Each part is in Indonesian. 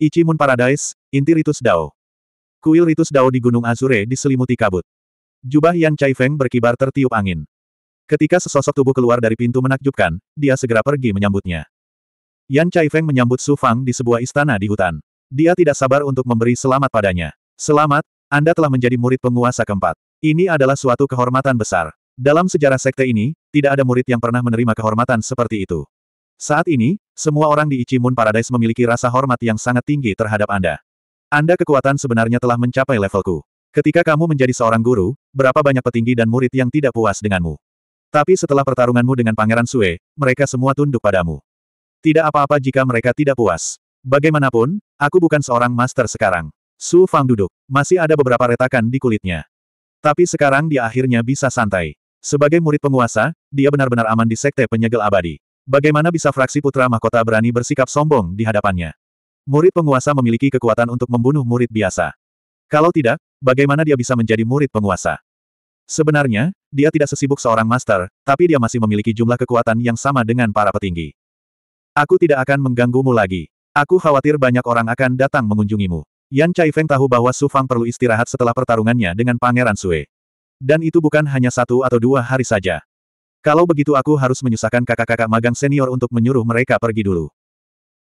Ichimun Paradise, inti Ritus Dao. Kuil Ritus Dao di Gunung Azure diselimuti kabut. Jubah Yan Feng berkibar tertiup angin. Ketika sesosok tubuh keluar dari pintu menakjubkan, dia segera pergi menyambutnya. Yan Feng menyambut Su Fang di sebuah istana di hutan. Dia tidak sabar untuk memberi selamat padanya. Selamat, Anda telah menjadi murid penguasa keempat. Ini adalah suatu kehormatan besar. Dalam sejarah sekte ini, tidak ada murid yang pernah menerima kehormatan seperti itu. Saat ini, semua orang di Ichimun Paradise memiliki rasa hormat yang sangat tinggi terhadap Anda. Anda kekuatan sebenarnya telah mencapai levelku. Ketika kamu menjadi seorang guru, berapa banyak petinggi dan murid yang tidak puas denganmu. Tapi setelah pertarunganmu dengan Pangeran Sue, mereka semua tunduk padamu. Tidak apa-apa jika mereka tidak puas. Bagaimanapun, aku bukan seorang master sekarang. Su Fang duduk. Masih ada beberapa retakan di kulitnya. Tapi sekarang dia akhirnya bisa santai. Sebagai murid penguasa, dia benar-benar aman di sekte penyegel abadi. Bagaimana bisa fraksi putra mahkota berani bersikap sombong di hadapannya? Murid penguasa memiliki kekuatan untuk membunuh murid biasa. Kalau tidak, bagaimana dia bisa menjadi murid penguasa? Sebenarnya, dia tidak sesibuk seorang master, tapi dia masih memiliki jumlah kekuatan yang sama dengan para petinggi. Aku tidak akan mengganggumu lagi. Aku khawatir banyak orang akan datang mengunjungimu. Yan Feng tahu bahwa Su Fang perlu istirahat setelah pertarungannya dengan Pangeran Sue. Dan itu bukan hanya satu atau dua hari saja. Kalau begitu aku harus menyusahkan kakak-kakak magang senior untuk menyuruh mereka pergi dulu.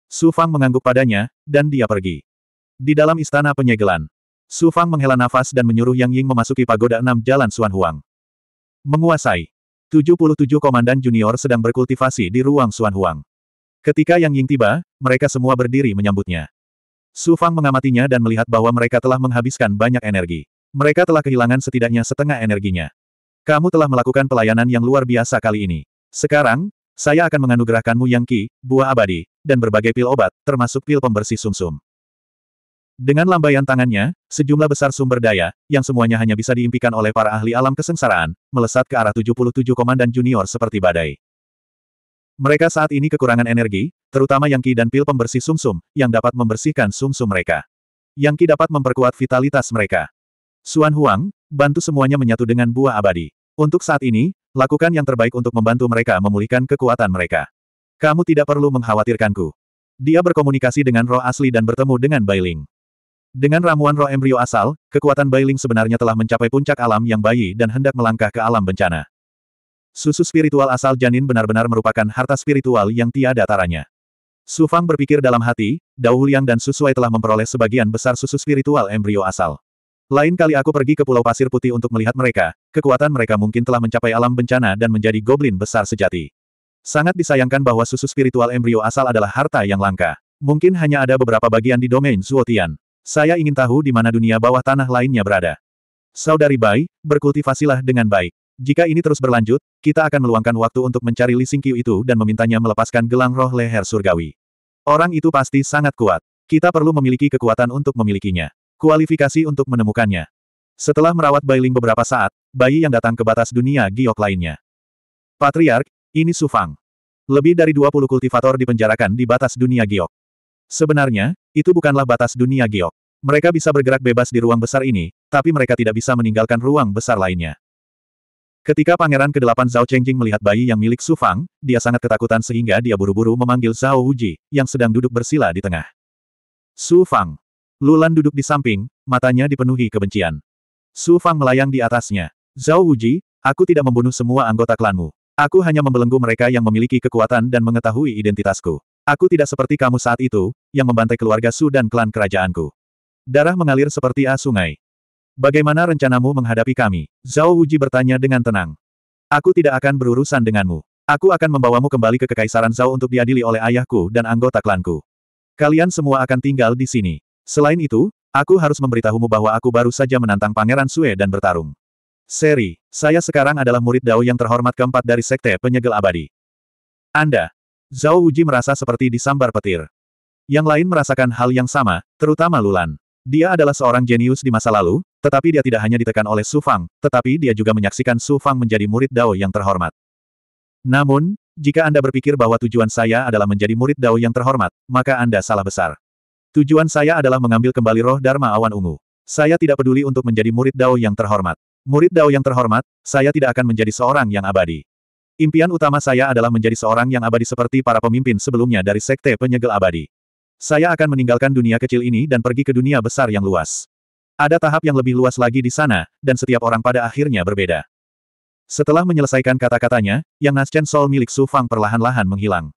Su Fang mengangguk padanya, dan dia pergi. Di dalam istana penyegelan, Su Fang menghela nafas dan menyuruh Yang Ying memasuki pagoda enam jalan Suan Huang. Menguasai. 77 komandan junior sedang berkultivasi di ruang Suan Huang. Ketika Yang Ying tiba, mereka semua berdiri menyambutnya. Su Fang mengamatinya dan melihat bahwa mereka telah menghabiskan banyak energi. Mereka telah kehilangan setidaknya setengah energinya. Kamu telah melakukan pelayanan yang luar biasa kali ini. Sekarang, saya akan menganugerahkanmu yang ki, buah abadi, dan berbagai pil obat, termasuk pil pembersih sumsum. -sum. Dengan lambaian tangannya, sejumlah besar sumber daya, yang semuanya hanya bisa diimpikan oleh para ahli alam kesengsaraan, melesat ke arah 77 komandan junior seperti badai. Mereka saat ini kekurangan energi, terutama yang ki dan pil pembersih sumsum, -sum, yang dapat membersihkan sumsum -sum mereka. Yang ki dapat memperkuat vitalitas mereka. Suan Huang, bantu semuanya menyatu dengan buah abadi. Untuk saat ini, lakukan yang terbaik untuk membantu mereka memulihkan kekuatan mereka. Kamu tidak perlu mengkhawatirkanku. Dia berkomunikasi dengan roh asli dan bertemu dengan Bailing. Dengan ramuan roh embrio asal, kekuatan Bailing sebenarnya telah mencapai puncak alam yang bayi dan hendak melangkah ke alam bencana. Susu spiritual asal janin benar-benar merupakan harta spiritual yang tiada taranya. Sufang berpikir dalam hati, Dao Huliang dan Su telah memperoleh sebagian besar susu spiritual embrio asal. Lain kali aku pergi ke Pulau Pasir Putih untuk melihat mereka, kekuatan mereka mungkin telah mencapai alam bencana dan menjadi goblin besar sejati. Sangat disayangkan bahwa susu spiritual embrio asal adalah harta yang langka. Mungkin hanya ada beberapa bagian di domain Zuotian. Saya ingin tahu di mana dunia bawah tanah lainnya berada. Saudari Bai, berkultivasilah dengan baik. Jika ini terus berlanjut, kita akan meluangkan waktu untuk mencari Li Xingqiu itu dan memintanya melepaskan gelang roh leher surgawi. Orang itu pasti sangat kuat. Kita perlu memiliki kekuatan untuk memilikinya. Kualifikasi untuk menemukannya. Setelah merawat Bailing beberapa saat, bayi yang datang ke batas dunia giok lainnya. Patriark, ini Sufang. Lebih dari 20 kultivator dipenjarakan di batas dunia giok. Sebenarnya, itu bukanlah batas dunia giok. Mereka bisa bergerak bebas di ruang besar ini, tapi mereka tidak bisa meninggalkan ruang besar lainnya. Ketika Pangeran ke-8 Zhao Chengjing melihat bayi yang milik Sufang, dia sangat ketakutan sehingga dia buru-buru memanggil Zhao Wuji, yang sedang duduk bersila di tengah. Sufang Lulan duduk di samping, matanya dipenuhi kebencian. Su Fang melayang di atasnya. Zhao Wuji, aku tidak membunuh semua anggota klanmu. Aku hanya membelenggu mereka yang memiliki kekuatan dan mengetahui identitasku. Aku tidak seperti kamu saat itu, yang membantai keluarga Su dan klan kerajaanku. Darah mengalir seperti A sungai. Bagaimana rencanamu menghadapi kami? Zhao Wuji bertanya dengan tenang. Aku tidak akan berurusan denganmu. Aku akan membawamu kembali ke Kekaisaran Zhao untuk diadili oleh ayahku dan anggota klanku. Kalian semua akan tinggal di sini. Selain itu, aku harus memberitahumu bahwa aku baru saja menantang Pangeran Sue dan bertarung. Seri, saya sekarang adalah murid Dao yang terhormat keempat dari Sekte Penyegel Abadi. Anda. Zhao Uji merasa seperti disambar petir. Yang lain merasakan hal yang sama, terutama Lulan. Dia adalah seorang jenius di masa lalu, tetapi dia tidak hanya ditekan oleh Su Fang, tetapi dia juga menyaksikan Su Fang menjadi murid Dao yang terhormat. Namun, jika Anda berpikir bahwa tujuan saya adalah menjadi murid Dao yang terhormat, maka Anda salah besar. Tujuan saya adalah mengambil kembali roh Dharma Awan Ungu. Saya tidak peduli untuk menjadi murid Dao yang terhormat. Murid Dao yang terhormat, saya tidak akan menjadi seorang yang abadi. Impian utama saya adalah menjadi seorang yang abadi seperti para pemimpin sebelumnya dari Sekte Penyegel Abadi. Saya akan meninggalkan dunia kecil ini dan pergi ke dunia besar yang luas. Ada tahap yang lebih luas lagi di sana, dan setiap orang pada akhirnya berbeda. Setelah menyelesaikan kata-katanya, yang Naschen Sol milik Su Fang perlahan-lahan menghilang.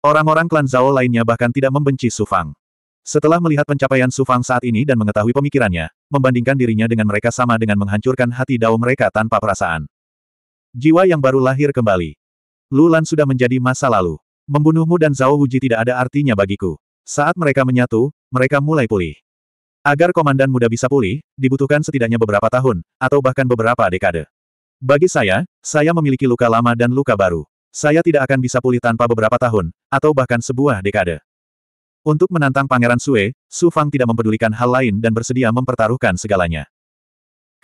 Orang-orang klan Zhao lainnya bahkan tidak membenci Su Fang. Setelah melihat pencapaian Su Fang saat ini dan mengetahui pemikirannya, membandingkan dirinya dengan mereka sama dengan menghancurkan hati dao mereka tanpa perasaan. Jiwa yang baru lahir kembali. Lulan sudah menjadi masa lalu. Membunuhmu dan Zhao Wuji tidak ada artinya bagiku. Saat mereka menyatu, mereka mulai pulih. Agar komandan muda bisa pulih, dibutuhkan setidaknya beberapa tahun, atau bahkan beberapa dekade. Bagi saya, saya memiliki luka lama dan luka baru. Saya tidak akan bisa pulih tanpa beberapa tahun, atau bahkan sebuah dekade. Untuk menantang Pangeran Sue, Su Fang tidak mempedulikan hal lain dan bersedia mempertaruhkan segalanya.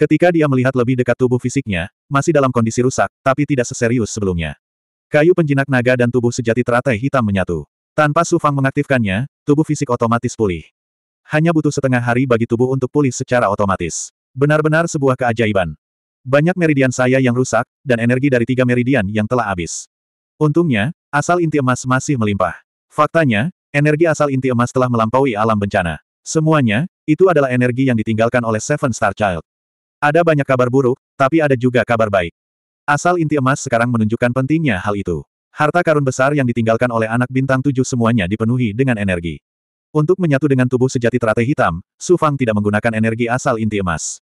Ketika dia melihat lebih dekat tubuh fisiknya, masih dalam kondisi rusak, tapi tidak seserius sebelumnya. Kayu penjinak naga dan tubuh sejati teratai hitam menyatu. Tanpa Su Fang mengaktifkannya, tubuh fisik otomatis pulih. Hanya butuh setengah hari bagi tubuh untuk pulih secara otomatis. Benar-benar sebuah keajaiban. Banyak meridian saya yang rusak, dan energi dari tiga meridian yang telah habis. Untungnya, asal inti emas masih melimpah. Faktanya, Energi asal inti emas telah melampaui alam bencana. Semuanya, itu adalah energi yang ditinggalkan oleh Seven Star Child. Ada banyak kabar buruk, tapi ada juga kabar baik. Asal inti emas sekarang menunjukkan pentingnya hal itu. Harta karun besar yang ditinggalkan oleh anak bintang tujuh semuanya dipenuhi dengan energi. Untuk menyatu dengan tubuh sejati teratai hitam, Su Fang tidak menggunakan energi asal inti emas.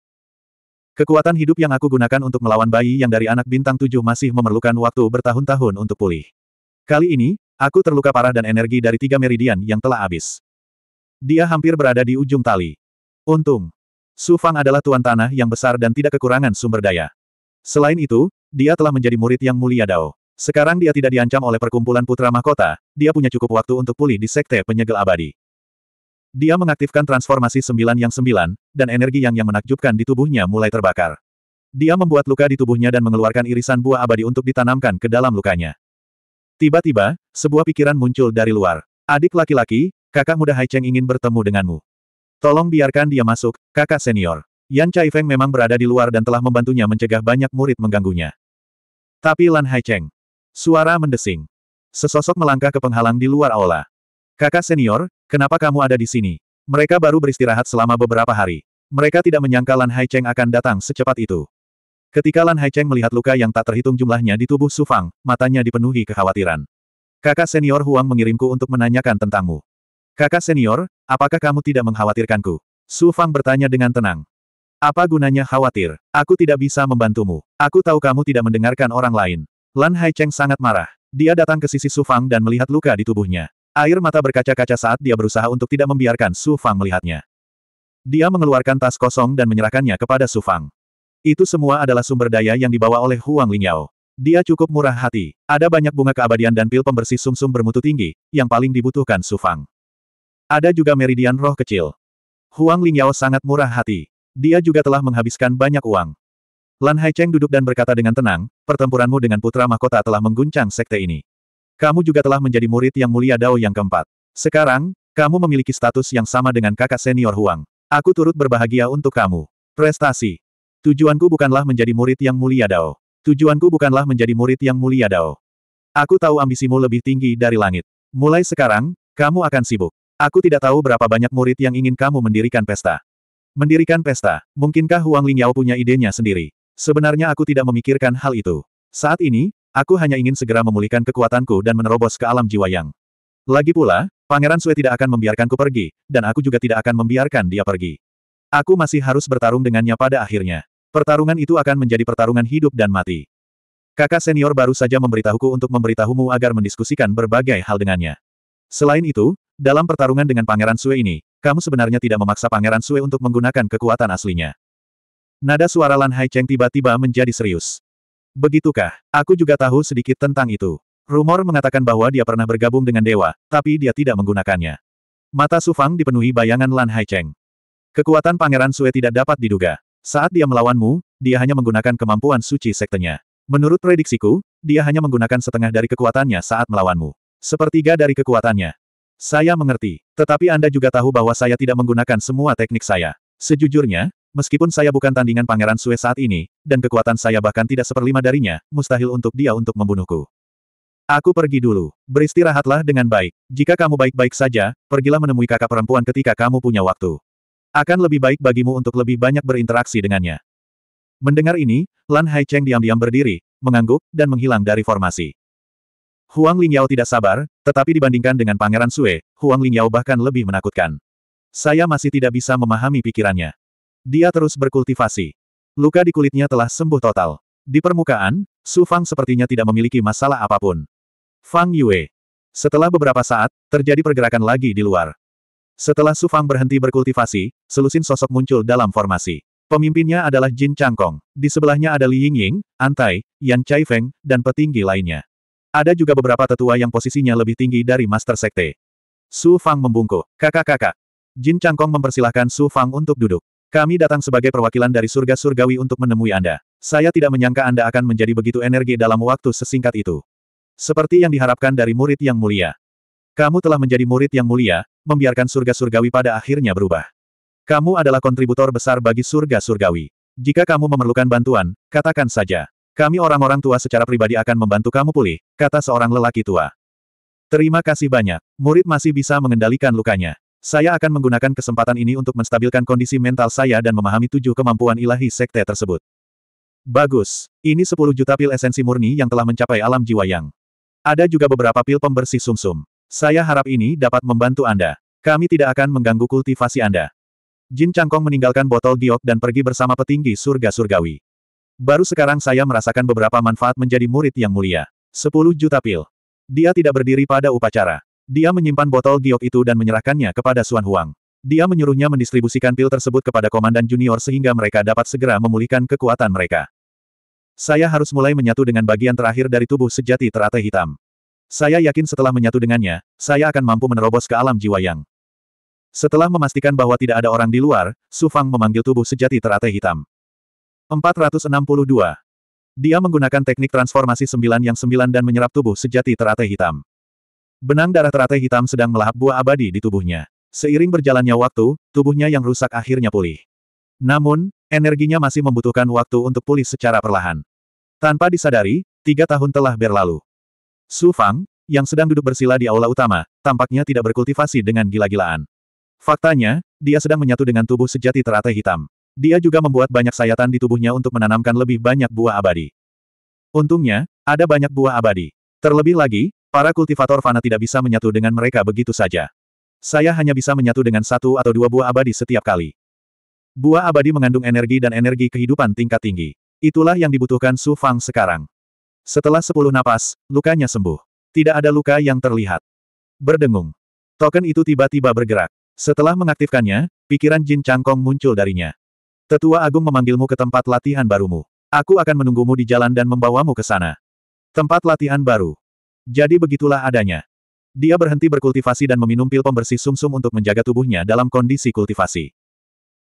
Kekuatan hidup yang aku gunakan untuk melawan bayi yang dari anak bintang tujuh masih memerlukan waktu bertahun-tahun untuk pulih. Kali ini, Aku terluka parah dan energi dari tiga meridian yang telah habis. Dia hampir berada di ujung tali. Untung. Su Fang adalah tuan tanah yang besar dan tidak kekurangan sumber daya. Selain itu, dia telah menjadi murid yang mulia Dao. Sekarang dia tidak diancam oleh perkumpulan putra mahkota, dia punya cukup waktu untuk pulih di sekte penyegel abadi. Dia mengaktifkan transformasi sembilan yang sembilan, dan energi yang yang menakjubkan di tubuhnya mulai terbakar. Dia membuat luka di tubuhnya dan mengeluarkan irisan buah abadi untuk ditanamkan ke dalam lukanya. Tiba-tiba, sebuah pikiran muncul dari luar. Adik laki-laki, kakak muda Hai Cheng ingin bertemu denganmu. Tolong biarkan dia masuk, kakak senior. Yan Chai Feng memang berada di luar dan telah membantunya mencegah banyak murid mengganggunya. Tapi Lan Hai Cheng. Suara mendesing. Sesosok melangkah ke penghalang di luar aula. Kakak senior, kenapa kamu ada di sini? Mereka baru beristirahat selama beberapa hari. Mereka tidak menyangka Lan Hai Cheng akan datang secepat itu. Ketika Lan Haicheng melihat luka yang tak terhitung jumlahnya di tubuh Su Fang, matanya dipenuhi kekhawatiran. Kakak senior Huang mengirimku untuk menanyakan tentangmu. Kakak senior, apakah kamu tidak mengkhawatirkanku? Su Fang bertanya dengan tenang. Apa gunanya khawatir? Aku tidak bisa membantumu. Aku tahu kamu tidak mendengarkan orang lain. Lan Haicheng sangat marah. Dia datang ke sisi Su Fang dan melihat luka di tubuhnya. Air mata berkaca-kaca saat dia berusaha untuk tidak membiarkan Su Fang melihatnya. Dia mengeluarkan tas kosong dan menyerahkannya kepada Su Fang. Itu semua adalah sumber daya yang dibawa oleh Huang Lingyao. Dia cukup murah hati. Ada banyak bunga keabadian dan pil pembersih sumsum -sum bermutu tinggi, yang paling dibutuhkan Su Fang. Ada juga meridian roh kecil. Huang Lingyao sangat murah hati. Dia juga telah menghabiskan banyak uang. Lan Haicheng duduk dan berkata dengan tenang, pertempuranmu dengan putra mahkota telah mengguncang sekte ini. Kamu juga telah menjadi murid yang mulia Dao yang keempat. Sekarang, kamu memiliki status yang sama dengan kakak senior Huang. Aku turut berbahagia untuk kamu. Prestasi. Tujuanku bukanlah menjadi murid yang mulia Dao. Tujuanku bukanlah menjadi murid yang mulia Dao. Aku tahu ambisimu lebih tinggi dari langit. Mulai sekarang, kamu akan sibuk. Aku tidak tahu berapa banyak murid yang ingin kamu mendirikan pesta. Mendirikan pesta, mungkinkah Huang Lingyao punya idenya sendiri? Sebenarnya aku tidak memikirkan hal itu. Saat ini, aku hanya ingin segera memulihkan kekuatanku dan menerobos ke alam jiwa yang. Lagi pula, Pangeran Sue tidak akan membiarkanku pergi, dan aku juga tidak akan membiarkan dia pergi. Aku masih harus bertarung dengannya pada akhirnya. Pertarungan itu akan menjadi pertarungan hidup dan mati. Kakak senior baru saja memberitahuku untuk memberitahumu agar mendiskusikan berbagai hal dengannya. Selain itu, dalam pertarungan dengan Pangeran Sue ini, kamu sebenarnya tidak memaksa Pangeran Sue untuk menggunakan kekuatan aslinya. Nada suara Lan Hai Cheng tiba-tiba menjadi serius. Begitukah? Aku juga tahu sedikit tentang itu. Rumor mengatakan bahwa dia pernah bergabung dengan dewa, tapi dia tidak menggunakannya. Mata Sufang dipenuhi bayangan Lan Hai Cheng. Kekuatan Pangeran Sue tidak dapat diduga. Saat dia melawanmu, dia hanya menggunakan kemampuan suci sektenya. Menurut prediksiku, dia hanya menggunakan setengah dari kekuatannya saat melawanmu. Sepertiga dari kekuatannya. Saya mengerti. Tetapi Anda juga tahu bahwa saya tidak menggunakan semua teknik saya. Sejujurnya, meskipun saya bukan tandingan Pangeran Sue saat ini, dan kekuatan saya bahkan tidak seperlima darinya, mustahil untuk dia untuk membunuhku. Aku pergi dulu. Beristirahatlah dengan baik. Jika kamu baik-baik saja, pergilah menemui kakak perempuan ketika kamu punya waktu. Akan lebih baik bagimu untuk lebih banyak berinteraksi dengannya. Mendengar ini, Lan Hai Cheng diam-diam berdiri, mengangguk, dan menghilang dari formasi. Huang Lingyao tidak sabar, tetapi dibandingkan dengan Pangeran Sue, Huang Lingyao bahkan lebih menakutkan. Saya masih tidak bisa memahami pikirannya. Dia terus berkultivasi. Luka di kulitnya telah sembuh total. Di permukaan, Su Fang sepertinya tidak memiliki masalah apapun. Fang Yue. Setelah beberapa saat, terjadi pergerakan lagi di luar. Setelah Su Fang berhenti berkultivasi, selusin sosok muncul dalam formasi. Pemimpinnya adalah Jin Changkong. Di sebelahnya ada Li Yingying, Antai, Yan Feng, dan petinggi lainnya. Ada juga beberapa tetua yang posisinya lebih tinggi dari Master Sekte. Su Fang membungkuk. Kakak-kakak. Jin Changkong mempersilahkan Su Fang untuk duduk. Kami datang sebagai perwakilan dari surga surgawi untuk menemui Anda. Saya tidak menyangka Anda akan menjadi begitu energi dalam waktu sesingkat itu. Seperti yang diharapkan dari murid yang mulia, kamu telah menjadi murid yang mulia, membiarkan surga surgawi pada akhirnya berubah. Kamu adalah kontributor besar bagi surga surgawi. Jika kamu memerlukan bantuan, katakan saja. Kami orang-orang tua secara pribadi akan membantu kamu pulih, kata seorang lelaki tua. Terima kasih banyak. Murid masih bisa mengendalikan lukanya. Saya akan menggunakan kesempatan ini untuk menstabilkan kondisi mental saya dan memahami tujuh kemampuan ilahi sekte tersebut. Bagus. Ini 10 juta pil esensi murni yang telah mencapai alam jiwa yang. Ada juga beberapa pil pembersih sumsum. -sum. Saya harap ini dapat membantu Anda. Kami tidak akan mengganggu kultivasi Anda. Jin Changkong meninggalkan botol giok dan pergi bersama petinggi surga surgawi. Baru sekarang saya merasakan beberapa manfaat menjadi murid yang mulia. 10 juta pil. Dia tidak berdiri pada upacara. Dia menyimpan botol giok itu dan menyerahkannya kepada Suan Huang. Dia menyuruhnya mendistribusikan pil tersebut kepada komandan junior sehingga mereka dapat segera memulihkan kekuatan mereka. Saya harus mulai menyatu dengan bagian terakhir dari tubuh sejati teratai hitam. Saya yakin setelah menyatu dengannya, saya akan mampu menerobos ke alam jiwa yang. Setelah memastikan bahwa tidak ada orang di luar, Su Fang memanggil tubuh sejati teratai hitam. 462. Dia menggunakan teknik transformasi sembilan yang sembilan dan menyerap tubuh sejati teratai hitam. Benang darah teratai hitam sedang melahap buah abadi di tubuhnya. Seiring berjalannya waktu, tubuhnya yang rusak akhirnya pulih. Namun, energinya masih membutuhkan waktu untuk pulih secara perlahan. Tanpa disadari, tiga tahun telah berlalu. Su Fang, yang sedang duduk bersila di aula utama, tampaknya tidak berkultivasi dengan gila-gilaan. Faktanya, dia sedang menyatu dengan tubuh sejati teratai hitam. Dia juga membuat banyak sayatan di tubuhnya untuk menanamkan lebih banyak buah abadi. Untungnya, ada banyak buah abadi. Terlebih lagi, para kultivator fana tidak bisa menyatu dengan mereka begitu saja. Saya hanya bisa menyatu dengan satu atau dua buah abadi setiap kali. Buah abadi mengandung energi dan energi kehidupan tingkat tinggi. Itulah yang dibutuhkan Su Fang sekarang. Setelah sepuluh napas, lukanya sembuh. Tidak ada luka yang terlihat. Berdengung. Token itu tiba-tiba bergerak. Setelah mengaktifkannya, pikiran Jin Changkong muncul darinya. Tetua Agung memanggilmu ke tempat latihan barumu. Aku akan menunggumu di jalan dan membawamu ke sana. Tempat latihan baru. Jadi begitulah adanya. Dia berhenti berkultivasi dan meminum pil pembersih sumsum -sum untuk menjaga tubuhnya dalam kondisi kultivasi.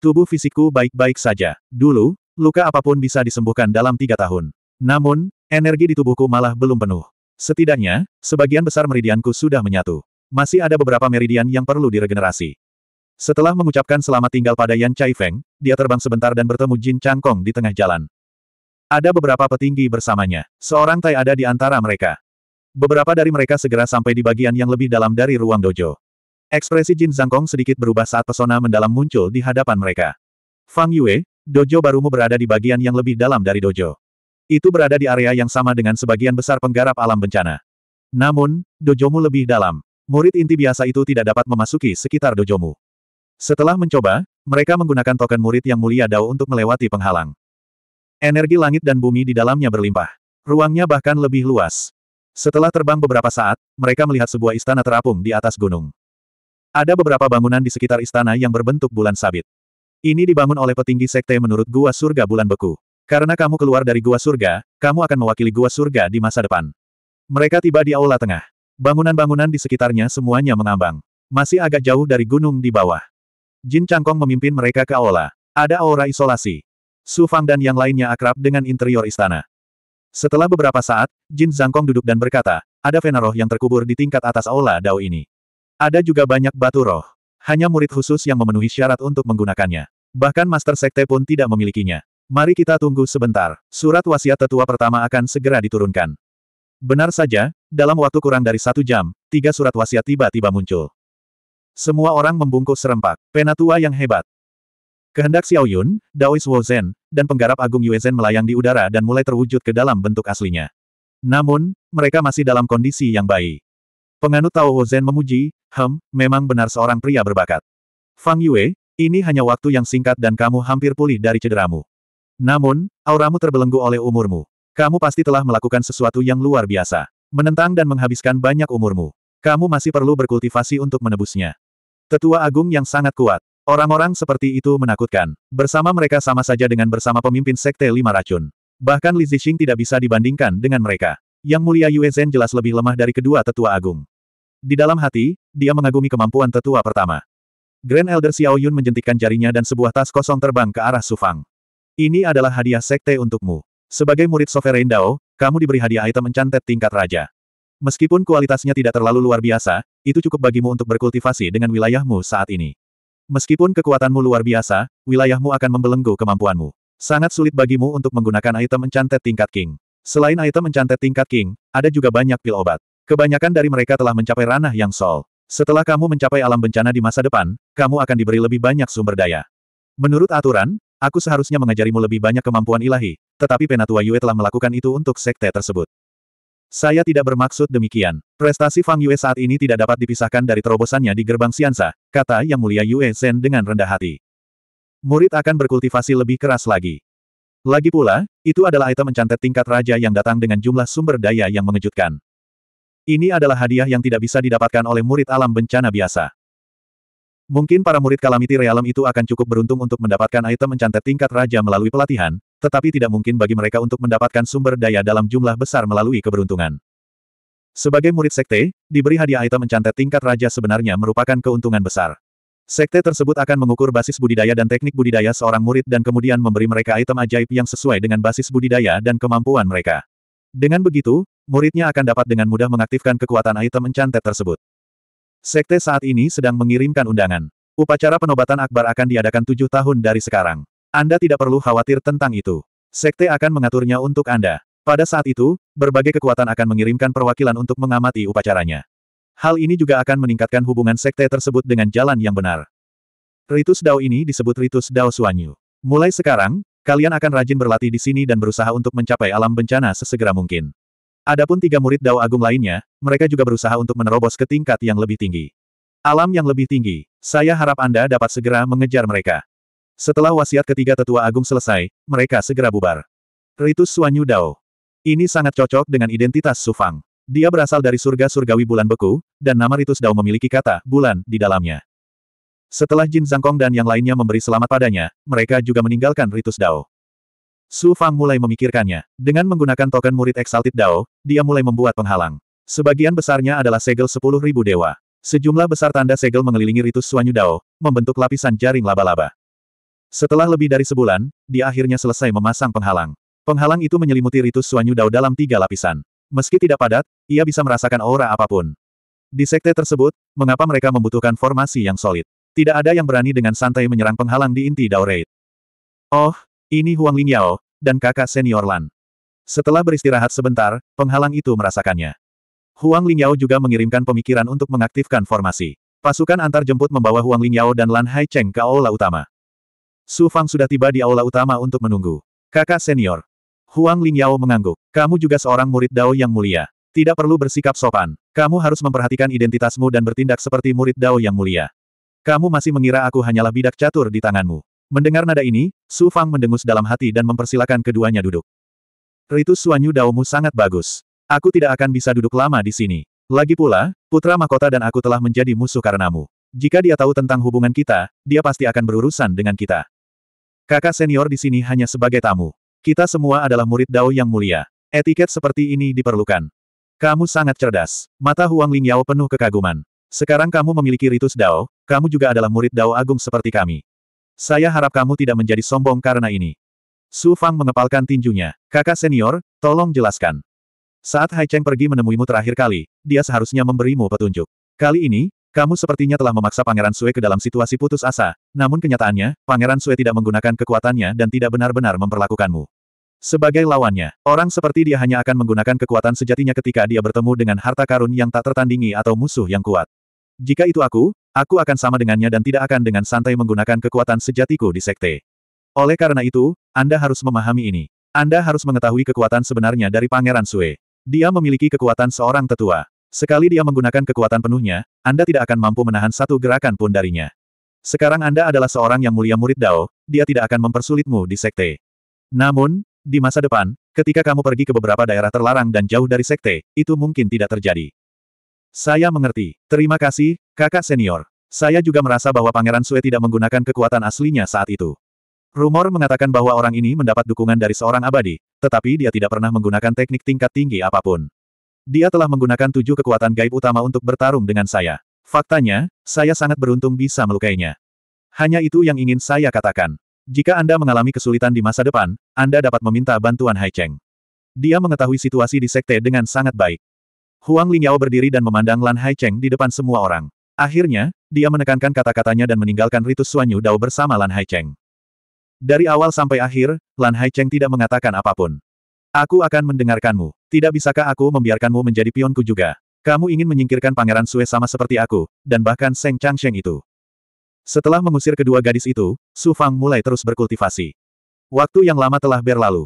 Tubuh fisikku baik-baik saja. Dulu, luka apapun bisa disembuhkan dalam tiga tahun. Namun, energi di tubuhku malah belum penuh. Setidaknya, sebagian besar meridianku sudah menyatu. Masih ada beberapa meridian yang perlu diregenerasi. Setelah mengucapkan selamat tinggal pada Yan Chai Feng, dia terbang sebentar dan bertemu Jin Changkong di tengah jalan. Ada beberapa petinggi bersamanya. Seorang Tai ada di antara mereka. Beberapa dari mereka segera sampai di bagian yang lebih dalam dari ruang dojo. Ekspresi Jin Zhangkong sedikit berubah saat pesona mendalam muncul di hadapan mereka. Fang Yue, dojo barumu berada di bagian yang lebih dalam dari dojo. Itu berada di area yang sama dengan sebagian besar penggarap alam bencana. Namun, dojomu lebih dalam. Murid inti biasa itu tidak dapat memasuki sekitar dojomu. Setelah mencoba, mereka menggunakan token murid yang mulia Dao untuk melewati penghalang. Energi langit dan bumi di dalamnya berlimpah. Ruangnya bahkan lebih luas. Setelah terbang beberapa saat, mereka melihat sebuah istana terapung di atas gunung. Ada beberapa bangunan di sekitar istana yang berbentuk bulan sabit. Ini dibangun oleh petinggi sekte menurut Gua Surga Bulan Beku. Karena kamu keluar dari gua surga, kamu akan mewakili gua surga di masa depan. Mereka tiba di aula tengah. Bangunan-bangunan di sekitarnya semuanya mengambang. Masih agak jauh dari gunung di bawah. Jin Cangkong memimpin mereka ke aula. Ada aura isolasi. Su Fang dan yang lainnya akrab dengan interior istana. Setelah beberapa saat, Jin Zangkong duduk dan berkata, ada fenaroh yang terkubur di tingkat atas aula Dao ini. Ada juga banyak batu roh. Hanya murid khusus yang memenuhi syarat untuk menggunakannya. Bahkan Master Sekte pun tidak memilikinya. Mari kita tunggu sebentar, surat wasiat tetua pertama akan segera diturunkan. Benar saja, dalam waktu kurang dari satu jam, tiga surat wasiat tiba-tiba muncul. Semua orang membungkuk serempak, penatua yang hebat. Kehendak Xiao Yun, Daois Wu Zhen, dan penggarap agung Yue Zhen melayang di udara dan mulai terwujud ke dalam bentuk aslinya. Namun, mereka masih dalam kondisi yang baik. Penganut Tao Wu Zhen memuji, Hem, memang benar seorang pria berbakat. Fang Yue, ini hanya waktu yang singkat dan kamu hampir pulih dari cederamu. Namun, auramu terbelenggu oleh umurmu. Kamu pasti telah melakukan sesuatu yang luar biasa. Menentang dan menghabiskan banyak umurmu. Kamu masih perlu berkultivasi untuk menebusnya. Tetua agung yang sangat kuat. Orang-orang seperti itu menakutkan. Bersama mereka sama saja dengan bersama pemimpin Sekte Lima Racun. Bahkan Li Zixing tidak bisa dibandingkan dengan mereka. Yang mulia Yue Zhen jelas lebih lemah dari kedua tetua agung. Di dalam hati, dia mengagumi kemampuan tetua pertama. Grand Elder Xiao Yun menjentikkan jarinya dan sebuah tas kosong terbang ke arah Sufang. Ini adalah hadiah sekte untukmu. Sebagai murid Sovereign Dao, kamu diberi hadiah item encantet tingkat raja. Meskipun kualitasnya tidak terlalu luar biasa, itu cukup bagimu untuk berkultivasi dengan wilayahmu saat ini. Meskipun kekuatanmu luar biasa, wilayahmu akan membelenggu kemampuanmu. Sangat sulit bagimu untuk menggunakan item encantet tingkat king. Selain item encantet tingkat king, ada juga banyak pil obat. Kebanyakan dari mereka telah mencapai ranah yang sol. Setelah kamu mencapai alam bencana di masa depan, kamu akan diberi lebih banyak sumber daya. Menurut aturan, Aku seharusnya mengajarimu lebih banyak kemampuan ilahi, tetapi Penatua Yue telah melakukan itu untuk sekte tersebut. Saya tidak bermaksud demikian. Prestasi Fang Yue saat ini tidak dapat dipisahkan dari terobosannya di gerbang Siansa, kata Yang Mulia Yue Zen dengan rendah hati. Murid akan berkultivasi lebih keras lagi. Lagi pula, itu adalah item mencantet tingkat raja yang datang dengan jumlah sumber daya yang mengejutkan. Ini adalah hadiah yang tidak bisa didapatkan oleh murid alam bencana biasa. Mungkin para murid Kalamiti Realem itu akan cukup beruntung untuk mendapatkan item mencantet tingkat raja melalui pelatihan, tetapi tidak mungkin bagi mereka untuk mendapatkan sumber daya dalam jumlah besar melalui keberuntungan. Sebagai murid sekte, diberi hadiah item mencantet tingkat raja sebenarnya merupakan keuntungan besar. Sekte tersebut akan mengukur basis budidaya dan teknik budidaya seorang murid dan kemudian memberi mereka item ajaib yang sesuai dengan basis budidaya dan kemampuan mereka. Dengan begitu, muridnya akan dapat dengan mudah mengaktifkan kekuatan item encantet tersebut. Sekte saat ini sedang mengirimkan undangan. Upacara penobatan akbar akan diadakan tujuh tahun dari sekarang. Anda tidak perlu khawatir tentang itu. Sekte akan mengaturnya untuk Anda. Pada saat itu, berbagai kekuatan akan mengirimkan perwakilan untuk mengamati upacaranya. Hal ini juga akan meningkatkan hubungan sekte tersebut dengan jalan yang benar. Ritus Dao ini disebut Ritus Dao Suanyu. Mulai sekarang, kalian akan rajin berlatih di sini dan berusaha untuk mencapai alam bencana sesegera mungkin. Adapun tiga murid Dao Agung lainnya, mereka juga berusaha untuk menerobos ke tingkat yang lebih tinggi. Alam yang lebih tinggi, saya harap Anda dapat segera mengejar mereka. Setelah wasiat ketiga tetua agung selesai, mereka segera bubar. Ritus Suanyu Dao. Ini sangat cocok dengan identitas Sufang. Dia berasal dari surga surgawi bulan beku, dan nama Ritus Dao memiliki kata, bulan, di dalamnya. Setelah Jin Zangkong dan yang lainnya memberi selamat padanya, mereka juga meninggalkan Ritus Dao. Su Fang mulai memikirkannya. Dengan menggunakan token murid Exalted Dao, dia mulai membuat penghalang. Sebagian besarnya adalah segel 10.000 dewa. Sejumlah besar tanda segel mengelilingi ritus Suanyu Dao, membentuk lapisan jaring laba-laba. Setelah lebih dari sebulan, dia akhirnya selesai memasang penghalang. Penghalang itu menyelimuti ritus Suanyu Dao dalam tiga lapisan. Meski tidak padat, ia bisa merasakan aura apapun. Di sekte tersebut, mengapa mereka membutuhkan formasi yang solid? Tidak ada yang berani dengan santai menyerang penghalang di inti Dao Raid. Oh, ini Huang Lingyao, dan kakak senior Lan. Setelah beristirahat sebentar, penghalang itu merasakannya. Huang Lingyao juga mengirimkan pemikiran untuk mengaktifkan formasi. Pasukan antar jemput membawa Huang Lingyao dan Lan Hai Cheng ke aula utama. Su Fang sudah tiba di aula utama untuk menunggu. Kakak senior. Huang Lingyao mengangguk. Kamu juga seorang murid Dao yang mulia. Tidak perlu bersikap sopan. Kamu harus memperhatikan identitasmu dan bertindak seperti murid Dao yang mulia. Kamu masih mengira aku hanyalah bidak catur di tanganmu. Mendengar nada ini, Su Fang mendengus dalam hati dan mempersilahkan keduanya duduk. Ritus Suanyu Daomu sangat bagus. Aku tidak akan bisa duduk lama di sini. Lagi pula, putra mahkota dan aku telah menjadi musuh karenamu. Jika dia tahu tentang hubungan kita, dia pasti akan berurusan dengan kita. Kakak senior di sini hanya sebagai tamu. Kita semua adalah murid Dao yang mulia. Etiket seperti ini diperlukan. Kamu sangat cerdas. Mata Huang Lingyao penuh kekaguman. Sekarang kamu memiliki ritus Dao, kamu juga adalah murid Dao Agung seperti kami. Saya harap kamu tidak menjadi sombong karena ini. Su Fang mengepalkan tinjunya. Kakak senior, tolong jelaskan. Saat Hai Cheng pergi menemuimu terakhir kali, dia seharusnya memberimu petunjuk. Kali ini, kamu sepertinya telah memaksa Pangeran Sue ke dalam situasi putus asa, namun kenyataannya, Pangeran Sue tidak menggunakan kekuatannya dan tidak benar-benar memperlakukanmu. Sebagai lawannya, orang seperti dia hanya akan menggunakan kekuatan sejatinya ketika dia bertemu dengan harta karun yang tak tertandingi atau musuh yang kuat. Jika itu aku, Aku akan sama dengannya dan tidak akan dengan santai menggunakan kekuatan sejatiku di sekte. Oleh karena itu, Anda harus memahami ini. Anda harus mengetahui kekuatan sebenarnya dari Pangeran Sue. Dia memiliki kekuatan seorang tetua. Sekali dia menggunakan kekuatan penuhnya, Anda tidak akan mampu menahan satu gerakan pun darinya. Sekarang Anda adalah seorang yang mulia murid Dao, dia tidak akan mempersulitmu di sekte. Namun, di masa depan, ketika kamu pergi ke beberapa daerah terlarang dan jauh dari sekte, itu mungkin tidak terjadi. Saya mengerti. Terima kasih, Kakak senior. Saya juga merasa bahwa Pangeran Sue tidak menggunakan kekuatan aslinya saat itu. Rumor mengatakan bahwa orang ini mendapat dukungan dari seorang abadi, tetapi dia tidak pernah menggunakan teknik tingkat tinggi apapun. Dia telah menggunakan tujuh kekuatan gaib utama untuk bertarung dengan saya. Faktanya, saya sangat beruntung bisa melukainya. Hanya itu yang ingin saya katakan. Jika Anda mengalami kesulitan di masa depan, Anda dapat meminta bantuan Hai Cheng. Dia mengetahui situasi di sekte dengan sangat baik. Huang Lingyao berdiri dan memandang Lan Hai Cheng di depan semua orang. Akhirnya, dia menekankan kata-katanya dan meninggalkan ritus Suanyu Dao bersama Lan Haicheng. Dari awal sampai akhir, Lan Haicheng tidak mengatakan apapun. Aku akan mendengarkanmu. Tidak bisakah aku membiarkanmu menjadi pionku juga? Kamu ingin menyingkirkan Pangeran Sue sama seperti aku, dan bahkan Seng Changsheng itu. Setelah mengusir kedua gadis itu, Su Fang mulai terus berkultivasi. Waktu yang lama telah berlalu.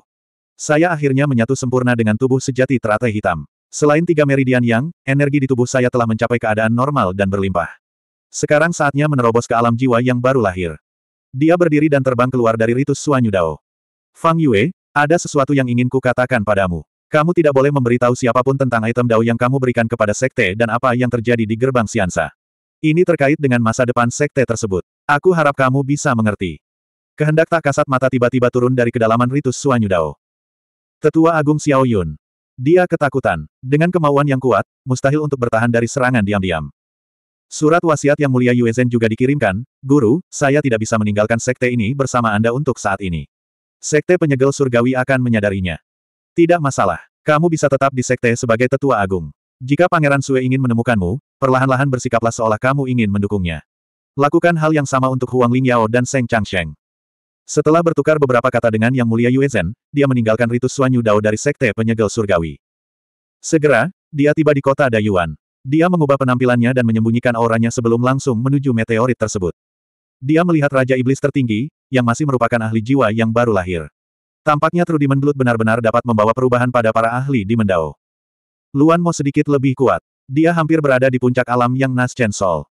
Saya akhirnya menyatu sempurna dengan tubuh sejati teratai hitam. Selain tiga meridian yang, energi di tubuh saya telah mencapai keadaan normal dan berlimpah. Sekarang saatnya menerobos ke alam jiwa yang baru lahir. Dia berdiri dan terbang keluar dari ritus Suanyu Dao. Fang Yue, ada sesuatu yang ingin ku katakan padamu. Kamu tidak boleh memberitahu siapapun tentang item Dao yang kamu berikan kepada sekte dan apa yang terjadi di gerbang Siansa. Ini terkait dengan masa depan sekte tersebut. Aku harap kamu bisa mengerti. Kehendak tak kasat mata tiba-tiba turun dari kedalaman ritus Suanyu Dao. Tetua Agung Xiao Yun. Dia ketakutan. Dengan kemauan yang kuat, mustahil untuk bertahan dari serangan diam-diam. Surat wasiat yang mulia Zhen juga dikirimkan, Guru, saya tidak bisa meninggalkan sekte ini bersama Anda untuk saat ini. Sekte penyegel surgawi akan menyadarinya. Tidak masalah. Kamu bisa tetap di sekte sebagai tetua agung. Jika Pangeran Sue ingin menemukanmu, perlahan-lahan bersikaplah seolah kamu ingin mendukungnya. Lakukan hal yang sama untuk Huang Lingyao dan Seng Changsheng. Setelah bertukar beberapa kata dengan Yang Mulia Yuezhen, dia meninggalkan ritus Suanyu Dao dari Sekte Penyegel Surgawi. Segera, dia tiba di kota Dayuan. Dia mengubah penampilannya dan menyembunyikan auranya sebelum langsung menuju meteorit tersebut. Dia melihat Raja Iblis tertinggi, yang masih merupakan ahli jiwa yang baru lahir. Tampaknya True Demon benar-benar dapat membawa perubahan pada para ahli di Mendao. Luan Mo sedikit lebih kuat. Dia hampir berada di puncak alam yang Nas Chen Sol.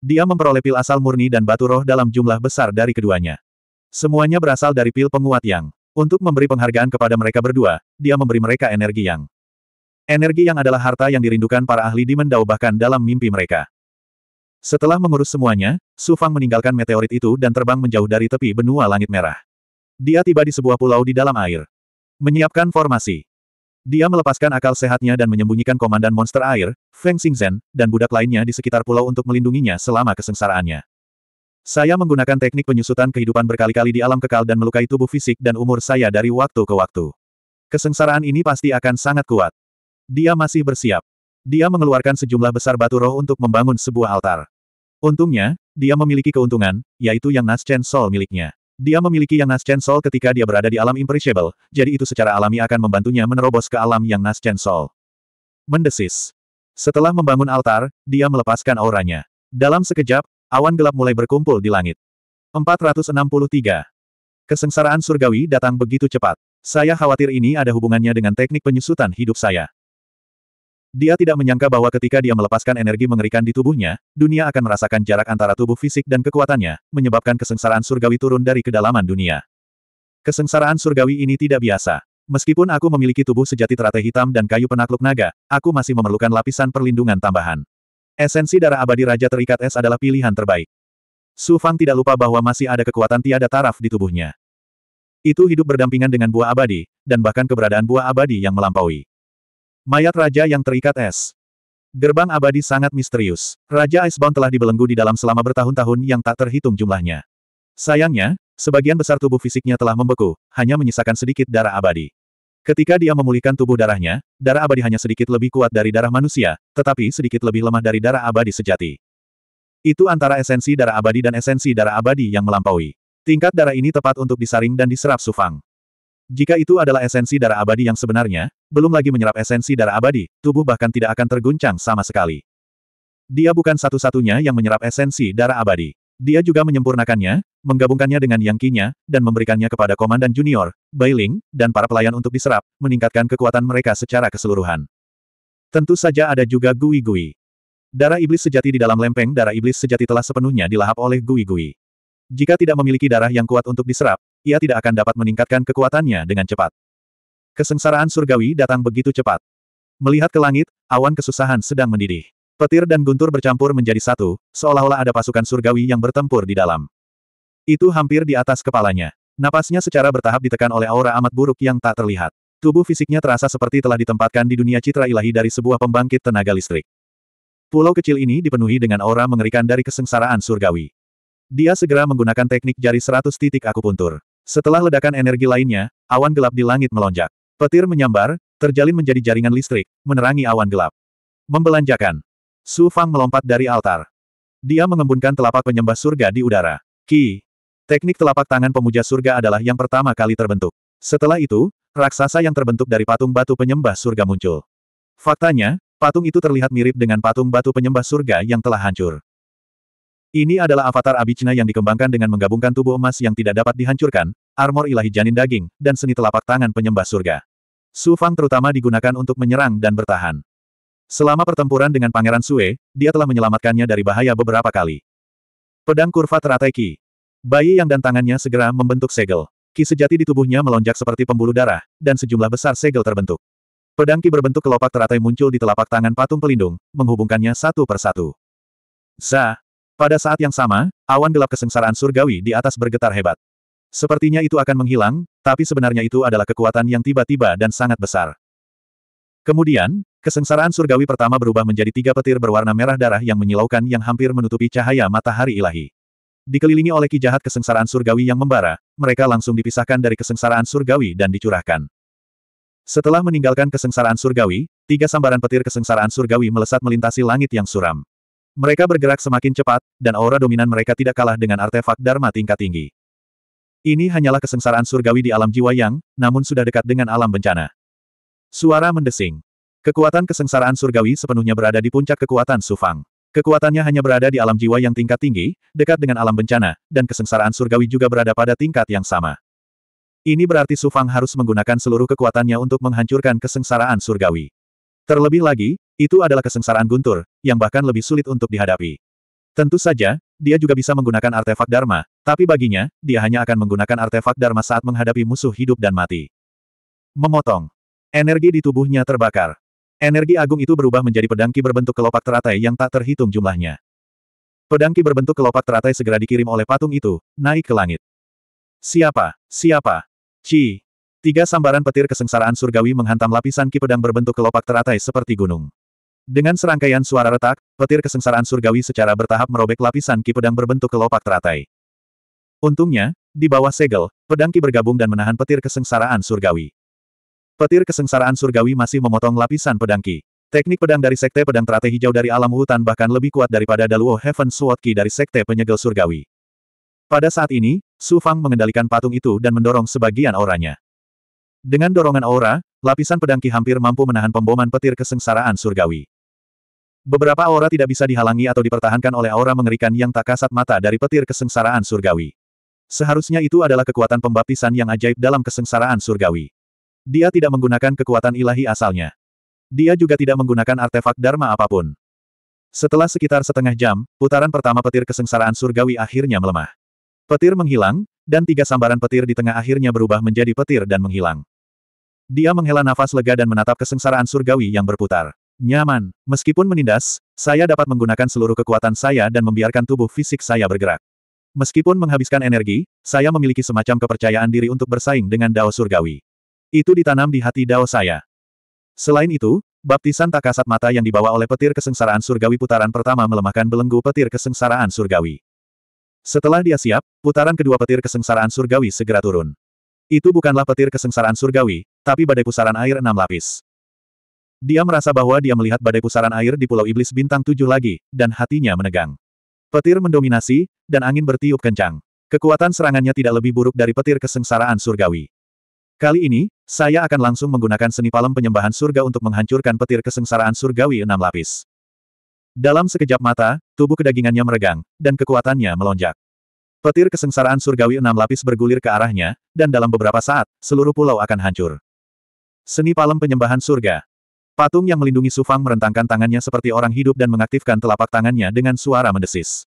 Dia memperoleh pil asal murni dan batu roh dalam jumlah besar dari keduanya. Semuanya berasal dari pil penguat yang. Untuk memberi penghargaan kepada mereka berdua, dia memberi mereka energi yang. Energi yang adalah harta yang dirindukan para ahli di Mendau bahkan dalam mimpi mereka. Setelah mengurus semuanya, Su Fang meninggalkan meteorit itu dan terbang menjauh dari tepi benua langit merah. Dia tiba di sebuah pulau di dalam air. Menyiapkan formasi. Dia melepaskan akal sehatnya dan menyembunyikan komandan monster air, Feng Xingzhen, dan budak lainnya di sekitar pulau untuk melindunginya selama kesengsaraannya. Saya menggunakan teknik penyusutan kehidupan berkali-kali di alam kekal dan melukai tubuh fisik dan umur saya dari waktu ke waktu. Kesengsaraan ini pasti akan sangat kuat. Dia masih bersiap. Dia mengeluarkan sejumlah besar batu roh untuk membangun sebuah altar. Untungnya, dia memiliki keuntungan, yaitu yang Naschen Soul miliknya. Dia memiliki yang Naschen Soul ketika dia berada di alam imperishable, jadi itu secara alami akan membantunya menerobos ke alam yang Naschen Soul. Mendesis. Setelah membangun altar, dia melepaskan auranya. Dalam sekejap, Awan gelap mulai berkumpul di langit. 463. Kesengsaraan surgawi datang begitu cepat. Saya khawatir ini ada hubungannya dengan teknik penyusutan hidup saya. Dia tidak menyangka bahwa ketika dia melepaskan energi mengerikan di tubuhnya, dunia akan merasakan jarak antara tubuh fisik dan kekuatannya, menyebabkan kesengsaraan surgawi turun dari kedalaman dunia. Kesengsaraan surgawi ini tidak biasa. Meskipun aku memiliki tubuh sejati teratai hitam dan kayu penakluk naga, aku masih memerlukan lapisan perlindungan tambahan. Esensi darah abadi Raja Terikat Es adalah pilihan terbaik. Su Fang tidak lupa bahwa masih ada kekuatan tiada taraf di tubuhnya. Itu hidup berdampingan dengan buah abadi, dan bahkan keberadaan buah abadi yang melampaui. Mayat Raja yang terikat es. Gerbang abadi sangat misterius. Raja Icebound telah dibelenggu di dalam selama bertahun-tahun yang tak terhitung jumlahnya. Sayangnya, sebagian besar tubuh fisiknya telah membeku, hanya menyisakan sedikit darah abadi. Ketika dia memulihkan tubuh darahnya, darah abadi hanya sedikit lebih kuat dari darah manusia, tetapi sedikit lebih lemah dari darah abadi sejati. Itu antara esensi darah abadi dan esensi darah abadi yang melampaui. Tingkat darah ini tepat untuk disaring dan diserap Sufang. Jika itu adalah esensi darah abadi yang sebenarnya, belum lagi menyerap esensi darah abadi, tubuh bahkan tidak akan terguncang sama sekali. Dia bukan satu-satunya yang menyerap esensi darah abadi. Dia juga menyempurnakannya, menggabungkannya dengan yang kinya, dan memberikannya kepada komandan junior, Bailing, dan para pelayan untuk diserap, meningkatkan kekuatan mereka secara keseluruhan. Tentu saja ada juga Gui-Gui. Darah iblis sejati di dalam lempeng darah iblis sejati telah sepenuhnya dilahap oleh Gui-Gui. Jika tidak memiliki darah yang kuat untuk diserap, ia tidak akan dapat meningkatkan kekuatannya dengan cepat. Kesengsaraan surgawi datang begitu cepat. Melihat ke langit, awan kesusahan sedang mendidih. Petir dan guntur bercampur menjadi satu, seolah-olah ada pasukan surgawi yang bertempur di dalam. Itu hampir di atas kepalanya. Napasnya secara bertahap ditekan oleh aura amat buruk yang tak terlihat. Tubuh fisiknya terasa seperti telah ditempatkan di dunia citra ilahi dari sebuah pembangkit tenaga listrik. Pulau kecil ini dipenuhi dengan aura mengerikan dari kesengsaraan surgawi. Dia segera menggunakan teknik jari seratus titik akupuntur. Setelah ledakan energi lainnya, awan gelap di langit melonjak. Petir menyambar, terjalin menjadi jaringan listrik, menerangi awan gelap. Membelanjakan. Su Fang melompat dari altar. Dia mengembunkan telapak penyembah surga di udara. Ki. Teknik telapak tangan pemuja surga adalah yang pertama kali terbentuk. Setelah itu, raksasa yang terbentuk dari patung batu penyembah surga muncul. Faktanya, patung itu terlihat mirip dengan patung batu penyembah surga yang telah hancur. Ini adalah avatar Abhijna yang dikembangkan dengan menggabungkan tubuh emas yang tidak dapat dihancurkan, armor ilahi janin daging, dan seni telapak tangan penyembah surga. Su Fang terutama digunakan untuk menyerang dan bertahan. Selama pertempuran dengan Pangeran Sue, dia telah menyelamatkannya dari bahaya beberapa kali. Pedang kurva teratai Ki. Bayi yang dan tangannya segera membentuk segel. Ki sejati di tubuhnya melonjak seperti pembuluh darah, dan sejumlah besar segel terbentuk. Pedang Ki berbentuk kelopak teratai muncul di telapak tangan patung pelindung, menghubungkannya satu persatu. Za. Pada saat yang sama, awan gelap kesengsaraan surgawi di atas bergetar hebat. Sepertinya itu akan menghilang, tapi sebenarnya itu adalah kekuatan yang tiba-tiba dan sangat besar. Kemudian, Kesengsaraan surgawi pertama berubah menjadi tiga petir berwarna merah darah yang menyilaukan yang hampir menutupi cahaya matahari ilahi. Dikelilingi oleh kijahat kesengsaraan surgawi yang membara, mereka langsung dipisahkan dari kesengsaraan surgawi dan dicurahkan. Setelah meninggalkan kesengsaraan surgawi, tiga sambaran petir kesengsaraan surgawi melesat melintasi langit yang suram. Mereka bergerak semakin cepat, dan aura dominan mereka tidak kalah dengan artefak Dharma tingkat tinggi. Ini hanyalah kesengsaraan surgawi di alam jiwa yang, namun sudah dekat dengan alam bencana. Suara mendesing. Kekuatan kesengsaraan surgawi sepenuhnya berada di puncak kekuatan Sufang. Kekuatannya hanya berada di alam jiwa yang tingkat tinggi, dekat dengan alam bencana, dan kesengsaraan surgawi juga berada pada tingkat yang sama. Ini berarti Sufang harus menggunakan seluruh kekuatannya untuk menghancurkan kesengsaraan surgawi. Terlebih lagi, itu adalah kesengsaraan guntur, yang bahkan lebih sulit untuk dihadapi. Tentu saja, dia juga bisa menggunakan artefak Dharma, tapi baginya, dia hanya akan menggunakan artefak Dharma saat menghadapi musuh hidup dan mati. Memotong. Energi di tubuhnya terbakar. Energi agung itu berubah menjadi pedang ki berbentuk kelopak teratai yang tak terhitung jumlahnya. Pedang ki berbentuk kelopak teratai segera dikirim oleh patung itu, naik ke langit. Siapa? Siapa? Ci. Tiga sambaran petir kesengsaraan surgawi menghantam lapisan ki pedang berbentuk kelopak teratai seperti gunung. Dengan serangkaian suara retak, petir kesengsaraan surgawi secara bertahap merobek lapisan ki pedang berbentuk kelopak teratai. Untungnya, di bawah segel, pedang ki bergabung dan menahan petir kesengsaraan surgawi. Petir kesengsaraan surgawi masih memotong lapisan pedang Ki. Teknik pedang dari Sekte Pedang Terate Hijau dari alam hutan bahkan lebih kuat daripada Daluo Heaven Sword Ki dari Sekte Penyegel Surgawi. Pada saat ini, Su Fang mengendalikan patung itu dan mendorong sebagian auranya. Dengan dorongan aura, lapisan pedang Ki hampir mampu menahan pemboman petir kesengsaraan surgawi. Beberapa aura tidak bisa dihalangi atau dipertahankan oleh aura mengerikan yang tak kasat mata dari petir kesengsaraan surgawi. Seharusnya itu adalah kekuatan pembaptisan yang ajaib dalam kesengsaraan surgawi. Dia tidak menggunakan kekuatan ilahi asalnya. Dia juga tidak menggunakan artefak Dharma apapun. Setelah sekitar setengah jam, putaran pertama petir kesengsaraan surgawi akhirnya melemah. Petir menghilang, dan tiga sambaran petir di tengah akhirnya berubah menjadi petir dan menghilang. Dia menghela nafas lega dan menatap kesengsaraan surgawi yang berputar. Nyaman, meskipun menindas, saya dapat menggunakan seluruh kekuatan saya dan membiarkan tubuh fisik saya bergerak. Meskipun menghabiskan energi, saya memiliki semacam kepercayaan diri untuk bersaing dengan Dao Surgawi. Itu ditanam di hati Dao saya. Selain itu, baptisan tak kasat mata yang dibawa oleh petir kesengsaraan surgawi putaran pertama melemahkan belenggu petir kesengsaraan surgawi. Setelah dia siap, putaran kedua petir kesengsaraan surgawi segera turun. Itu bukanlah petir kesengsaraan surgawi, tapi badai pusaran air enam lapis. Dia merasa bahwa dia melihat badai pusaran air di Pulau Iblis Bintang tujuh lagi, dan hatinya menegang. Petir mendominasi, dan angin bertiup kencang. Kekuatan serangannya tidak lebih buruk dari petir kesengsaraan surgawi. Kali ini, saya akan langsung menggunakan seni palem penyembahan surga untuk menghancurkan petir kesengsaraan surgawi enam lapis. Dalam sekejap mata, tubuh kedagingannya meregang, dan kekuatannya melonjak. Petir kesengsaraan surgawi enam lapis bergulir ke arahnya, dan dalam beberapa saat, seluruh pulau akan hancur. Seni palem penyembahan surga. Patung yang melindungi Sufang merentangkan tangannya seperti orang hidup dan mengaktifkan telapak tangannya dengan suara mendesis.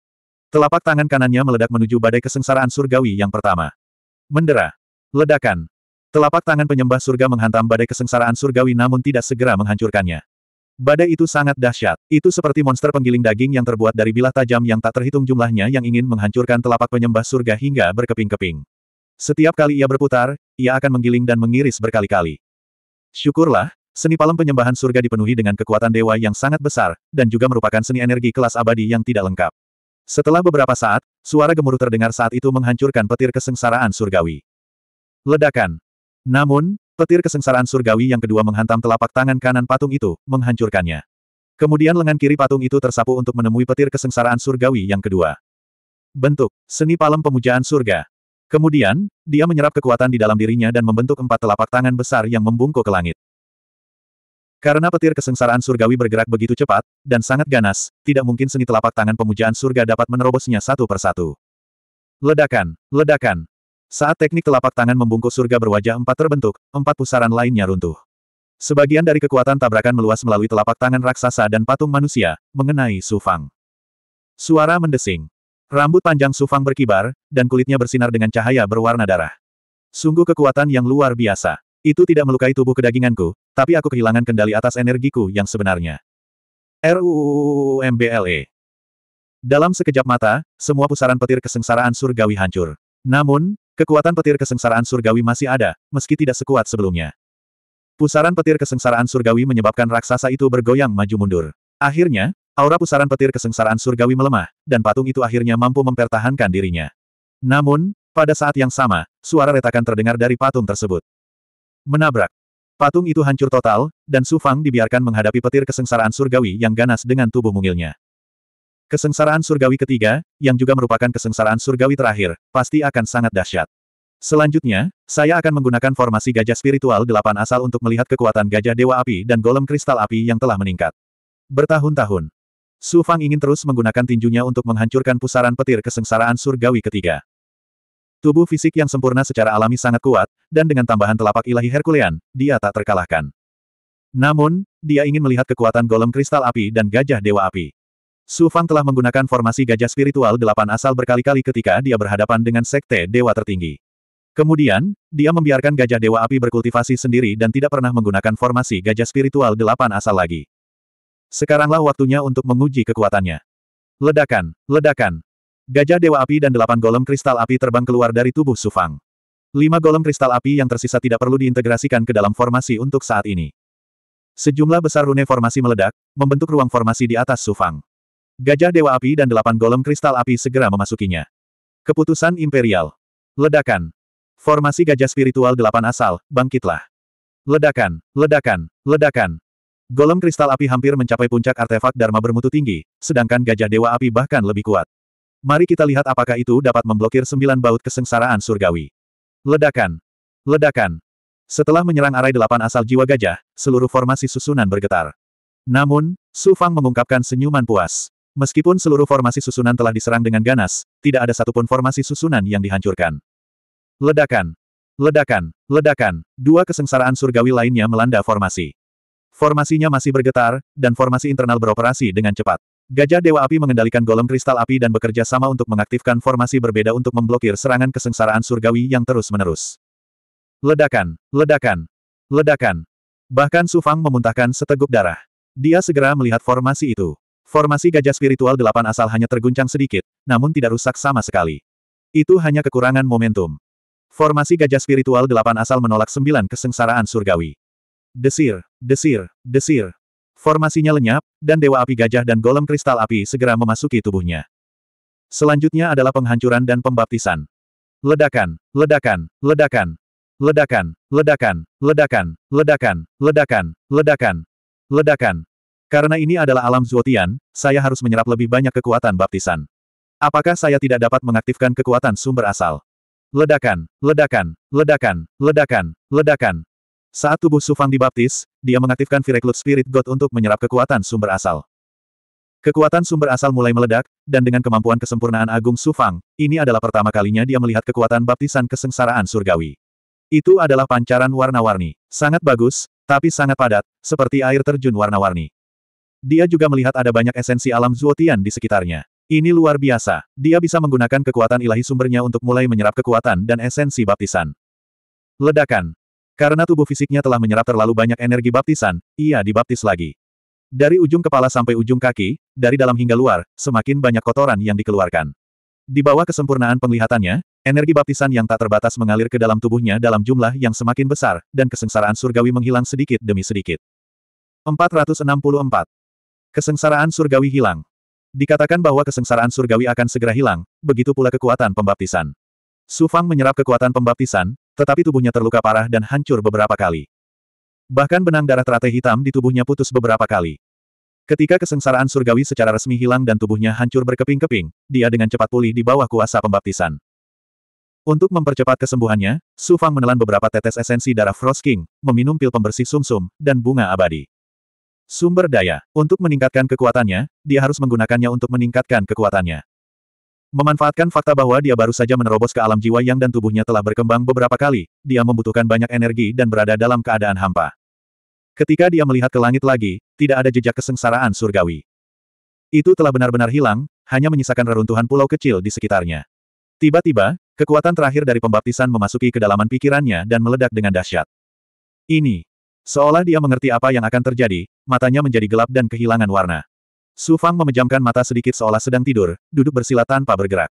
Telapak tangan kanannya meledak menuju badai kesengsaraan surgawi yang pertama. Mendera. Ledakan. Telapak tangan penyembah surga menghantam badai kesengsaraan surgawi namun tidak segera menghancurkannya. Badai itu sangat dahsyat. Itu seperti monster penggiling daging yang terbuat dari bilah tajam yang tak terhitung jumlahnya yang ingin menghancurkan telapak penyembah surga hingga berkeping-keping. Setiap kali ia berputar, ia akan menggiling dan mengiris berkali-kali. Syukurlah, Seni palem penyembahan surga dipenuhi dengan kekuatan dewa yang sangat besar, dan juga merupakan seni energi kelas abadi yang tidak lengkap. Setelah beberapa saat, suara gemuruh terdengar saat itu menghancurkan petir kesengsaraan surgawi. Ledakan. Namun, petir kesengsaraan surgawi yang kedua menghantam telapak tangan kanan patung itu, menghancurkannya. Kemudian lengan kiri patung itu tersapu untuk menemui petir kesengsaraan surgawi yang kedua. Bentuk, seni palem pemujaan surga. Kemudian, dia menyerap kekuatan di dalam dirinya dan membentuk empat telapak tangan besar yang membungkuk ke langit. Karena petir kesengsaraan surgawi bergerak begitu cepat, dan sangat ganas, tidak mungkin seni telapak tangan pemujaan surga dapat menerobosnya satu persatu. Ledakan, ledakan, saat teknik telapak tangan membungkuk surga berwajah empat terbentuk, empat pusaran lainnya runtuh. Sebagian dari kekuatan tabrakan meluas melalui telapak tangan raksasa dan patung manusia, mengenai Sufang. Suara mendesing. Rambut panjang Sufang berkibar, dan kulitnya bersinar dengan cahaya berwarna darah. Sungguh kekuatan yang luar biasa. Itu tidak melukai tubuh kedaginganku, tapi aku kehilangan kendali atas energiku yang sebenarnya. E. Dalam sekejap mata, semua pusaran petir kesengsaraan surgawi hancur. Namun, Kekuatan petir kesengsaraan surgawi masih ada, meski tidak sekuat sebelumnya. Pusaran petir kesengsaraan surgawi menyebabkan raksasa itu bergoyang maju mundur. Akhirnya, aura pusaran petir kesengsaraan surgawi melemah, dan patung itu akhirnya mampu mempertahankan dirinya. Namun, pada saat yang sama, suara retakan terdengar dari patung tersebut. Menabrak. Patung itu hancur total, dan Sufang dibiarkan menghadapi petir kesengsaraan surgawi yang ganas dengan tubuh mungilnya. Kesengsaraan surgawi ketiga, yang juga merupakan kesengsaraan surgawi terakhir, pasti akan sangat dahsyat. Selanjutnya, saya akan menggunakan formasi gajah spiritual delapan asal untuk melihat kekuatan gajah dewa api dan golem kristal api yang telah meningkat. Bertahun-tahun. Su Fang ingin terus menggunakan tinjunya untuk menghancurkan pusaran petir kesengsaraan surgawi ketiga. Tubuh fisik yang sempurna secara alami sangat kuat, dan dengan tambahan telapak ilahi Herculean, dia tak terkalahkan. Namun, dia ingin melihat kekuatan golem kristal api dan gajah dewa api. Su Fang telah menggunakan formasi gajah spiritual delapan asal berkali-kali ketika dia berhadapan dengan sekte dewa tertinggi. Kemudian, dia membiarkan gajah dewa api berkultivasi sendiri dan tidak pernah menggunakan formasi gajah spiritual delapan asal lagi. Sekaranglah waktunya untuk menguji kekuatannya. Ledakan, ledakan. Gajah dewa api dan delapan golem kristal api terbang keluar dari tubuh Su Fang. Lima golem kristal api yang tersisa tidak perlu diintegrasikan ke dalam formasi untuk saat ini. Sejumlah besar rune formasi meledak, membentuk ruang formasi di atas Su Fang. Gajah Dewa Api dan delapan golem kristal api segera memasukinya. Keputusan Imperial. Ledakan. Formasi gajah spiritual delapan asal, bangkitlah. Ledakan, ledakan, ledakan. Golem kristal api hampir mencapai puncak artefak Dharma bermutu tinggi, sedangkan gajah Dewa Api bahkan lebih kuat. Mari kita lihat apakah itu dapat memblokir sembilan baut kesengsaraan surgawi. Ledakan. Ledakan. Setelah menyerang arai delapan asal jiwa gajah, seluruh formasi susunan bergetar. Namun, Su Fang mengungkapkan senyuman puas. Meskipun seluruh formasi susunan telah diserang dengan ganas, tidak ada satupun formasi susunan yang dihancurkan. Ledakan! Ledakan! Ledakan! Dua kesengsaraan surgawi lainnya melanda formasi. Formasinya masih bergetar, dan formasi internal beroperasi dengan cepat. Gajah Dewa Api mengendalikan golem kristal api dan bekerja sama untuk mengaktifkan formasi berbeda untuk memblokir serangan kesengsaraan surgawi yang terus-menerus. Ledakan! Ledakan! Ledakan! Bahkan Sufang memuntahkan seteguk darah. Dia segera melihat formasi itu. Formasi gajah spiritual delapan asal hanya terguncang sedikit, namun tidak rusak sama sekali. Itu hanya kekurangan momentum. Formasi gajah spiritual delapan asal menolak sembilan kesengsaraan surgawi. Desir, desir, desir. Formasinya lenyap, dan Dewa Api Gajah dan Golem Kristal Api segera memasuki tubuhnya. Selanjutnya adalah penghancuran dan pembaptisan. Ledakan, ledakan, ledakan, ledakan, ledakan, ledakan, ledakan, ledakan, ledakan, ledakan, karena ini adalah alam Zuotian, saya harus menyerap lebih banyak kekuatan baptisan. Apakah saya tidak dapat mengaktifkan kekuatan sumber asal? Ledakan, ledakan, ledakan, ledakan, ledakan. Saat tubuh Sufang dibaptis, dia mengaktifkan Vireclut Spirit God untuk menyerap kekuatan sumber asal. Kekuatan sumber asal mulai meledak, dan dengan kemampuan kesempurnaan agung Sufang, ini adalah pertama kalinya dia melihat kekuatan baptisan kesengsaraan surgawi. Itu adalah pancaran warna-warni. Sangat bagus, tapi sangat padat, seperti air terjun warna-warni. Dia juga melihat ada banyak esensi alam Zuotian di sekitarnya. Ini luar biasa. Dia bisa menggunakan kekuatan ilahi sumbernya untuk mulai menyerap kekuatan dan esensi baptisan. Ledakan. Karena tubuh fisiknya telah menyerap terlalu banyak energi baptisan, ia dibaptis lagi. Dari ujung kepala sampai ujung kaki, dari dalam hingga luar, semakin banyak kotoran yang dikeluarkan. Di bawah kesempurnaan penglihatannya, energi baptisan yang tak terbatas mengalir ke dalam tubuhnya dalam jumlah yang semakin besar, dan kesengsaraan surgawi menghilang sedikit demi sedikit. 464. Kesengsaraan surgawi hilang. Dikatakan bahwa kesengsaraan surgawi akan segera hilang, begitu pula kekuatan pembaptisan. Su Fang menyerap kekuatan pembaptisan, tetapi tubuhnya terluka parah dan hancur beberapa kali. Bahkan benang darah teratai hitam di tubuhnya putus beberapa kali. Ketika kesengsaraan surgawi secara resmi hilang dan tubuhnya hancur berkeping-keping, dia dengan cepat pulih di bawah kuasa pembaptisan. Untuk mempercepat kesembuhannya, Su Fang menelan beberapa tetes esensi darah Frost King, meminum pil pembersih sumsum, -sum, dan bunga abadi. Sumber daya. Untuk meningkatkan kekuatannya, dia harus menggunakannya untuk meningkatkan kekuatannya. Memanfaatkan fakta bahwa dia baru saja menerobos ke alam jiwa yang dan tubuhnya telah berkembang beberapa kali, dia membutuhkan banyak energi dan berada dalam keadaan hampa. Ketika dia melihat ke langit lagi, tidak ada jejak kesengsaraan surgawi. Itu telah benar-benar hilang, hanya menyisakan reruntuhan pulau kecil di sekitarnya. Tiba-tiba, kekuatan terakhir dari pembaptisan memasuki kedalaman pikirannya dan meledak dengan dahsyat. Ini, Seolah dia mengerti apa yang akan terjadi, matanya menjadi gelap dan kehilangan warna. Su Fang memejamkan mata sedikit seolah sedang tidur, duduk bersila tanpa bergerak.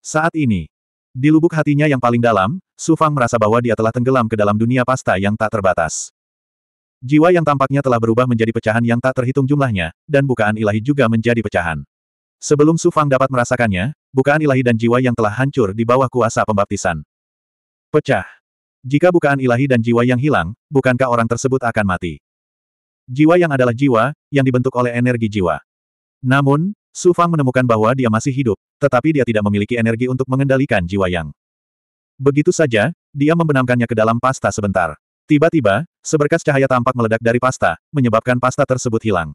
Saat ini, di lubuk hatinya yang paling dalam, Su Fang merasa bahwa dia telah tenggelam ke dalam dunia pasta yang tak terbatas. Jiwa yang tampaknya telah berubah menjadi pecahan yang tak terhitung jumlahnya, dan bukaan ilahi juga menjadi pecahan. Sebelum Su Fang dapat merasakannya, bukaan ilahi dan jiwa yang telah hancur di bawah kuasa pembaptisan. Pecah. Jika bukaan ilahi dan jiwa yang hilang, bukankah orang tersebut akan mati? Jiwa yang adalah jiwa, yang dibentuk oleh energi jiwa. Namun, Su Fang menemukan bahwa dia masih hidup, tetapi dia tidak memiliki energi untuk mengendalikan jiwa yang. Begitu saja, dia membenamkannya ke dalam pasta sebentar. Tiba-tiba, seberkas cahaya tampak meledak dari pasta, menyebabkan pasta tersebut hilang.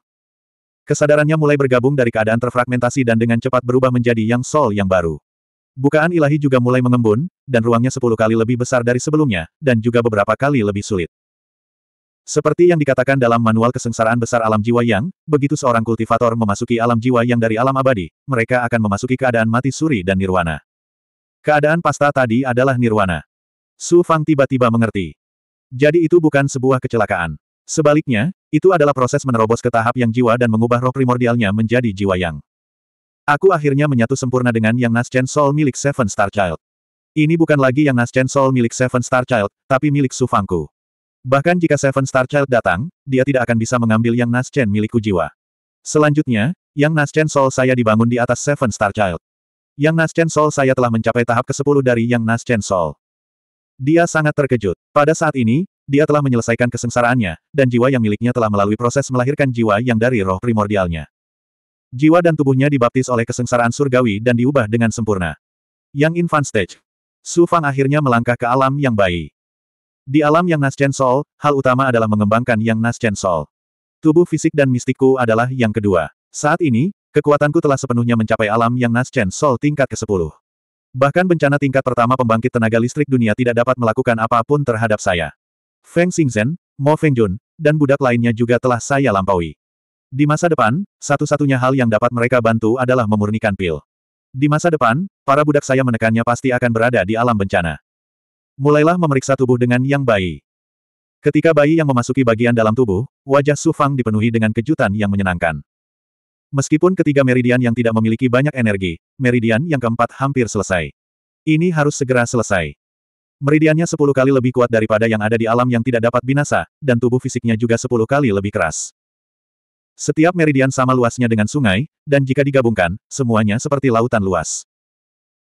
Kesadarannya mulai bergabung dari keadaan terfragmentasi dan dengan cepat berubah menjadi yang sol yang baru. Bukaan ilahi juga mulai mengembun, dan ruangnya sepuluh kali lebih besar dari sebelumnya, dan juga beberapa kali lebih sulit. Seperti yang dikatakan dalam manual kesengsaraan besar alam jiwa yang, begitu seorang kultivator memasuki alam jiwa yang dari alam abadi, mereka akan memasuki keadaan mati suri dan nirwana. Keadaan pasta tadi adalah nirwana. Su Fang tiba-tiba mengerti. Jadi itu bukan sebuah kecelakaan. Sebaliknya, itu adalah proses menerobos ke tahap yang jiwa dan mengubah roh primordialnya menjadi jiwa yang. Aku akhirnya menyatu sempurna dengan yang Naschen Soul milik Seven Star Child. Ini bukan lagi yang Naschen Soul milik Seven Star Child, tapi milik Sufangku. Bahkan jika Seven Star Child datang, dia tidak akan bisa mengambil yang Naschen milikku jiwa. Selanjutnya, yang Naschen Soul saya dibangun di atas Seven Star Child. Yang Naschen Soul saya telah mencapai tahap ke-10 dari Yang Naschen Soul. Dia sangat terkejut. Pada saat ini, dia telah menyelesaikan kesengsaraannya, dan jiwa yang miliknya telah melalui proses melahirkan jiwa yang dari roh primordialnya. Jiwa dan tubuhnya dibaptis oleh kesengsaraan surgawi dan diubah dengan sempurna. Yang Infant Stage. Su Fang akhirnya melangkah ke alam yang bayi. Di alam yang Nascent Soul, hal utama adalah mengembangkan yang Nascent Soul. Tubuh fisik dan mistiku adalah yang kedua. Saat ini, kekuatanku telah sepenuhnya mencapai alam yang Nascent Soul tingkat ke-10. Bahkan bencana tingkat pertama pembangkit tenaga listrik dunia tidak dapat melakukan apapun terhadap saya. Feng Xingzhen, Mo Feng Jun, dan budak lainnya juga telah saya lampaui. Di masa depan, satu-satunya hal yang dapat mereka bantu adalah memurnikan pil. Di masa depan, para budak saya menekannya pasti akan berada di alam bencana. Mulailah memeriksa tubuh dengan yang bayi. Ketika bayi yang memasuki bagian dalam tubuh, wajah Su Fang dipenuhi dengan kejutan yang menyenangkan. Meskipun ketiga meridian yang tidak memiliki banyak energi, meridian yang keempat hampir selesai. Ini harus segera selesai. Meridiannya sepuluh kali lebih kuat daripada yang ada di alam yang tidak dapat binasa, dan tubuh fisiknya juga sepuluh kali lebih keras. Setiap meridian sama luasnya dengan sungai, dan jika digabungkan, semuanya seperti lautan luas.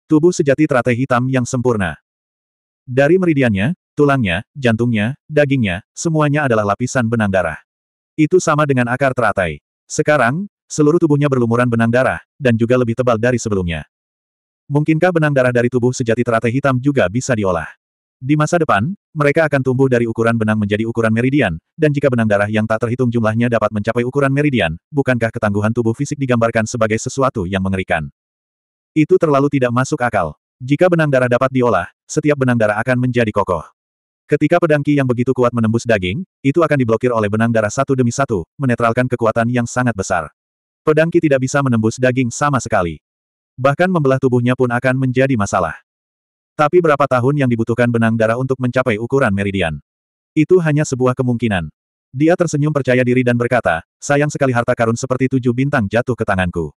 Tubuh sejati teratai hitam yang sempurna. Dari meridiannya, tulangnya, jantungnya, dagingnya, semuanya adalah lapisan benang darah. Itu sama dengan akar teratai. Sekarang, seluruh tubuhnya berlumuran benang darah, dan juga lebih tebal dari sebelumnya. Mungkinkah benang darah dari tubuh sejati teratai hitam juga bisa diolah? Di masa depan, mereka akan tumbuh dari ukuran benang menjadi ukuran meridian, dan jika benang darah yang tak terhitung jumlahnya dapat mencapai ukuran meridian, bukankah ketangguhan tubuh fisik digambarkan sebagai sesuatu yang mengerikan? Itu terlalu tidak masuk akal. Jika benang darah dapat diolah, setiap benang darah akan menjadi kokoh. Ketika pedangki yang begitu kuat menembus daging, itu akan diblokir oleh benang darah satu demi satu, menetralkan kekuatan yang sangat besar. Pedangki tidak bisa menembus daging sama sekali. Bahkan membelah tubuhnya pun akan menjadi masalah. Tapi berapa tahun yang dibutuhkan benang darah untuk mencapai ukuran meridian? Itu hanya sebuah kemungkinan. Dia tersenyum percaya diri dan berkata, sayang sekali harta karun seperti tujuh bintang jatuh ke tanganku.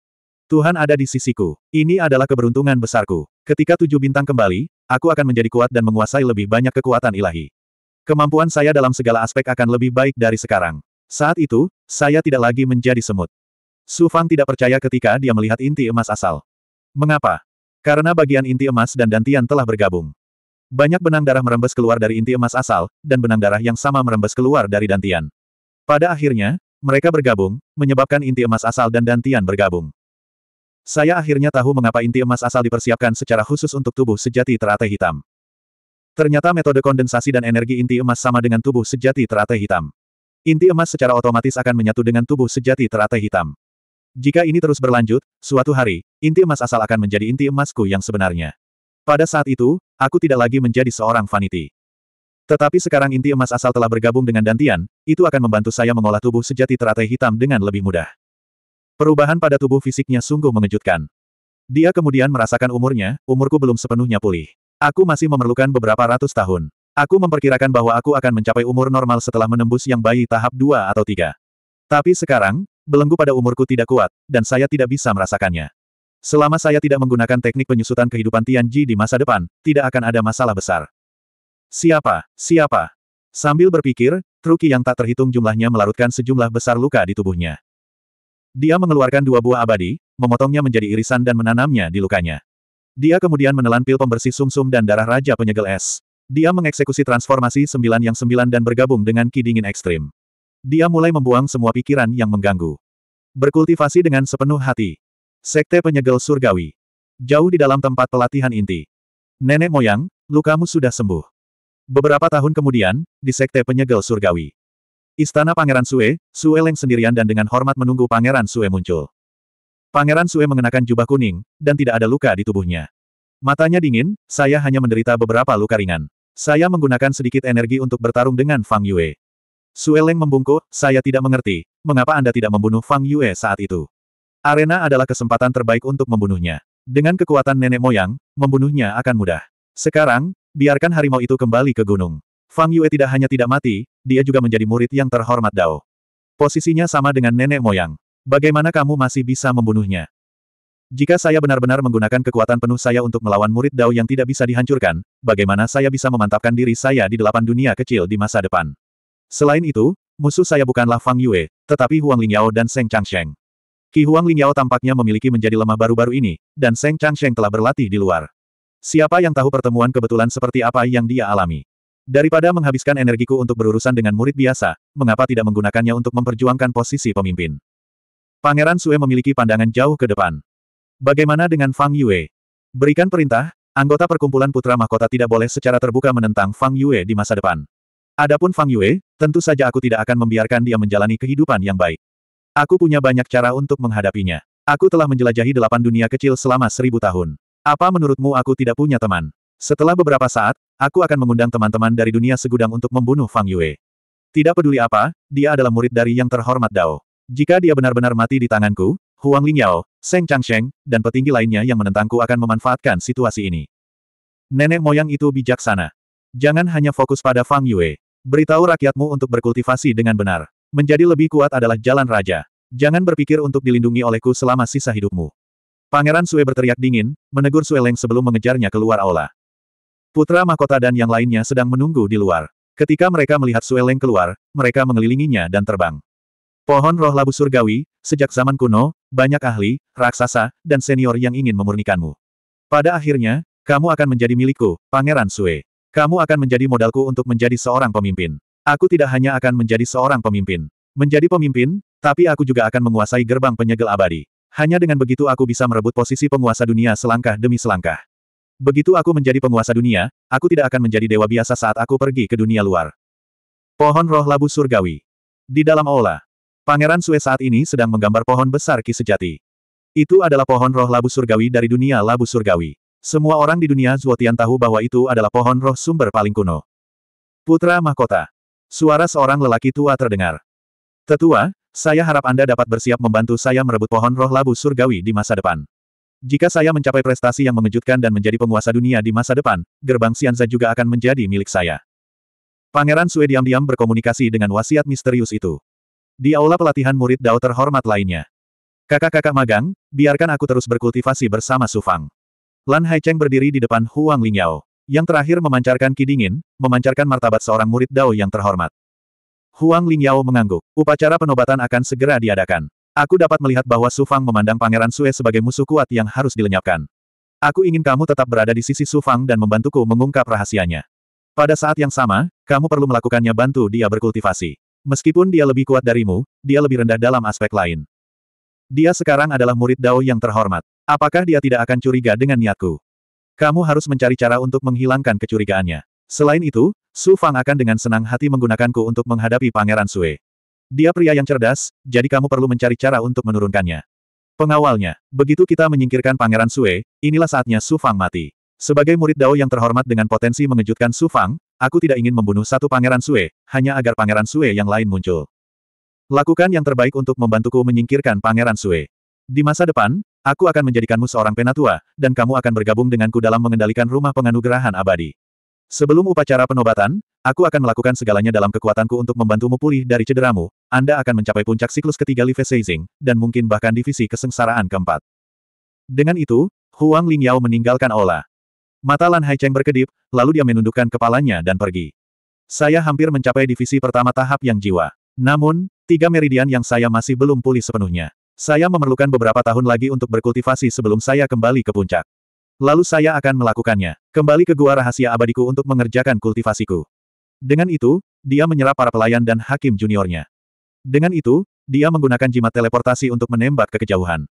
Tuhan ada di sisiku. Ini adalah keberuntungan besarku. Ketika tujuh bintang kembali, aku akan menjadi kuat dan menguasai lebih banyak kekuatan ilahi. Kemampuan saya dalam segala aspek akan lebih baik dari sekarang. Saat itu, saya tidak lagi menjadi semut. Su Fang tidak percaya ketika dia melihat inti emas asal. Mengapa? Karena bagian inti emas dan dantian telah bergabung. Banyak benang darah merembes keluar dari inti emas asal, dan benang darah yang sama merembes keluar dari dantian. Pada akhirnya, mereka bergabung, menyebabkan inti emas asal dan dantian bergabung. Saya akhirnya tahu mengapa inti emas asal dipersiapkan secara khusus untuk tubuh sejati teratai hitam. Ternyata metode kondensasi dan energi inti emas sama dengan tubuh sejati teratai hitam. Inti emas secara otomatis akan menyatu dengan tubuh sejati teratai hitam. Jika ini terus berlanjut, suatu hari, inti emas asal akan menjadi inti emasku yang sebenarnya. Pada saat itu, aku tidak lagi menjadi seorang vanity. Tetapi sekarang inti emas asal telah bergabung dengan dantian, itu akan membantu saya mengolah tubuh sejati teratai hitam dengan lebih mudah. Perubahan pada tubuh fisiknya sungguh mengejutkan. Dia kemudian merasakan umurnya, umurku belum sepenuhnya pulih. Aku masih memerlukan beberapa ratus tahun. Aku memperkirakan bahwa aku akan mencapai umur normal setelah menembus yang bayi tahap dua atau tiga. Tapi sekarang, belenggu pada umurku tidak kuat, dan saya tidak bisa merasakannya. Selama saya tidak menggunakan teknik penyusutan kehidupan Tianji di masa depan, tidak akan ada masalah besar. Siapa? Siapa? Sambil berpikir, Truki yang tak terhitung jumlahnya melarutkan sejumlah besar luka di tubuhnya. Dia mengeluarkan dua buah abadi, memotongnya menjadi irisan dan menanamnya di lukanya. Dia kemudian menelan pil pembersih sumsum -sum dan darah Raja Penyegel Es. Dia mengeksekusi transformasi sembilan yang sembilan dan bergabung dengan ki dingin ekstrim. Dia mulai membuang semua pikiran yang mengganggu. Berkultivasi dengan sepenuh hati. Sekte penyegel surgawi. Jauh di dalam tempat pelatihan inti. Nenek moyang, lukamu sudah sembuh. Beberapa tahun kemudian, di sekte penyegel surgawi. Istana Pangeran Sue, Sue Leng sendirian dan dengan hormat menunggu Pangeran Sue muncul. Pangeran Sue mengenakan jubah kuning, dan tidak ada luka di tubuhnya. Matanya dingin, saya hanya menderita beberapa luka ringan. Saya menggunakan sedikit energi untuk bertarung dengan Fang Yue. Sueleng membungkuk, saya tidak mengerti, mengapa Anda tidak membunuh Fang Yue saat itu. Arena adalah kesempatan terbaik untuk membunuhnya. Dengan kekuatan nenek moyang, membunuhnya akan mudah. Sekarang, biarkan harimau itu kembali ke gunung. Fang Yue tidak hanya tidak mati, dia juga menjadi murid yang terhormat Dao. Posisinya sama dengan nenek moyang. Bagaimana kamu masih bisa membunuhnya? Jika saya benar-benar menggunakan kekuatan penuh saya untuk melawan murid Dao yang tidak bisa dihancurkan, bagaimana saya bisa memantapkan diri saya di delapan dunia kecil di masa depan? Selain itu, musuh saya bukanlah Fang Yue, tetapi Huang Lingyao dan Seng Changsheng. Ki Huang Lingyao tampaknya memiliki menjadi lemah baru-baru ini, dan Seng Changsheng telah berlatih di luar. Siapa yang tahu pertemuan kebetulan seperti apa yang dia alami? Daripada menghabiskan energiku untuk berurusan dengan murid biasa, mengapa tidak menggunakannya untuk memperjuangkan posisi pemimpin? Pangeran Sue memiliki pandangan jauh ke depan. Bagaimana dengan Fang Yue? Berikan perintah, anggota perkumpulan putra mahkota tidak boleh secara terbuka menentang Fang Yue di masa depan. Adapun Fang Yue, Tentu saja aku tidak akan membiarkan dia menjalani kehidupan yang baik. Aku punya banyak cara untuk menghadapinya. Aku telah menjelajahi delapan dunia kecil selama seribu tahun. Apa menurutmu aku tidak punya teman? Setelah beberapa saat, aku akan mengundang teman-teman dari dunia segudang untuk membunuh Fang Yue. Tidak peduli apa, dia adalah murid dari yang terhormat Dao. Jika dia benar-benar mati di tanganku, Huang Lingyao, Seng Changsheng, dan petinggi lainnya yang menentangku akan memanfaatkan situasi ini. Nenek moyang itu bijaksana. Jangan hanya fokus pada Fang Yue. Beritahu rakyatmu untuk berkultivasi dengan benar. Menjadi lebih kuat adalah jalan raja. Jangan berpikir untuk dilindungi olehku selama sisa hidupmu. Pangeran Sue berteriak dingin, menegur Sue Leng sebelum mengejarnya keluar aula. Putra mahkota dan yang lainnya sedang menunggu di luar. Ketika mereka melihat Sue Leng keluar, mereka mengelilinginya dan terbang. Pohon roh labu surgawi, sejak zaman kuno, banyak ahli, raksasa, dan senior yang ingin memurnikanmu. Pada akhirnya, kamu akan menjadi milikku, Pangeran Sue. Kamu akan menjadi modalku untuk menjadi seorang pemimpin. Aku tidak hanya akan menjadi seorang pemimpin. Menjadi pemimpin, tapi aku juga akan menguasai gerbang penyegel abadi. Hanya dengan begitu aku bisa merebut posisi penguasa dunia selangkah demi selangkah. Begitu aku menjadi penguasa dunia, aku tidak akan menjadi dewa biasa saat aku pergi ke dunia luar. Pohon roh labu surgawi. Di dalam aula, Pangeran Sue saat ini sedang menggambar pohon besar ki sejati. Itu adalah pohon roh labu surgawi dari dunia labu surgawi. Semua orang di dunia Zuotian tahu bahwa itu adalah pohon roh sumber paling kuno. Putra Mahkota. Suara seorang lelaki tua terdengar. Tetua, saya harap Anda dapat bersiap membantu saya merebut pohon roh labu surgawi di masa depan. Jika saya mencapai prestasi yang mengejutkan dan menjadi penguasa dunia di masa depan, gerbang Sianza juga akan menjadi milik saya. Pangeran Sue diam-diam berkomunikasi dengan wasiat misterius itu. Di aula pelatihan murid Dao terhormat lainnya. Kakak-kakak magang, biarkan aku terus berkultivasi bersama Sufang. Lan Haicheng berdiri di depan Huang Lingyao. Yang terakhir memancarkan ki dingin, memancarkan martabat seorang murid Dao yang terhormat. Huang Lingyao mengangguk. Upacara penobatan akan segera diadakan. Aku dapat melihat bahwa Su Fang memandang Pangeran Sue sebagai musuh kuat yang harus dilenyapkan. Aku ingin kamu tetap berada di sisi Su Fang dan membantuku mengungkap rahasianya. Pada saat yang sama, kamu perlu melakukannya bantu dia berkultivasi. Meskipun dia lebih kuat darimu, dia lebih rendah dalam aspek lain. Dia sekarang adalah murid Dao yang terhormat. Apakah dia tidak akan curiga dengan niatku? Kamu harus mencari cara untuk menghilangkan kecurigaannya. Selain itu, Su Fang akan dengan senang hati menggunakanku untuk menghadapi Pangeran Sue. Dia pria yang cerdas, jadi kamu perlu mencari cara untuk menurunkannya. Pengawalnya, begitu kita menyingkirkan Pangeran Sue, inilah saatnya Su Fang mati. Sebagai murid Dao yang terhormat dengan potensi mengejutkan Su Fang, aku tidak ingin membunuh satu Pangeran Sue, hanya agar Pangeran Sue yang lain muncul. Lakukan yang terbaik untuk membantuku menyingkirkan Pangeran Sue. Di masa depan, Aku akan menjadikanmu seorang penatua, dan kamu akan bergabung denganku dalam mengendalikan rumah penganugerahan abadi. Sebelum upacara penobatan, aku akan melakukan segalanya dalam kekuatanku untuk membantumu pulih dari cederamu. Anda akan mencapai puncak siklus ketiga life Seizing, dan mungkin bahkan divisi kesengsaraan keempat. Dengan itu, Huang Lingyao meninggalkan Ola. Mata Lan Haicheng berkedip, lalu dia menundukkan kepalanya dan pergi. Saya hampir mencapai divisi pertama tahap yang jiwa. Namun, tiga meridian yang saya masih belum pulih sepenuhnya. Saya memerlukan beberapa tahun lagi untuk berkultivasi sebelum saya kembali ke puncak. Lalu saya akan melakukannya. Kembali ke gua rahasia abadiku untuk mengerjakan kultivasiku. Dengan itu, dia menyerap para pelayan dan hakim juniornya. Dengan itu, dia menggunakan jimat teleportasi untuk menembak ke kejauhan.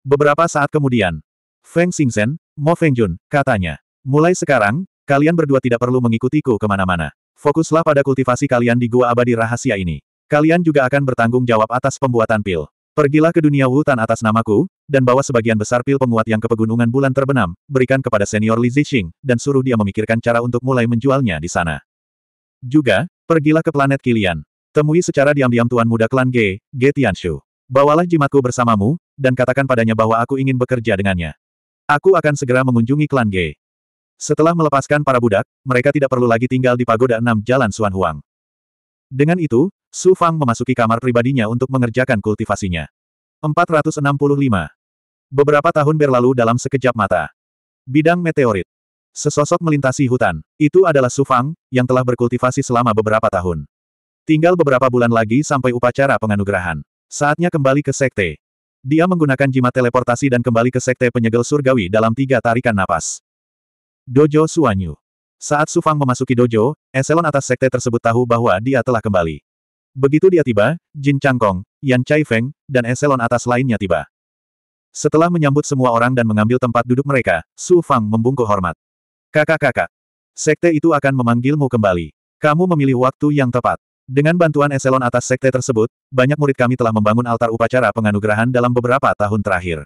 Beberapa saat kemudian, Feng Xingzhen, Mo Fengjun, katanya. Mulai sekarang, kalian berdua tidak perlu mengikutiku kemana-mana. Fokuslah pada kultivasi kalian di gua abadi rahasia ini. Kalian juga akan bertanggung jawab atas pembuatan pil. Pergilah ke dunia Wutan atas namaku, dan bawa sebagian besar pil penguat yang ke pegunungan bulan terbenam, berikan kepada senior Li Zixing, dan suruh dia memikirkan cara untuk mulai menjualnya di sana. Juga, pergilah ke planet Kilian. Temui secara diam-diam Tuan Muda Klan Ge, Ge Tianshu. Bawalah jimatku bersamamu, dan katakan padanya bahwa aku ingin bekerja dengannya. Aku akan segera mengunjungi Klan Ge. Setelah melepaskan para budak, mereka tidak perlu lagi tinggal di Pagoda enam Jalan Suan Huang. Dengan itu, Su Fang memasuki kamar pribadinya untuk mengerjakan kultivasinya. 465. Beberapa tahun berlalu dalam sekejap mata. Bidang meteorit. Sesosok melintasi hutan. Itu adalah Su Fang, yang telah berkultivasi selama beberapa tahun. Tinggal beberapa bulan lagi sampai upacara penganugerahan. Saatnya kembali ke sekte. Dia menggunakan jimat teleportasi dan kembali ke sekte penyegel surgawi dalam tiga tarikan napas. Dojo Suanyu. Saat Sufang memasuki dojo, eselon atas sekte tersebut tahu bahwa dia telah kembali. Begitu dia tiba, Jin Changkong, Yan Chai Feng, dan eselon atas lainnya tiba. Setelah menyambut semua orang dan mengambil tempat duduk mereka, Su Fang membungkuk hormat. Kakak-kakak, sekte itu akan memanggilmu kembali. Kamu memilih waktu yang tepat. Dengan bantuan eselon atas sekte tersebut, banyak murid kami telah membangun altar upacara penganugerahan dalam beberapa tahun terakhir.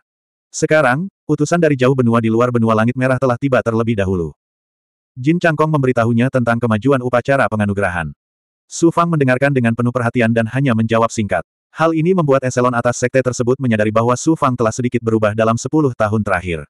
Sekarang, utusan dari jauh benua di luar benua langit merah telah tiba terlebih dahulu. Jin Changkong memberitahunya tentang kemajuan upacara penganugerahan. Su Fang mendengarkan dengan penuh perhatian dan hanya menjawab singkat. Hal ini membuat eselon atas sekte tersebut menyadari bahwa Su Fang telah sedikit berubah dalam sepuluh tahun terakhir.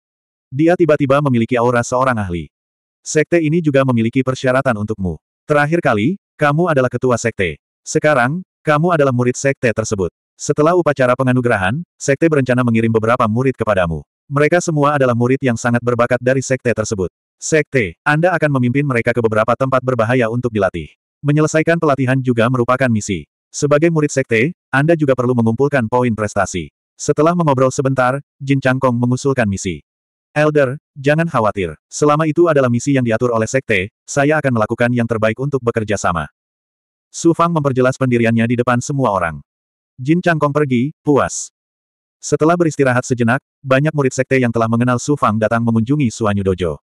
Dia tiba-tiba memiliki aura seorang ahli. Sekte ini juga memiliki persyaratan untukmu. Terakhir kali, kamu adalah ketua sekte. Sekarang, kamu adalah murid sekte tersebut. Setelah upacara penganugerahan, sekte berencana mengirim beberapa murid kepadamu. Mereka semua adalah murid yang sangat berbakat dari sekte tersebut. Sekte, Anda akan memimpin mereka ke beberapa tempat berbahaya untuk dilatih. Menyelesaikan pelatihan juga merupakan misi. Sebagai murid sekte, Anda juga perlu mengumpulkan poin prestasi. Setelah mengobrol sebentar, Jin Changkong mengusulkan misi. Elder, jangan khawatir. Selama itu adalah misi yang diatur oleh sekte, saya akan melakukan yang terbaik untuk bekerja sama. Su Fang memperjelas pendiriannya di depan semua orang. Jin Changkong pergi, puas. Setelah beristirahat sejenak, banyak murid sekte yang telah mengenal Su Fang datang mengunjungi Suanyu Dojo.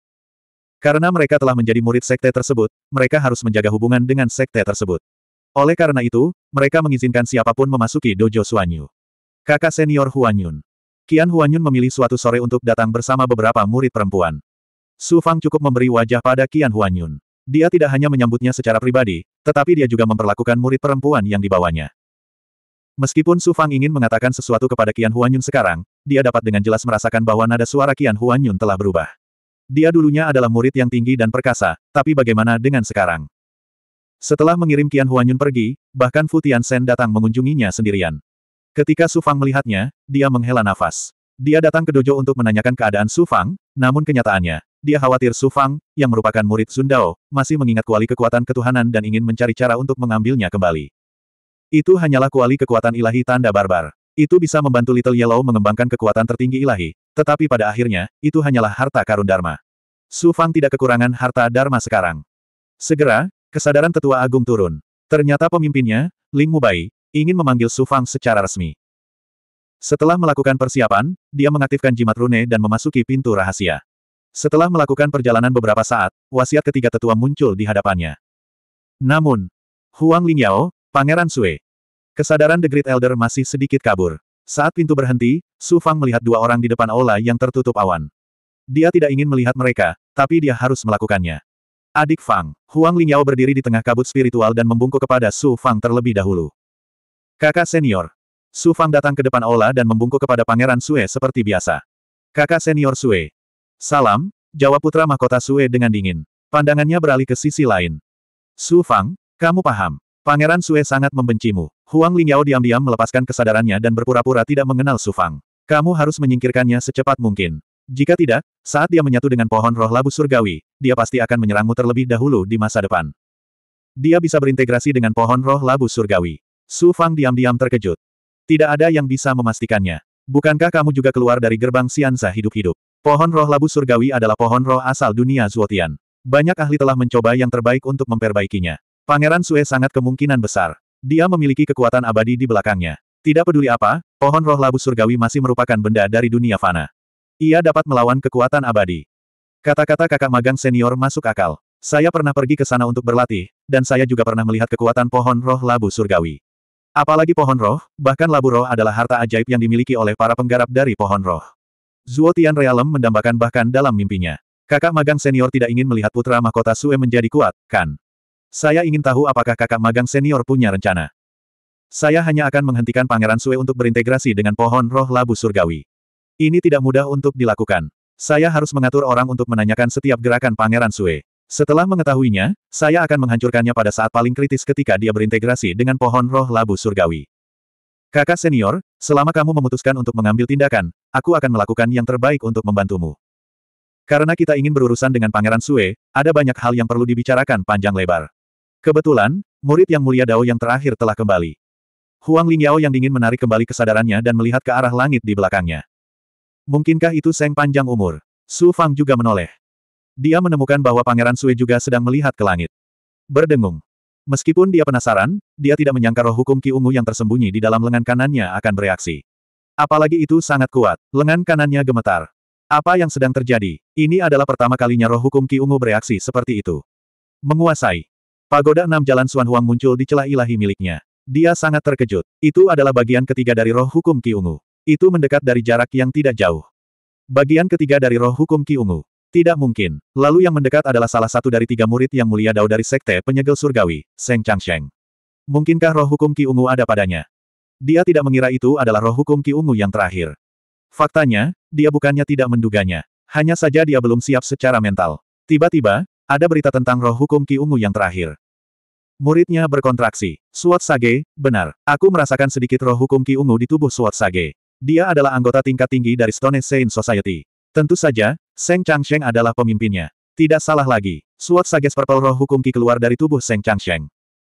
Karena mereka telah menjadi murid sekte tersebut, mereka harus menjaga hubungan dengan sekte tersebut. Oleh karena itu, mereka mengizinkan siapapun memasuki dojo Suanyu. Kakak senior Huanyun. Kian Huanyun memilih suatu sore untuk datang bersama beberapa murid perempuan. Su Fang cukup memberi wajah pada Kian Huanyun. Dia tidak hanya menyambutnya secara pribadi, tetapi dia juga memperlakukan murid perempuan yang dibawanya. Meskipun Su Fang ingin mengatakan sesuatu kepada Kian Huanyun sekarang, dia dapat dengan jelas merasakan bahwa nada suara Kian Huanyun telah berubah. Dia dulunya adalah murid yang tinggi dan perkasa, tapi bagaimana dengan sekarang? Setelah mengirim Qian Huanyun pergi, bahkan Fu Sen datang mengunjunginya sendirian. Ketika Su Fang melihatnya, dia menghela nafas. Dia datang ke dojo untuk menanyakan keadaan Su Fang, namun kenyataannya, dia khawatir Su Fang, yang merupakan murid Sundao, masih mengingat kuali kekuatan ketuhanan dan ingin mencari cara untuk mengambilnya kembali. Itu hanyalah kuali kekuatan ilahi tanda barbar. Itu bisa membantu Little Yellow mengembangkan kekuatan tertinggi ilahi, tetapi pada akhirnya, itu hanyalah harta karun Dharma. Su Fang tidak kekurangan harta Dharma sekarang. Segera, kesadaran tetua agung turun. Ternyata pemimpinnya, Ling Mubai, ingin memanggil Su Fang secara resmi. Setelah melakukan persiapan, dia mengaktifkan jimat rune dan memasuki pintu rahasia. Setelah melakukan perjalanan beberapa saat, wasiat ketiga tetua muncul di hadapannya. Namun, Huang Lingyao, Pangeran Sui, Kesadaran The Great Elder masih sedikit kabur. Saat pintu berhenti, Su Fang melihat dua orang di depan aula yang tertutup awan. Dia tidak ingin melihat mereka, tapi dia harus melakukannya. Adik Fang, Huang Lingyao berdiri di tengah kabut spiritual dan membungkuk kepada Su Fang terlebih dahulu. Kakak senior. Su Fang datang ke depan aula dan membungkuk kepada Pangeran Sue seperti biasa. Kakak senior Sue. Salam, jawab putra mahkota Sue dengan dingin. Pandangannya beralih ke sisi lain. Su Fang, kamu paham. Pangeran Sue sangat membencimu. Huang Lingyao diam-diam melepaskan kesadarannya dan berpura-pura tidak mengenal Su Fang. Kamu harus menyingkirkannya secepat mungkin. Jika tidak, saat dia menyatu dengan pohon roh labu surgawi, dia pasti akan menyerangmu terlebih dahulu di masa depan. Dia bisa berintegrasi dengan pohon roh labu surgawi. Su Fang diam-diam terkejut. Tidak ada yang bisa memastikannya. Bukankah kamu juga keluar dari gerbang Sianza hidup-hidup? Pohon roh labu surgawi adalah pohon roh asal dunia Zuotian. Banyak ahli telah mencoba yang terbaik untuk memperbaikinya. Pangeran Sue sangat kemungkinan besar. Dia memiliki kekuatan abadi di belakangnya. Tidak peduli apa, pohon roh labu surgawi masih merupakan benda dari dunia fana. Ia dapat melawan kekuatan abadi. Kata-kata kakak magang senior masuk akal. Saya pernah pergi ke sana untuk berlatih, dan saya juga pernah melihat kekuatan pohon roh labu surgawi. Apalagi pohon roh, bahkan labu roh adalah harta ajaib yang dimiliki oleh para penggarap dari pohon roh. Zuo Tian Realem mendambakan bahkan dalam mimpinya. Kakak magang senior tidak ingin melihat putra mahkota Sue menjadi kuat, kan? Saya ingin tahu apakah kakak magang senior punya rencana. Saya hanya akan menghentikan Pangeran Sue untuk berintegrasi dengan pohon roh labu surgawi. Ini tidak mudah untuk dilakukan. Saya harus mengatur orang untuk menanyakan setiap gerakan Pangeran Sue. Setelah mengetahuinya, saya akan menghancurkannya pada saat paling kritis ketika dia berintegrasi dengan pohon roh labu surgawi. Kakak senior, selama kamu memutuskan untuk mengambil tindakan, aku akan melakukan yang terbaik untuk membantumu. Karena kita ingin berurusan dengan Pangeran Sue, ada banyak hal yang perlu dibicarakan panjang lebar. Kebetulan, murid yang mulia Dao yang terakhir telah kembali. Huang Lingyao yang dingin menarik kembali kesadarannya dan melihat ke arah langit di belakangnya. Mungkinkah itu Seng panjang umur? Su Fang juga menoleh. Dia menemukan bahwa Pangeran Sui juga sedang melihat ke langit. Berdengung. Meskipun dia penasaran, dia tidak menyangka roh hukum Ki Ungu yang tersembunyi di dalam lengan kanannya akan bereaksi. Apalagi itu sangat kuat, lengan kanannya gemetar. Apa yang sedang terjadi? Ini adalah pertama kalinya roh hukum Ki Ungu bereaksi seperti itu. Menguasai. Pagoda enam jalan Suan Huang muncul di celah ilahi miliknya. Dia sangat terkejut. Itu adalah bagian ketiga dari roh hukum Ki Ungu. Itu mendekat dari jarak yang tidak jauh. Bagian ketiga dari roh hukum Ki Ungu. Tidak mungkin. Lalu yang mendekat adalah salah satu dari tiga murid yang mulia dao dari sekte penyegel surgawi, Seng Sheng. Mungkinkah roh hukum Ki Ungu ada padanya? Dia tidak mengira itu adalah roh hukum Ki Ungu yang terakhir. Faktanya, dia bukannya tidak menduganya. Hanya saja dia belum siap secara mental. Tiba-tiba, ada berita tentang roh hukum Ki Ungu yang terakhir. Muridnya berkontraksi. Suat Sage, benar, aku merasakan sedikit roh hukum Ki Ungu di tubuh Suat Sage. Dia adalah anggota tingkat tinggi dari Stone Sein Society. Tentu saja, Seng Changsheng adalah pemimpinnya. Tidak salah lagi, Suat Sage Purple roh hukum Ki keluar dari tubuh Seng Changsheng.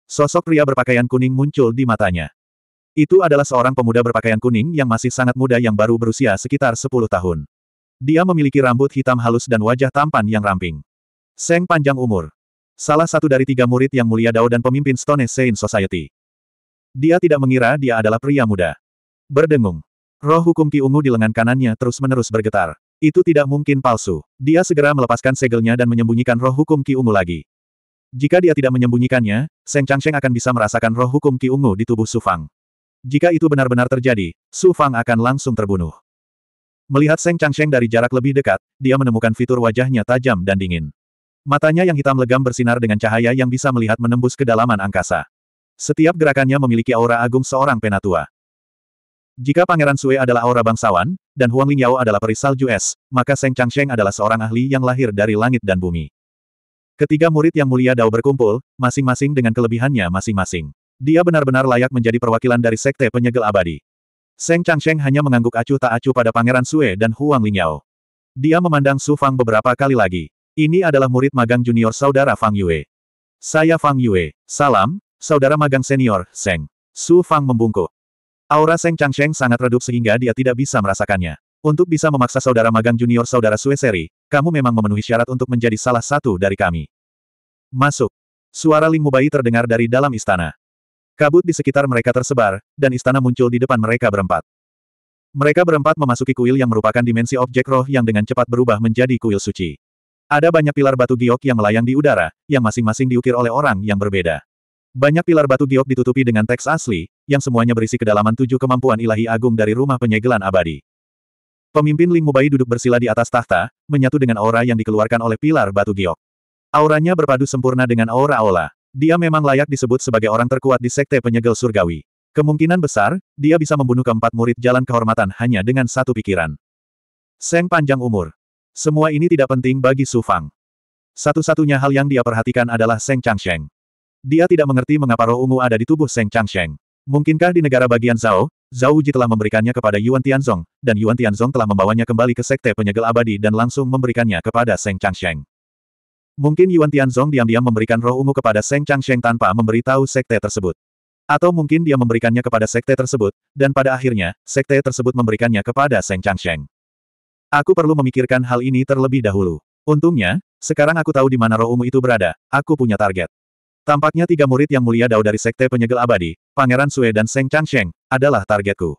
Sosok pria berpakaian kuning muncul di matanya. Itu adalah seorang pemuda berpakaian kuning yang masih sangat muda yang baru berusia sekitar 10 tahun. Dia memiliki rambut hitam halus dan wajah tampan yang ramping. Seng panjang umur. Salah satu dari tiga murid yang mulia Dao dan pemimpin Stone Sein Society. Dia tidak mengira dia adalah pria muda. Berdengung. Roh hukum Ki Ungu di lengan kanannya terus-menerus bergetar. Itu tidak mungkin palsu. Dia segera melepaskan segelnya dan menyembunyikan roh hukum Ki Ungu lagi. Jika dia tidak menyembunyikannya, Seng Changsheng akan bisa merasakan roh hukum Ki Ungu di tubuh Su Fang. Jika itu benar-benar terjadi, Su Fang akan langsung terbunuh. Melihat Seng Changsheng dari jarak lebih dekat, dia menemukan fitur wajahnya tajam dan dingin. Matanya yang hitam legam bersinar dengan cahaya yang bisa melihat menembus kedalaman angkasa. Setiap gerakannya memiliki aura agung seorang penatua. Jika Pangeran Sui adalah aura bangsawan, dan Huang Lingyao adalah salju es, maka Seng Changsheng adalah seorang ahli yang lahir dari langit dan bumi. Ketiga murid yang mulia Dao berkumpul, masing-masing dengan kelebihannya masing-masing. Dia benar-benar layak menjadi perwakilan dari sekte penyegel abadi. Seng Changsheng hanya mengangguk acuh tak acuh pada Pangeran Sue dan Huang Lingyao. Dia memandang Su Fang beberapa kali lagi. Ini adalah murid magang junior saudara Fang Yue. Saya Fang Yue. Salam, saudara magang senior, Seng. Su Fang membungkuk. Aura Seng Changsheng sangat redup sehingga dia tidak bisa merasakannya. Untuk bisa memaksa saudara magang junior saudara Seri, kamu memang memenuhi syarat untuk menjadi salah satu dari kami. Masuk. Suara Ling Mubai terdengar dari dalam istana. Kabut di sekitar mereka tersebar, dan istana muncul di depan mereka berempat. Mereka berempat memasuki kuil yang merupakan dimensi objek roh yang dengan cepat berubah menjadi kuil suci. Ada banyak pilar batu giok yang melayang di udara, yang masing-masing diukir oleh orang yang berbeda. Banyak pilar batu giok ditutupi dengan teks asli, yang semuanya berisi kedalaman tujuh kemampuan ilahi agung dari rumah penyegelan abadi. Pemimpin Ling Mubai duduk bersila di atas tahta, menyatu dengan aura yang dikeluarkan oleh pilar batu giok. Auranya berpadu sempurna dengan aura aula. Dia memang layak disebut sebagai orang terkuat di sekte penyegel surgawi. Kemungkinan besar, dia bisa membunuh keempat murid jalan kehormatan hanya dengan satu pikiran. Seng panjang umur. Semua ini tidak penting bagi Su Fang. Satu-satunya hal yang dia perhatikan adalah Seng Changsheng. Dia tidak mengerti mengapa roh ungu ada di tubuh Seng Changsheng. Mungkinkah di negara bagian Zhao, Zhao Ji telah memberikannya kepada Yuan Tianzong, dan Yuan Tianzong telah membawanya kembali ke Sekte Penyegel Abadi dan langsung memberikannya kepada Seng Changsheng. Mungkin Yuan Tianzong diam-diam memberikan roh ungu kepada Seng Changsheng tanpa memberitahu Sekte tersebut. Atau mungkin dia memberikannya kepada Sekte tersebut, dan pada akhirnya, Sekte tersebut memberikannya kepada Seng Changsheng. Aku perlu memikirkan hal ini terlebih dahulu. Untungnya, sekarang aku tahu di mana roh ungu itu berada, aku punya target. Tampaknya tiga murid yang mulia Dao dari Sekte Penyegel Abadi, Pangeran Sue dan Seng Changsheng, adalah targetku.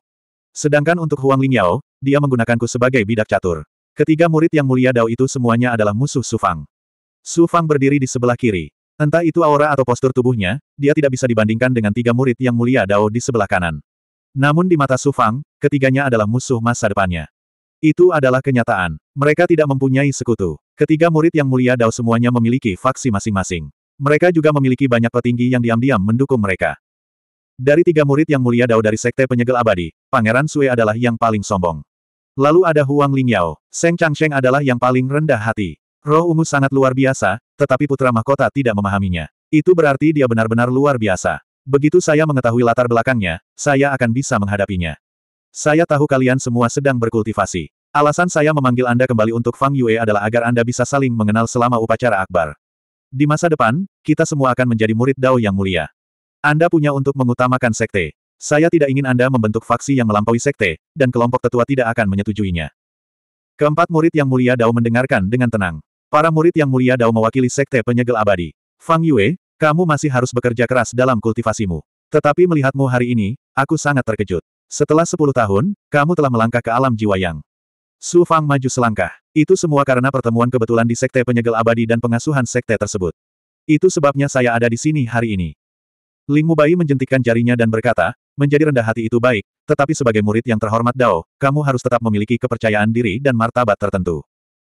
Sedangkan untuk Huang Lingyao, dia menggunakanku sebagai bidak catur. Ketiga murid yang mulia Dao itu semuanya adalah musuh Su Fang. Su Fang berdiri di sebelah kiri. Entah itu aura atau postur tubuhnya, dia tidak bisa dibandingkan dengan tiga murid yang mulia Dao di sebelah kanan. Namun di mata Su Fang, ketiganya adalah musuh masa depannya. Itu adalah kenyataan. Mereka tidak mempunyai sekutu. Ketiga murid yang mulia Dao semuanya memiliki faksi masing-masing. Mereka juga memiliki banyak petinggi yang diam-diam mendukung mereka. Dari tiga murid yang mulia Dao dari Sekte Penyegel Abadi, Pangeran Sui adalah yang paling sombong. Lalu ada Huang Lingyao, Seng Changsheng adalah yang paling rendah hati. Roh ungu sangat luar biasa, tetapi putra mahkota tidak memahaminya. Itu berarti dia benar-benar luar biasa. Begitu saya mengetahui latar belakangnya, saya akan bisa menghadapinya. Saya tahu kalian semua sedang berkultivasi. Alasan saya memanggil Anda kembali untuk Fang Yue adalah agar Anda bisa saling mengenal selama upacara akbar. Di masa depan, kita semua akan menjadi murid Dao yang mulia. Anda punya untuk mengutamakan sekte. Saya tidak ingin Anda membentuk faksi yang melampaui sekte, dan kelompok tetua tidak akan menyetujuinya. Keempat murid yang mulia Dao mendengarkan dengan tenang. Para murid yang mulia Dao mewakili sekte penyegel abadi. Fang Yue, kamu masih harus bekerja keras dalam kultivasimu. Tetapi melihatmu hari ini, aku sangat terkejut. Setelah sepuluh tahun, kamu telah melangkah ke alam jiwa yang Su Fang maju selangkah. Itu semua karena pertemuan kebetulan di Sekte Penyegel Abadi dan pengasuhan Sekte tersebut. Itu sebabnya saya ada di sini hari ini. Ling Mubai menjentikkan jarinya dan berkata, menjadi rendah hati itu baik, tetapi sebagai murid yang terhormat Dao, kamu harus tetap memiliki kepercayaan diri dan martabat tertentu.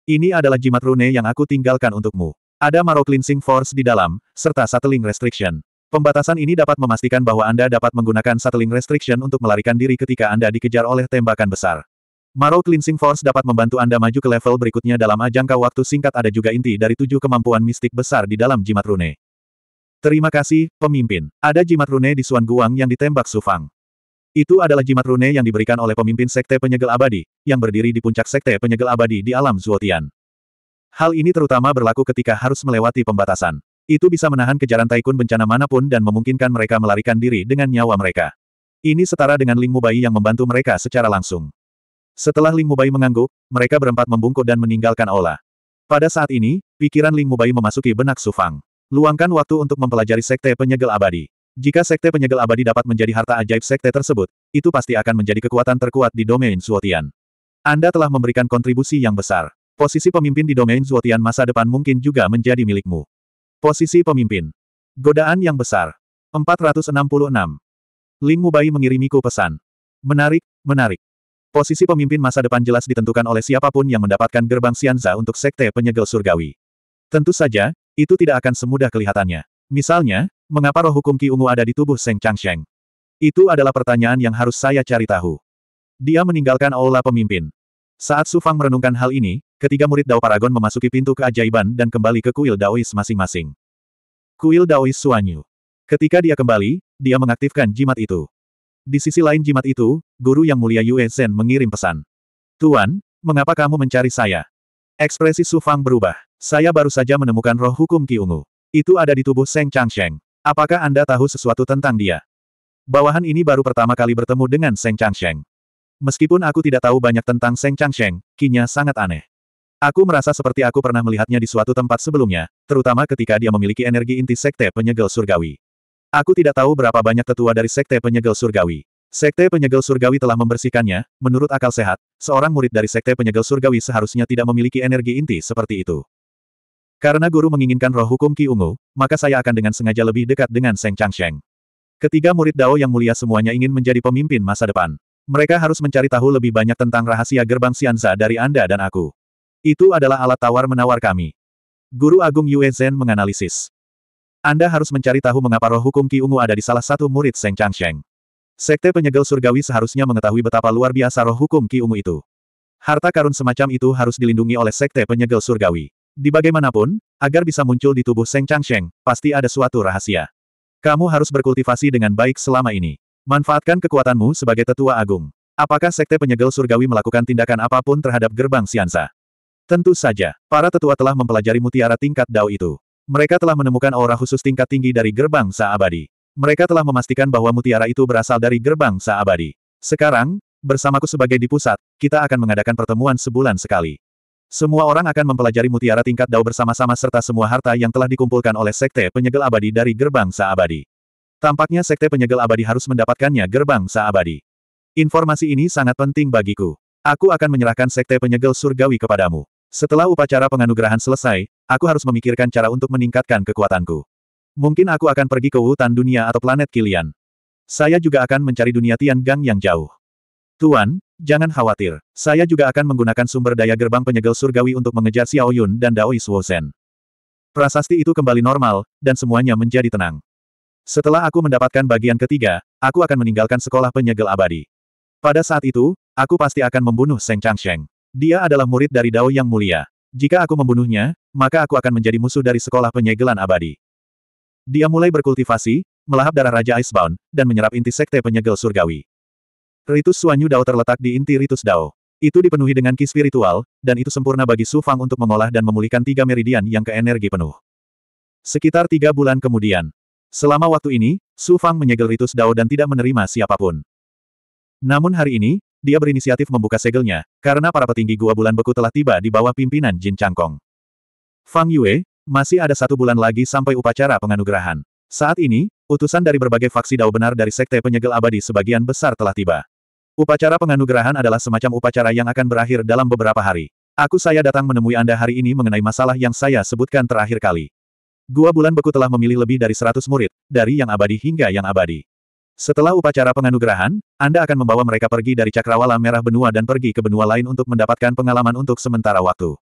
Ini adalah jimat rune yang aku tinggalkan untukmu. Ada Maro Cleansing Force di dalam, serta Satelling Restriction. Pembatasan ini dapat memastikan bahwa Anda dapat menggunakan Satelling Restriction untuk melarikan diri ketika Anda dikejar oleh tembakan besar. Marrow Cleansing Force dapat membantu Anda maju ke level berikutnya dalam ah, jangka waktu singkat ada juga inti dari tujuh kemampuan mistik besar di dalam jimat rune. Terima kasih, pemimpin. Ada jimat rune di Suan Guang yang ditembak Sufang. Itu adalah jimat rune yang diberikan oleh pemimpin Sekte Penyegel Abadi, yang berdiri di puncak Sekte Penyegel Abadi di alam Zuotian. Hal ini terutama berlaku ketika harus melewati pembatasan. Itu bisa menahan kejaran taikun bencana manapun dan memungkinkan mereka melarikan diri dengan nyawa mereka. Ini setara dengan Ling Mubai yang membantu mereka secara langsung. Setelah Ling Mubai mengangguk, mereka berempat membungkuk dan meninggalkan Ola. Pada saat ini, pikiran Ling Mubai memasuki benak Sufang. Luangkan waktu untuk mempelajari sekte penyegel abadi. Jika sekte penyegel abadi dapat menjadi harta ajaib sekte tersebut, itu pasti akan menjadi kekuatan terkuat di domain Suotian. Anda telah memberikan kontribusi yang besar. Posisi pemimpin di domain Zuotian masa depan mungkin juga menjadi milikmu. Posisi pemimpin. Godaan yang besar. 466. Ling Mubai mengirimiku pesan. Menarik, menarik. Posisi pemimpin masa depan jelas ditentukan oleh siapapun yang mendapatkan gerbang Xianza untuk Sekte Penyegel Surgawi. Tentu saja, itu tidak akan semudah kelihatannya. Misalnya, mengapa roh hukum Ki Ungu ada di tubuh Seng Changsheng? Itu adalah pertanyaan yang harus saya cari tahu. Dia meninggalkan aula pemimpin. Saat Su Fang merenungkan hal ini, ketiga murid Dao Paragon memasuki pintu keajaiban dan kembali ke kuil Daois masing-masing. Kuil Daois Suanyu. Ketika dia kembali, dia mengaktifkan jimat itu. Di sisi lain jimat itu, guru yang mulia Yue Zhen mengirim pesan. Tuan, mengapa kamu mencari saya? Ekspresi Su Fang berubah. Saya baru saja menemukan roh hukum Ki Ungu. Itu ada di tubuh Seng Changsheng. Apakah Anda tahu sesuatu tentang dia? Bawahan ini baru pertama kali bertemu dengan Seng Changsheng. Meskipun aku tidak tahu banyak tentang Seng Changsheng, kinya sangat aneh. Aku merasa seperti aku pernah melihatnya di suatu tempat sebelumnya, terutama ketika dia memiliki energi inti sekte penyegel surgawi. Aku tidak tahu berapa banyak tetua dari Sekte Penyegel Surgawi. Sekte Penyegel Surgawi telah membersihkannya, menurut akal sehat, seorang murid dari Sekte Penyegel Surgawi seharusnya tidak memiliki energi inti seperti itu. Karena guru menginginkan roh hukum Ki Ungu, maka saya akan dengan sengaja lebih dekat dengan Seng Changsheng. Ketiga murid Dao yang mulia semuanya ingin menjadi pemimpin masa depan. Mereka harus mencari tahu lebih banyak tentang rahasia gerbang Xianza dari Anda dan aku. Itu adalah alat tawar menawar kami. Guru Agung Yue Zhen menganalisis. Anda harus mencari tahu mengapa roh hukum Ki Ungu ada di salah satu murid Seng Changsheng. Sekte penyegel surgawi seharusnya mengetahui betapa luar biasa roh hukum Ki Ungu itu. Harta karun semacam itu harus dilindungi oleh sekte penyegel surgawi. Di Bagaimanapun, agar bisa muncul di tubuh Seng Changsheng, pasti ada suatu rahasia. Kamu harus berkultivasi dengan baik selama ini. Manfaatkan kekuatanmu sebagai tetua agung. Apakah sekte penyegel surgawi melakukan tindakan apapun terhadap gerbang Siansa? Tentu saja, para tetua telah mempelajari mutiara tingkat Dao itu. Mereka telah menemukan aura khusus tingkat tinggi dari gerbang Saabadi. Mereka telah memastikan bahwa mutiara itu berasal dari gerbang Saabadi. Sekarang, bersamaku sebagai di pusat, kita akan mengadakan pertemuan sebulan sekali. Semua orang akan mempelajari mutiara tingkat dao bersama-sama serta semua harta yang telah dikumpulkan oleh Sekte Penyegel Abadi dari gerbang Saabadi. Tampaknya Sekte Penyegel Abadi harus mendapatkannya gerbang Saabadi. Informasi ini sangat penting bagiku. Aku akan menyerahkan Sekte Penyegel Surgawi kepadamu. Setelah upacara penganugerahan selesai, aku harus memikirkan cara untuk meningkatkan kekuatanku. Mungkin aku akan pergi ke hutan dunia atau planet Kilian. Saya juga akan mencari dunia Tian Gang yang jauh. Tuan, jangan khawatir. Saya juga akan menggunakan sumber daya gerbang penyegel surgawi untuk mengejar Xiao Yun dan Daois Wozen. Prasasti itu kembali normal, dan semuanya menjadi tenang. Setelah aku mendapatkan bagian ketiga, aku akan meninggalkan sekolah penyegel abadi. Pada saat itu, aku pasti akan membunuh Seng Changsheng. Dia adalah murid dari Dao yang mulia. Jika aku membunuhnya, maka aku akan menjadi musuh dari sekolah penyegelan abadi. Dia mulai berkultivasi, melahap darah Raja Icebound, dan menyerap inti sekte penyegel surgawi. Ritus Suanyu Dao terletak di inti Ritus Dao. Itu dipenuhi dengan ki spiritual, dan itu sempurna bagi Su Fang untuk mengolah dan memulihkan tiga meridian yang ke energi penuh. Sekitar tiga bulan kemudian. Selama waktu ini, Su Fang menyegel Ritus Dao dan tidak menerima siapapun. Namun hari ini, dia berinisiatif membuka segelnya, karena para petinggi gua bulan beku telah tiba di bawah pimpinan Jin Changkong. Fang Yue, masih ada satu bulan lagi sampai upacara penganugerahan. Saat ini, utusan dari berbagai faksi dao benar dari Sekte Penyegel Abadi sebagian besar telah tiba. Upacara penganugerahan adalah semacam upacara yang akan berakhir dalam beberapa hari. Aku saya datang menemui Anda hari ini mengenai masalah yang saya sebutkan terakhir kali. Gua bulan beku telah memilih lebih dari 100 murid, dari yang abadi hingga yang abadi. Setelah upacara penganugerahan, Anda akan membawa mereka pergi dari cakrawala merah benua dan pergi ke benua lain untuk mendapatkan pengalaman untuk sementara waktu.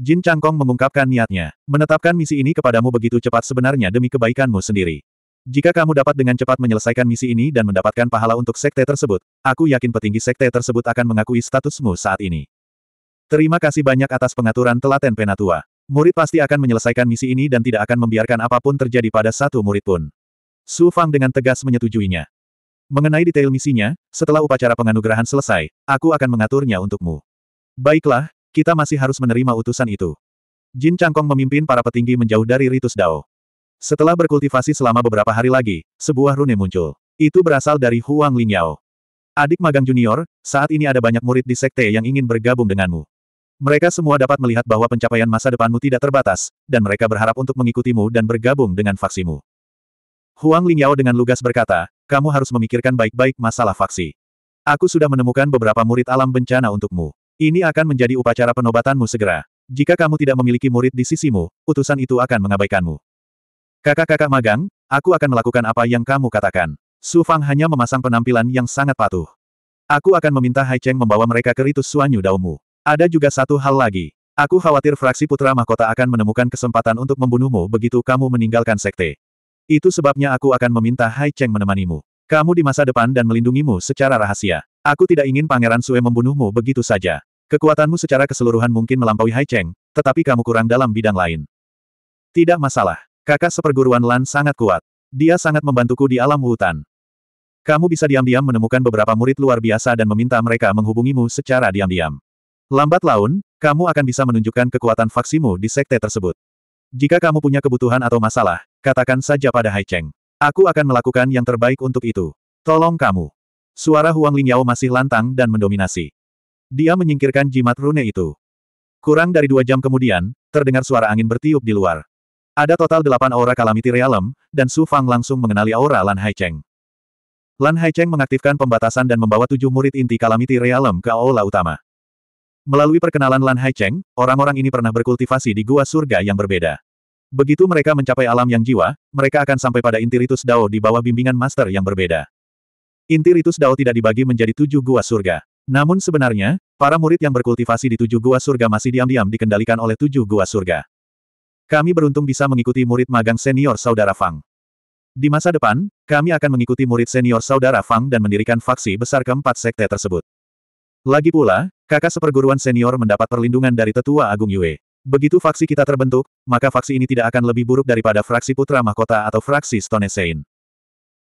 Jin Changkong mengungkapkan niatnya, menetapkan misi ini kepadamu begitu cepat sebenarnya demi kebaikanmu sendiri. Jika kamu dapat dengan cepat menyelesaikan misi ini dan mendapatkan pahala untuk sekte tersebut, aku yakin petinggi sekte tersebut akan mengakui statusmu saat ini. Terima kasih banyak atas pengaturan telaten penatua. Murid pasti akan menyelesaikan misi ini dan tidak akan membiarkan apapun terjadi pada satu murid pun. Su Fang dengan tegas menyetujuinya. Mengenai detail misinya, setelah upacara penganugerahan selesai, aku akan mengaturnya untukmu. Baiklah, kita masih harus menerima utusan itu. Jin Changkong memimpin para petinggi menjauh dari Ritus Dao. Setelah berkultivasi selama beberapa hari lagi, sebuah rune muncul. Itu berasal dari Huang Lingyao. Adik magang junior, saat ini ada banyak murid di sekte yang ingin bergabung denganmu. Mereka semua dapat melihat bahwa pencapaian masa depanmu tidak terbatas, dan mereka berharap untuk mengikutimu dan bergabung dengan faksimu. Huang Lingyao dengan lugas berkata, kamu harus memikirkan baik-baik masalah faksi. Aku sudah menemukan beberapa murid alam bencana untukmu. Ini akan menjadi upacara penobatanmu segera. Jika kamu tidak memiliki murid di sisimu, utusan itu akan mengabaikanmu. Kakak-kakak magang, aku akan melakukan apa yang kamu katakan. Su Fang hanya memasang penampilan yang sangat patuh. Aku akan meminta Hai Cheng membawa mereka ke ritus Suanyu Daumu. Ada juga satu hal lagi. Aku khawatir fraksi putra mahkota akan menemukan kesempatan untuk membunuhmu begitu kamu meninggalkan sekte. Itu sebabnya aku akan meminta Hai Cheng menemanimu. Kamu di masa depan dan melindungimu secara rahasia. Aku tidak ingin Pangeran Sue membunuhmu begitu saja. Kekuatanmu secara keseluruhan mungkin melampaui Hai Cheng, tetapi kamu kurang dalam bidang lain. Tidak masalah. Kakak seperguruan Lan sangat kuat. Dia sangat membantuku di alam hutan. Kamu bisa diam-diam menemukan beberapa murid luar biasa dan meminta mereka menghubungimu secara diam-diam. Lambat laun, kamu akan bisa menunjukkan kekuatan faksimu di sekte tersebut. Jika kamu punya kebutuhan atau masalah, Katakan saja pada Hai Cheng. Aku akan melakukan yang terbaik untuk itu. Tolong kamu. Suara Huang Lingyao masih lantang dan mendominasi. Dia menyingkirkan jimat rune itu. Kurang dari dua jam kemudian, terdengar suara angin bertiup di luar. Ada total delapan aura kalamiti realem, dan Su Fang langsung mengenali aura Lan Hai Cheng. Lan Hai Cheng mengaktifkan pembatasan dan membawa tujuh murid inti kalamiti realem ke aula utama. Melalui perkenalan Lan Hai Cheng, orang-orang ini pernah berkultivasi di gua surga yang berbeda. Begitu mereka mencapai alam yang jiwa, mereka akan sampai pada inti ritus Dao di bawah bimbingan master yang berbeda. Inti ritus Dao tidak dibagi menjadi tujuh gua surga. Namun sebenarnya, para murid yang berkultivasi di tujuh gua surga masih diam-diam dikendalikan oleh tujuh gua surga. Kami beruntung bisa mengikuti murid magang senior saudara Fang. Di masa depan, kami akan mengikuti murid senior saudara Fang dan mendirikan faksi besar keempat sekte tersebut. Lagi pula, kakak seperguruan senior mendapat perlindungan dari tetua Agung Yue. Begitu faksi kita terbentuk, maka faksi ini tidak akan lebih buruk daripada fraksi Putra Mahkota atau fraksi Stone Sein.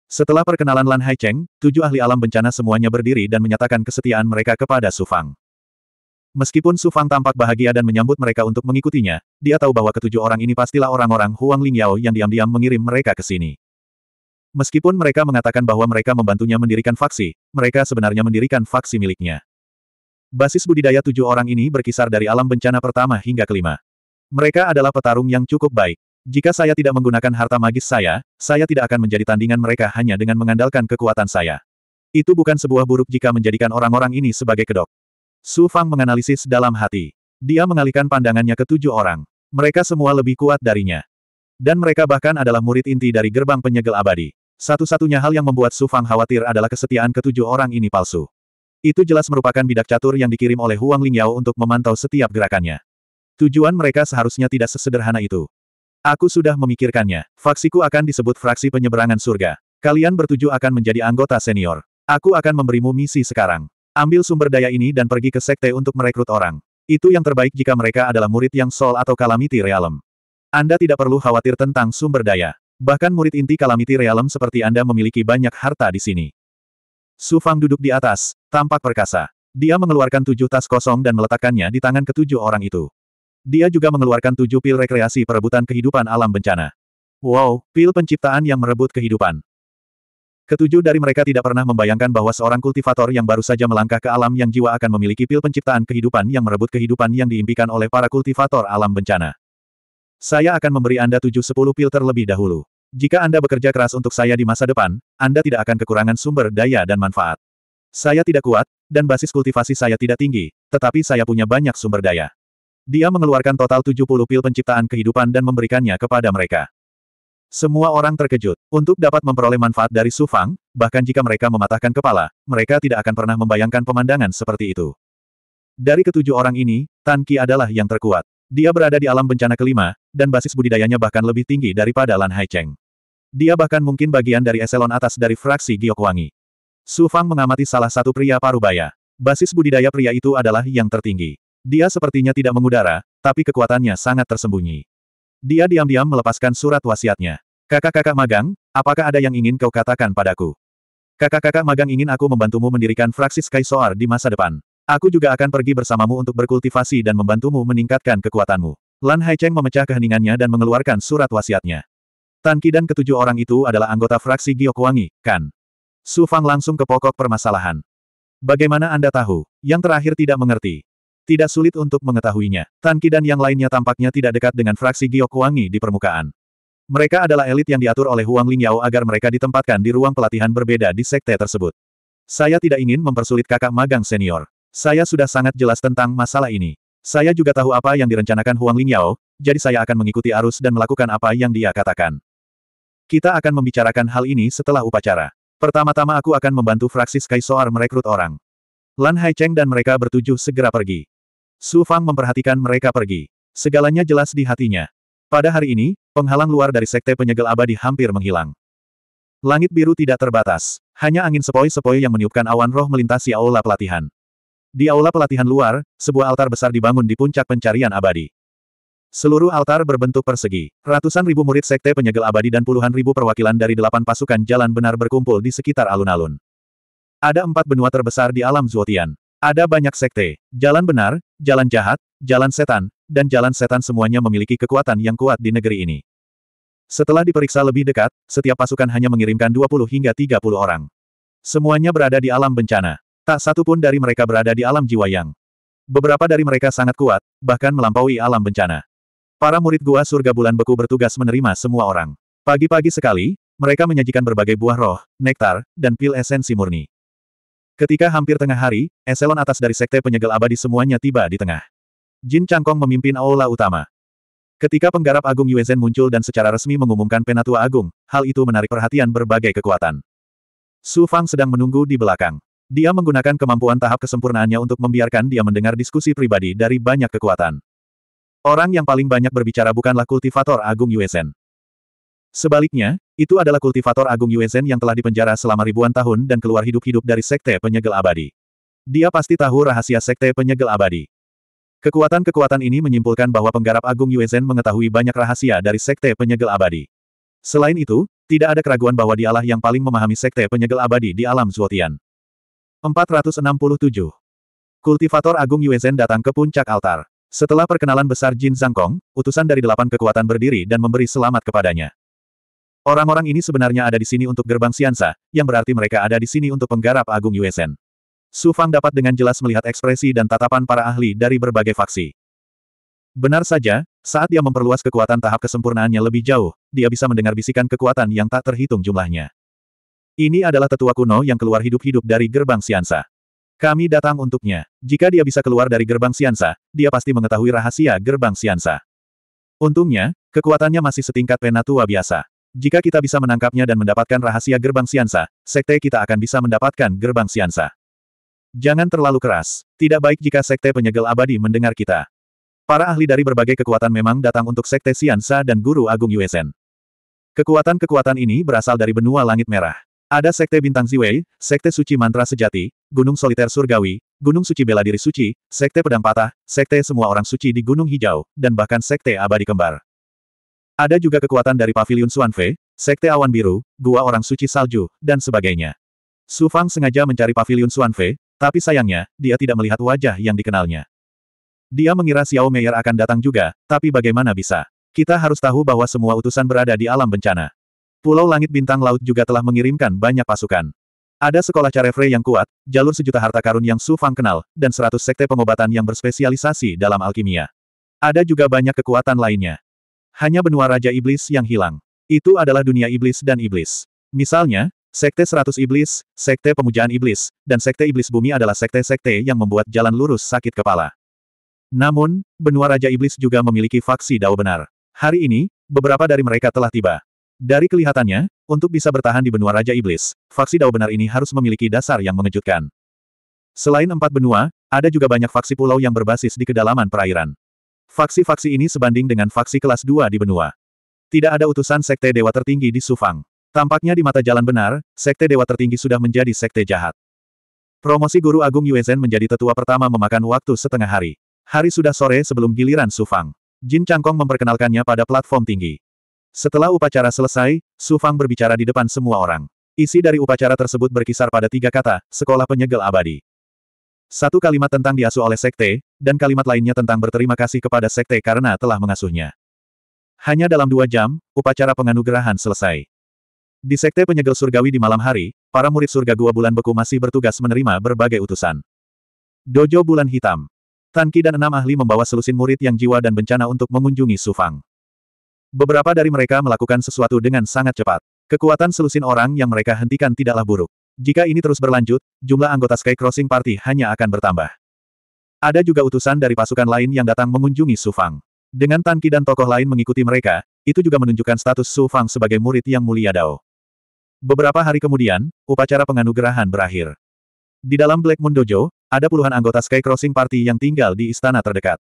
Setelah perkenalan Lan Haicheng, tujuh ahli alam bencana semuanya berdiri dan menyatakan kesetiaan mereka kepada Su Fang. Meskipun Su Fang tampak bahagia dan menyambut mereka untuk mengikutinya, dia tahu bahwa ketujuh orang ini pastilah orang-orang Huang Lingyao yang diam-diam mengirim mereka ke sini. Meskipun mereka mengatakan bahwa mereka membantunya mendirikan faksi, mereka sebenarnya mendirikan faksi miliknya. Basis budidaya tujuh orang ini berkisar dari alam bencana pertama hingga kelima. Mereka adalah petarung yang cukup baik. Jika saya tidak menggunakan harta magis saya, saya tidak akan menjadi tandingan mereka hanya dengan mengandalkan kekuatan saya. Itu bukan sebuah buruk jika menjadikan orang-orang ini sebagai kedok. Su Fang menganalisis dalam hati. Dia mengalihkan pandangannya ke tujuh orang. Mereka semua lebih kuat darinya. Dan mereka bahkan adalah murid inti dari gerbang penyegel abadi. Satu-satunya hal yang membuat Su Fang khawatir adalah kesetiaan ketujuh orang ini palsu. Itu jelas merupakan bidak catur yang dikirim oleh Huang Lingyao untuk memantau setiap gerakannya. Tujuan mereka seharusnya tidak sesederhana itu. Aku sudah memikirkannya. Faksiku akan disebut fraksi penyeberangan surga. Kalian bertuju akan menjadi anggota senior. Aku akan memberimu misi sekarang. Ambil sumber daya ini dan pergi ke sekte untuk merekrut orang. Itu yang terbaik jika mereka adalah murid yang sol atau kalamiti realem. Anda tidak perlu khawatir tentang sumber daya. Bahkan murid inti kalamiti realem seperti Anda memiliki banyak harta di sini. Su Fang duduk di atas, Tampak perkasa. Dia mengeluarkan tujuh tas kosong dan meletakkannya di tangan ketujuh orang itu. Dia juga mengeluarkan tujuh pil rekreasi perebutan kehidupan alam bencana. Wow, pil penciptaan yang merebut kehidupan. Ketujuh dari mereka tidak pernah membayangkan bahwa seorang kultivator yang baru saja melangkah ke alam yang jiwa akan memiliki pil penciptaan kehidupan yang merebut kehidupan yang diimpikan oleh para kultivator alam bencana. Saya akan memberi Anda tujuh sepuluh pil terlebih dahulu. Jika Anda bekerja keras untuk saya di masa depan, Anda tidak akan kekurangan sumber daya dan manfaat. Saya tidak kuat, dan basis kultivasi saya tidak tinggi, tetapi saya punya banyak sumber daya. Dia mengeluarkan total 70 pil penciptaan kehidupan dan memberikannya kepada mereka. Semua orang terkejut. Untuk dapat memperoleh manfaat dari Sufang, bahkan jika mereka mematahkan kepala, mereka tidak akan pernah membayangkan pemandangan seperti itu. Dari ketujuh orang ini, Tan Ki adalah yang terkuat. Dia berada di alam bencana kelima, dan basis budidayanya bahkan lebih tinggi daripada Lan Haicheng. Dia bahkan mungkin bagian dari eselon atas dari fraksi Giokwangi. Su Fang mengamati salah satu pria parubaya. Basis budidaya pria itu adalah yang tertinggi. Dia sepertinya tidak mengudara, tapi kekuatannya sangat tersembunyi. Dia diam-diam melepaskan surat wasiatnya. Kakak-kakak magang, apakah ada yang ingin kau katakan padaku? Kakak-kakak magang ingin aku membantumu mendirikan fraksi Sky Soar di masa depan. Aku juga akan pergi bersamamu untuk berkultivasi dan membantumu meningkatkan kekuatanmu. Lan Haicheng memecah keheningannya dan mengeluarkan surat wasiatnya. Tan Ki dan ketujuh orang itu adalah anggota fraksi Giokwangi, kan? Su Fang langsung ke pokok permasalahan. Bagaimana Anda tahu? Yang terakhir tidak mengerti. Tidak sulit untuk mengetahuinya. Tan Qi dan yang lainnya tampaknya tidak dekat dengan fraksi Giok Wangi di permukaan. Mereka adalah elit yang diatur oleh Huang Lingyao agar mereka ditempatkan di ruang pelatihan berbeda di sekte tersebut. Saya tidak ingin mempersulit kakak magang senior. Saya sudah sangat jelas tentang masalah ini. Saya juga tahu apa yang direncanakan Huang Lingyao, jadi saya akan mengikuti arus dan melakukan apa yang dia katakan. Kita akan membicarakan hal ini setelah upacara. Pertama-tama aku akan membantu fraksi Sky Soar merekrut orang. Lan Haicheng dan mereka bertujuh segera pergi. Su Fang memperhatikan mereka pergi. Segalanya jelas di hatinya. Pada hari ini, penghalang luar dari sekte penyegel abadi hampir menghilang. Langit biru tidak terbatas. Hanya angin sepoi-sepoi yang meniupkan awan roh melintasi aula pelatihan. Di aula pelatihan luar, sebuah altar besar dibangun di puncak pencarian abadi. Seluruh altar berbentuk persegi. Ratusan ribu murid sekte penyegel abadi dan puluhan ribu perwakilan dari delapan pasukan jalan benar berkumpul di sekitar alun-alun. Ada empat benua terbesar di alam Zuotian. Ada banyak sekte. Jalan benar, jalan jahat, jalan setan, dan jalan setan semuanya memiliki kekuatan yang kuat di negeri ini. Setelah diperiksa lebih dekat, setiap pasukan hanya mengirimkan 20 hingga 30 orang. Semuanya berada di alam bencana. Tak satu pun dari mereka berada di alam jiwa yang. Beberapa dari mereka sangat kuat, bahkan melampaui alam bencana. Para murid gua surga bulan beku bertugas menerima semua orang. Pagi-pagi sekali, mereka menyajikan berbagai buah roh, nektar, dan pil esensi murni. Ketika hampir tengah hari, eselon atas dari sekte penyegel abadi semuanya tiba di tengah. Jin Changkong memimpin aula utama. Ketika penggarap agung Yuezhen muncul dan secara resmi mengumumkan penatua agung, hal itu menarik perhatian berbagai kekuatan. Su Fang sedang menunggu di belakang. Dia menggunakan kemampuan tahap kesempurnaannya untuk membiarkan dia mendengar diskusi pribadi dari banyak kekuatan. Orang yang paling banyak berbicara bukanlah kultivator agung Yuezen. Sebaliknya, itu adalah kultivator agung Yuezen yang telah dipenjara selama ribuan tahun dan keluar hidup-hidup dari sekte penyegel abadi. Dia pasti tahu rahasia sekte penyegel abadi. Kekuatan-kekuatan ini menyimpulkan bahwa penggarap agung Yuezen mengetahui banyak rahasia dari sekte penyegel abadi. Selain itu, tidak ada keraguan bahwa dialah yang paling memahami sekte penyegel abadi di alam Zuotian. 467. Kultivator Agung Yuezen datang ke puncak altar. Setelah perkenalan besar Jin Zhangkong, utusan dari delapan kekuatan berdiri dan memberi selamat kepadanya. Orang-orang ini sebenarnya ada di sini untuk gerbang Siansa, yang berarti mereka ada di sini untuk penggarap Agung USN. Su Fang dapat dengan jelas melihat ekspresi dan tatapan para ahli dari berbagai faksi. Benar saja, saat dia memperluas kekuatan tahap kesempurnaannya lebih jauh, dia bisa mendengar bisikan kekuatan yang tak terhitung jumlahnya. Ini adalah tetua kuno yang keluar hidup-hidup dari gerbang Siansa. Kami datang untuknya. Jika dia bisa keluar dari gerbang Siansa, dia pasti mengetahui rahasia gerbang Siansa. Untungnya, kekuatannya masih setingkat penatua biasa. Jika kita bisa menangkapnya dan mendapatkan rahasia gerbang Siansa, sekte kita akan bisa mendapatkan gerbang Siansa. Jangan terlalu keras. Tidak baik jika sekte penyegel abadi mendengar kita. Para ahli dari berbagai kekuatan memang datang untuk sekte Siansa dan Guru Agung Yuesen. Kekuatan-kekuatan ini berasal dari benua langit merah. Ada Sekte Bintang Ziwei, Sekte Suci Mantra Sejati, Gunung Soliter Surgawi, Gunung Suci Bela Diri Suci, Sekte Pedang Patah, Sekte Semua Orang Suci di Gunung Hijau, dan bahkan Sekte Abadi Kembar. Ada juga kekuatan dari pavilion Suanfe, Sekte Awan Biru, Gua Orang Suci Salju, dan sebagainya. Su Fang sengaja mencari pavilion Suanfe, tapi sayangnya, dia tidak melihat wajah yang dikenalnya. Dia mengira Xiao Meier akan datang juga, tapi bagaimana bisa? Kita harus tahu bahwa semua utusan berada di alam bencana. Pulau Langit Bintang Laut juga telah mengirimkan banyak pasukan. Ada sekolah Carefrey yang kuat, jalur sejuta harta karun yang Su Fang kenal, dan seratus sekte pengobatan yang berspesialisasi dalam alkimia. Ada juga banyak kekuatan lainnya. Hanya benua Raja Iblis yang hilang. Itu adalah dunia iblis dan iblis. Misalnya, Sekte seratus Iblis, Sekte Pemujaan Iblis, dan Sekte Iblis Bumi adalah sekte-sekte yang membuat jalan lurus sakit kepala. Namun, benua Raja Iblis juga memiliki faksi dao benar. Hari ini, beberapa dari mereka telah tiba. Dari kelihatannya, untuk bisa bertahan di benua Raja Iblis, faksi Dao benar ini harus memiliki dasar yang mengejutkan. Selain empat benua, ada juga banyak faksi pulau yang berbasis di kedalaman perairan. Faksi-faksi ini sebanding dengan faksi kelas 2 di benua. Tidak ada utusan sekte dewa tertinggi di Sufang. Tampaknya di mata jalan benar, sekte dewa tertinggi sudah menjadi sekte jahat. Promosi Guru Agung Yuezen menjadi tetua pertama memakan waktu setengah hari. Hari sudah sore sebelum giliran Sufang. Jin Changkong memperkenalkannya pada platform tinggi. Setelah upacara selesai, Su Fang berbicara di depan semua orang. Isi dari upacara tersebut berkisar pada tiga kata, sekolah penyegel abadi. Satu kalimat tentang diasuh oleh sekte, dan kalimat lainnya tentang berterima kasih kepada sekte karena telah mengasuhnya. Hanya dalam dua jam, upacara penganugerahan selesai. Di sekte penyegel surgawi di malam hari, para murid surga gua bulan beku masih bertugas menerima berbagai utusan. Dojo bulan hitam. Tanki dan enam ahli membawa selusin murid yang jiwa dan bencana untuk mengunjungi Sufang. Beberapa dari mereka melakukan sesuatu dengan sangat cepat. Kekuatan selusin orang yang mereka hentikan tidaklah buruk. Jika ini terus berlanjut, jumlah anggota Sky Crossing Party hanya akan bertambah. Ada juga utusan dari pasukan lain yang datang mengunjungi Su Fang. Dengan tanki dan tokoh lain mengikuti mereka, itu juga menunjukkan status Su Fang sebagai murid yang mulia Dao. Beberapa hari kemudian, upacara penganugerahan berakhir. Di dalam Black Moon Dojo, ada puluhan anggota Sky Crossing Party yang tinggal di istana terdekat.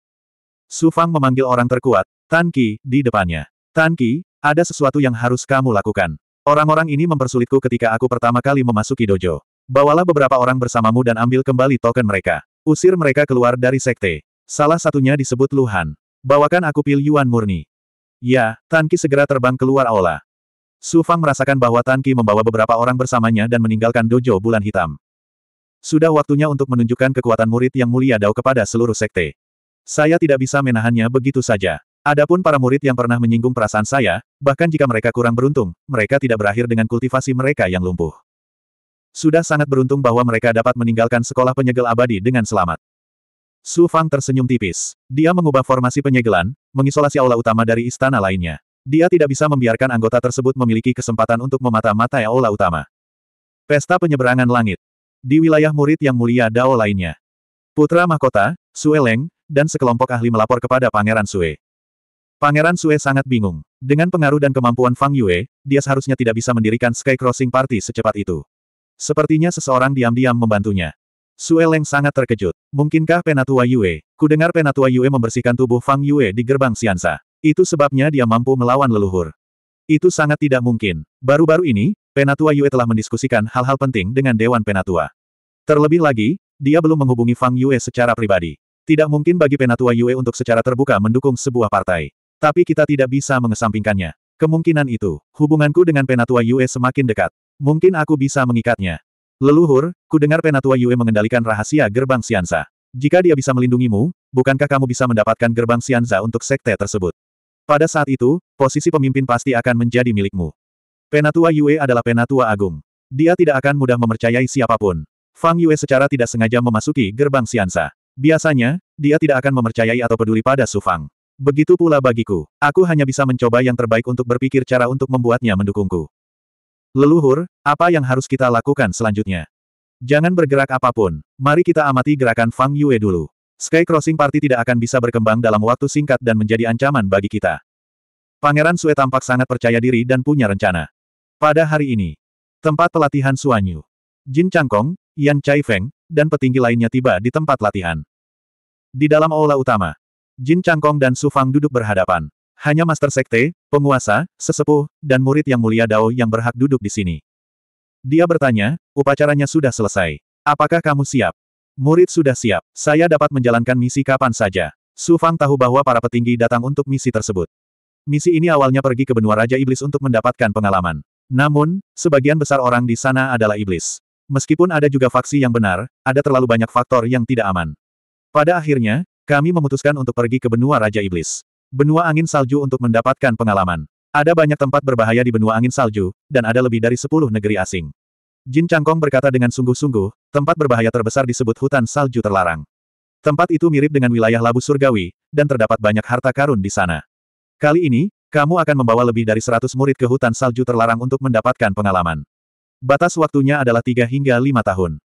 Su Fang memanggil orang terkuat, Tan Ki, di depannya. Tan Ki, ada sesuatu yang harus kamu lakukan. Orang-orang ini mempersulitku ketika aku pertama kali memasuki dojo. Bawalah beberapa orang bersamamu dan ambil kembali token mereka. Usir mereka keluar dari sekte. Salah satunya disebut Luhan. Bawakan aku pil Yuan murni. Ya, Tan Ki segera terbang keluar aula. Su Fang merasakan bahwa Tan Ki membawa beberapa orang bersamanya dan meninggalkan dojo bulan hitam. Sudah waktunya untuk menunjukkan kekuatan murid yang mulia Dao kepada seluruh sekte. Saya tidak bisa menahannya begitu saja. Adapun para murid yang pernah menyinggung perasaan saya, bahkan jika mereka kurang beruntung, mereka tidak berakhir dengan kultivasi mereka yang lumpuh. Sudah sangat beruntung bahwa mereka dapat meninggalkan sekolah penyegel abadi dengan selamat. Su Fang tersenyum tipis. Dia mengubah formasi penyegelan, mengisolasi aula utama dari istana lainnya. Dia tidak bisa membiarkan anggota tersebut memiliki kesempatan untuk memata-matai aula utama. Pesta penyeberangan langit. Di wilayah murid yang mulia Dao lainnya. Putra mahkota, Sue Leng, dan sekelompok ahli melapor kepada Pangeran Sue. Pangeran Sue sangat bingung. Dengan pengaruh dan kemampuan Fang Yue, dia seharusnya tidak bisa mendirikan Sky Crossing Party secepat itu. Sepertinya seseorang diam-diam membantunya. Sue Leng sangat terkejut. Mungkinkah Penatua Yue? Kudengar Penatua Yue membersihkan tubuh Fang Yue di gerbang Siansa. Itu sebabnya dia mampu melawan leluhur. Itu sangat tidak mungkin. Baru-baru ini, Penatua Yue telah mendiskusikan hal-hal penting dengan Dewan Penatua. Terlebih lagi, dia belum menghubungi Fang Yue secara pribadi. Tidak mungkin bagi Penatua Yue untuk secara terbuka mendukung sebuah partai. Tapi kita tidak bisa mengesampingkannya. Kemungkinan itu, hubunganku dengan Penatua Yue semakin dekat. Mungkin aku bisa mengikatnya. Leluhur, ku dengar Penatua Yue mengendalikan rahasia gerbang Sianza. Jika dia bisa melindungimu, bukankah kamu bisa mendapatkan gerbang Sianza untuk sekte tersebut? Pada saat itu, posisi pemimpin pasti akan menjadi milikmu. Penatua Yue adalah Penatua Agung. Dia tidak akan mudah mempercayai siapapun. Fang Yue secara tidak sengaja memasuki gerbang Sianza. Biasanya, dia tidak akan mempercayai atau peduli pada Su Fang. Begitu pula bagiku. Aku hanya bisa mencoba yang terbaik untuk berpikir cara untuk membuatnya mendukungku. Leluhur, apa yang harus kita lakukan selanjutnya? Jangan bergerak apapun. Mari kita amati gerakan Fang Yue dulu. Sky Crossing Party tidak akan bisa berkembang dalam waktu singkat dan menjadi ancaman bagi kita. Pangeran Sue tampak sangat percaya diri dan punya rencana. Pada hari ini, tempat pelatihan Suanyu, Jin Changkong, Yan Chai Feng, dan petinggi lainnya tiba di tempat latihan. Di dalam aula utama, Jin Changkong dan Su Fang duduk berhadapan. Hanya Master Sekte, penguasa, sesepuh, dan murid yang mulia Dao yang berhak duduk di sini. Dia bertanya, upacaranya sudah selesai. Apakah kamu siap? Murid sudah siap. Saya dapat menjalankan misi kapan saja. Su Fang tahu bahwa para petinggi datang untuk misi tersebut. Misi ini awalnya pergi ke benua Raja Iblis untuk mendapatkan pengalaman. Namun, sebagian besar orang di sana adalah iblis. Meskipun ada juga faksi yang benar, ada terlalu banyak faktor yang tidak aman. Pada akhirnya, kami memutuskan untuk pergi ke benua Raja Iblis. Benua angin salju untuk mendapatkan pengalaman. Ada banyak tempat berbahaya di benua angin salju, dan ada lebih dari sepuluh negeri asing. Jin Changkong berkata dengan sungguh-sungguh, tempat berbahaya terbesar disebut hutan salju terlarang. Tempat itu mirip dengan wilayah labu surgawi, dan terdapat banyak harta karun di sana. Kali ini, kamu akan membawa lebih dari seratus murid ke hutan salju terlarang untuk mendapatkan pengalaman. Batas waktunya adalah tiga hingga lima tahun.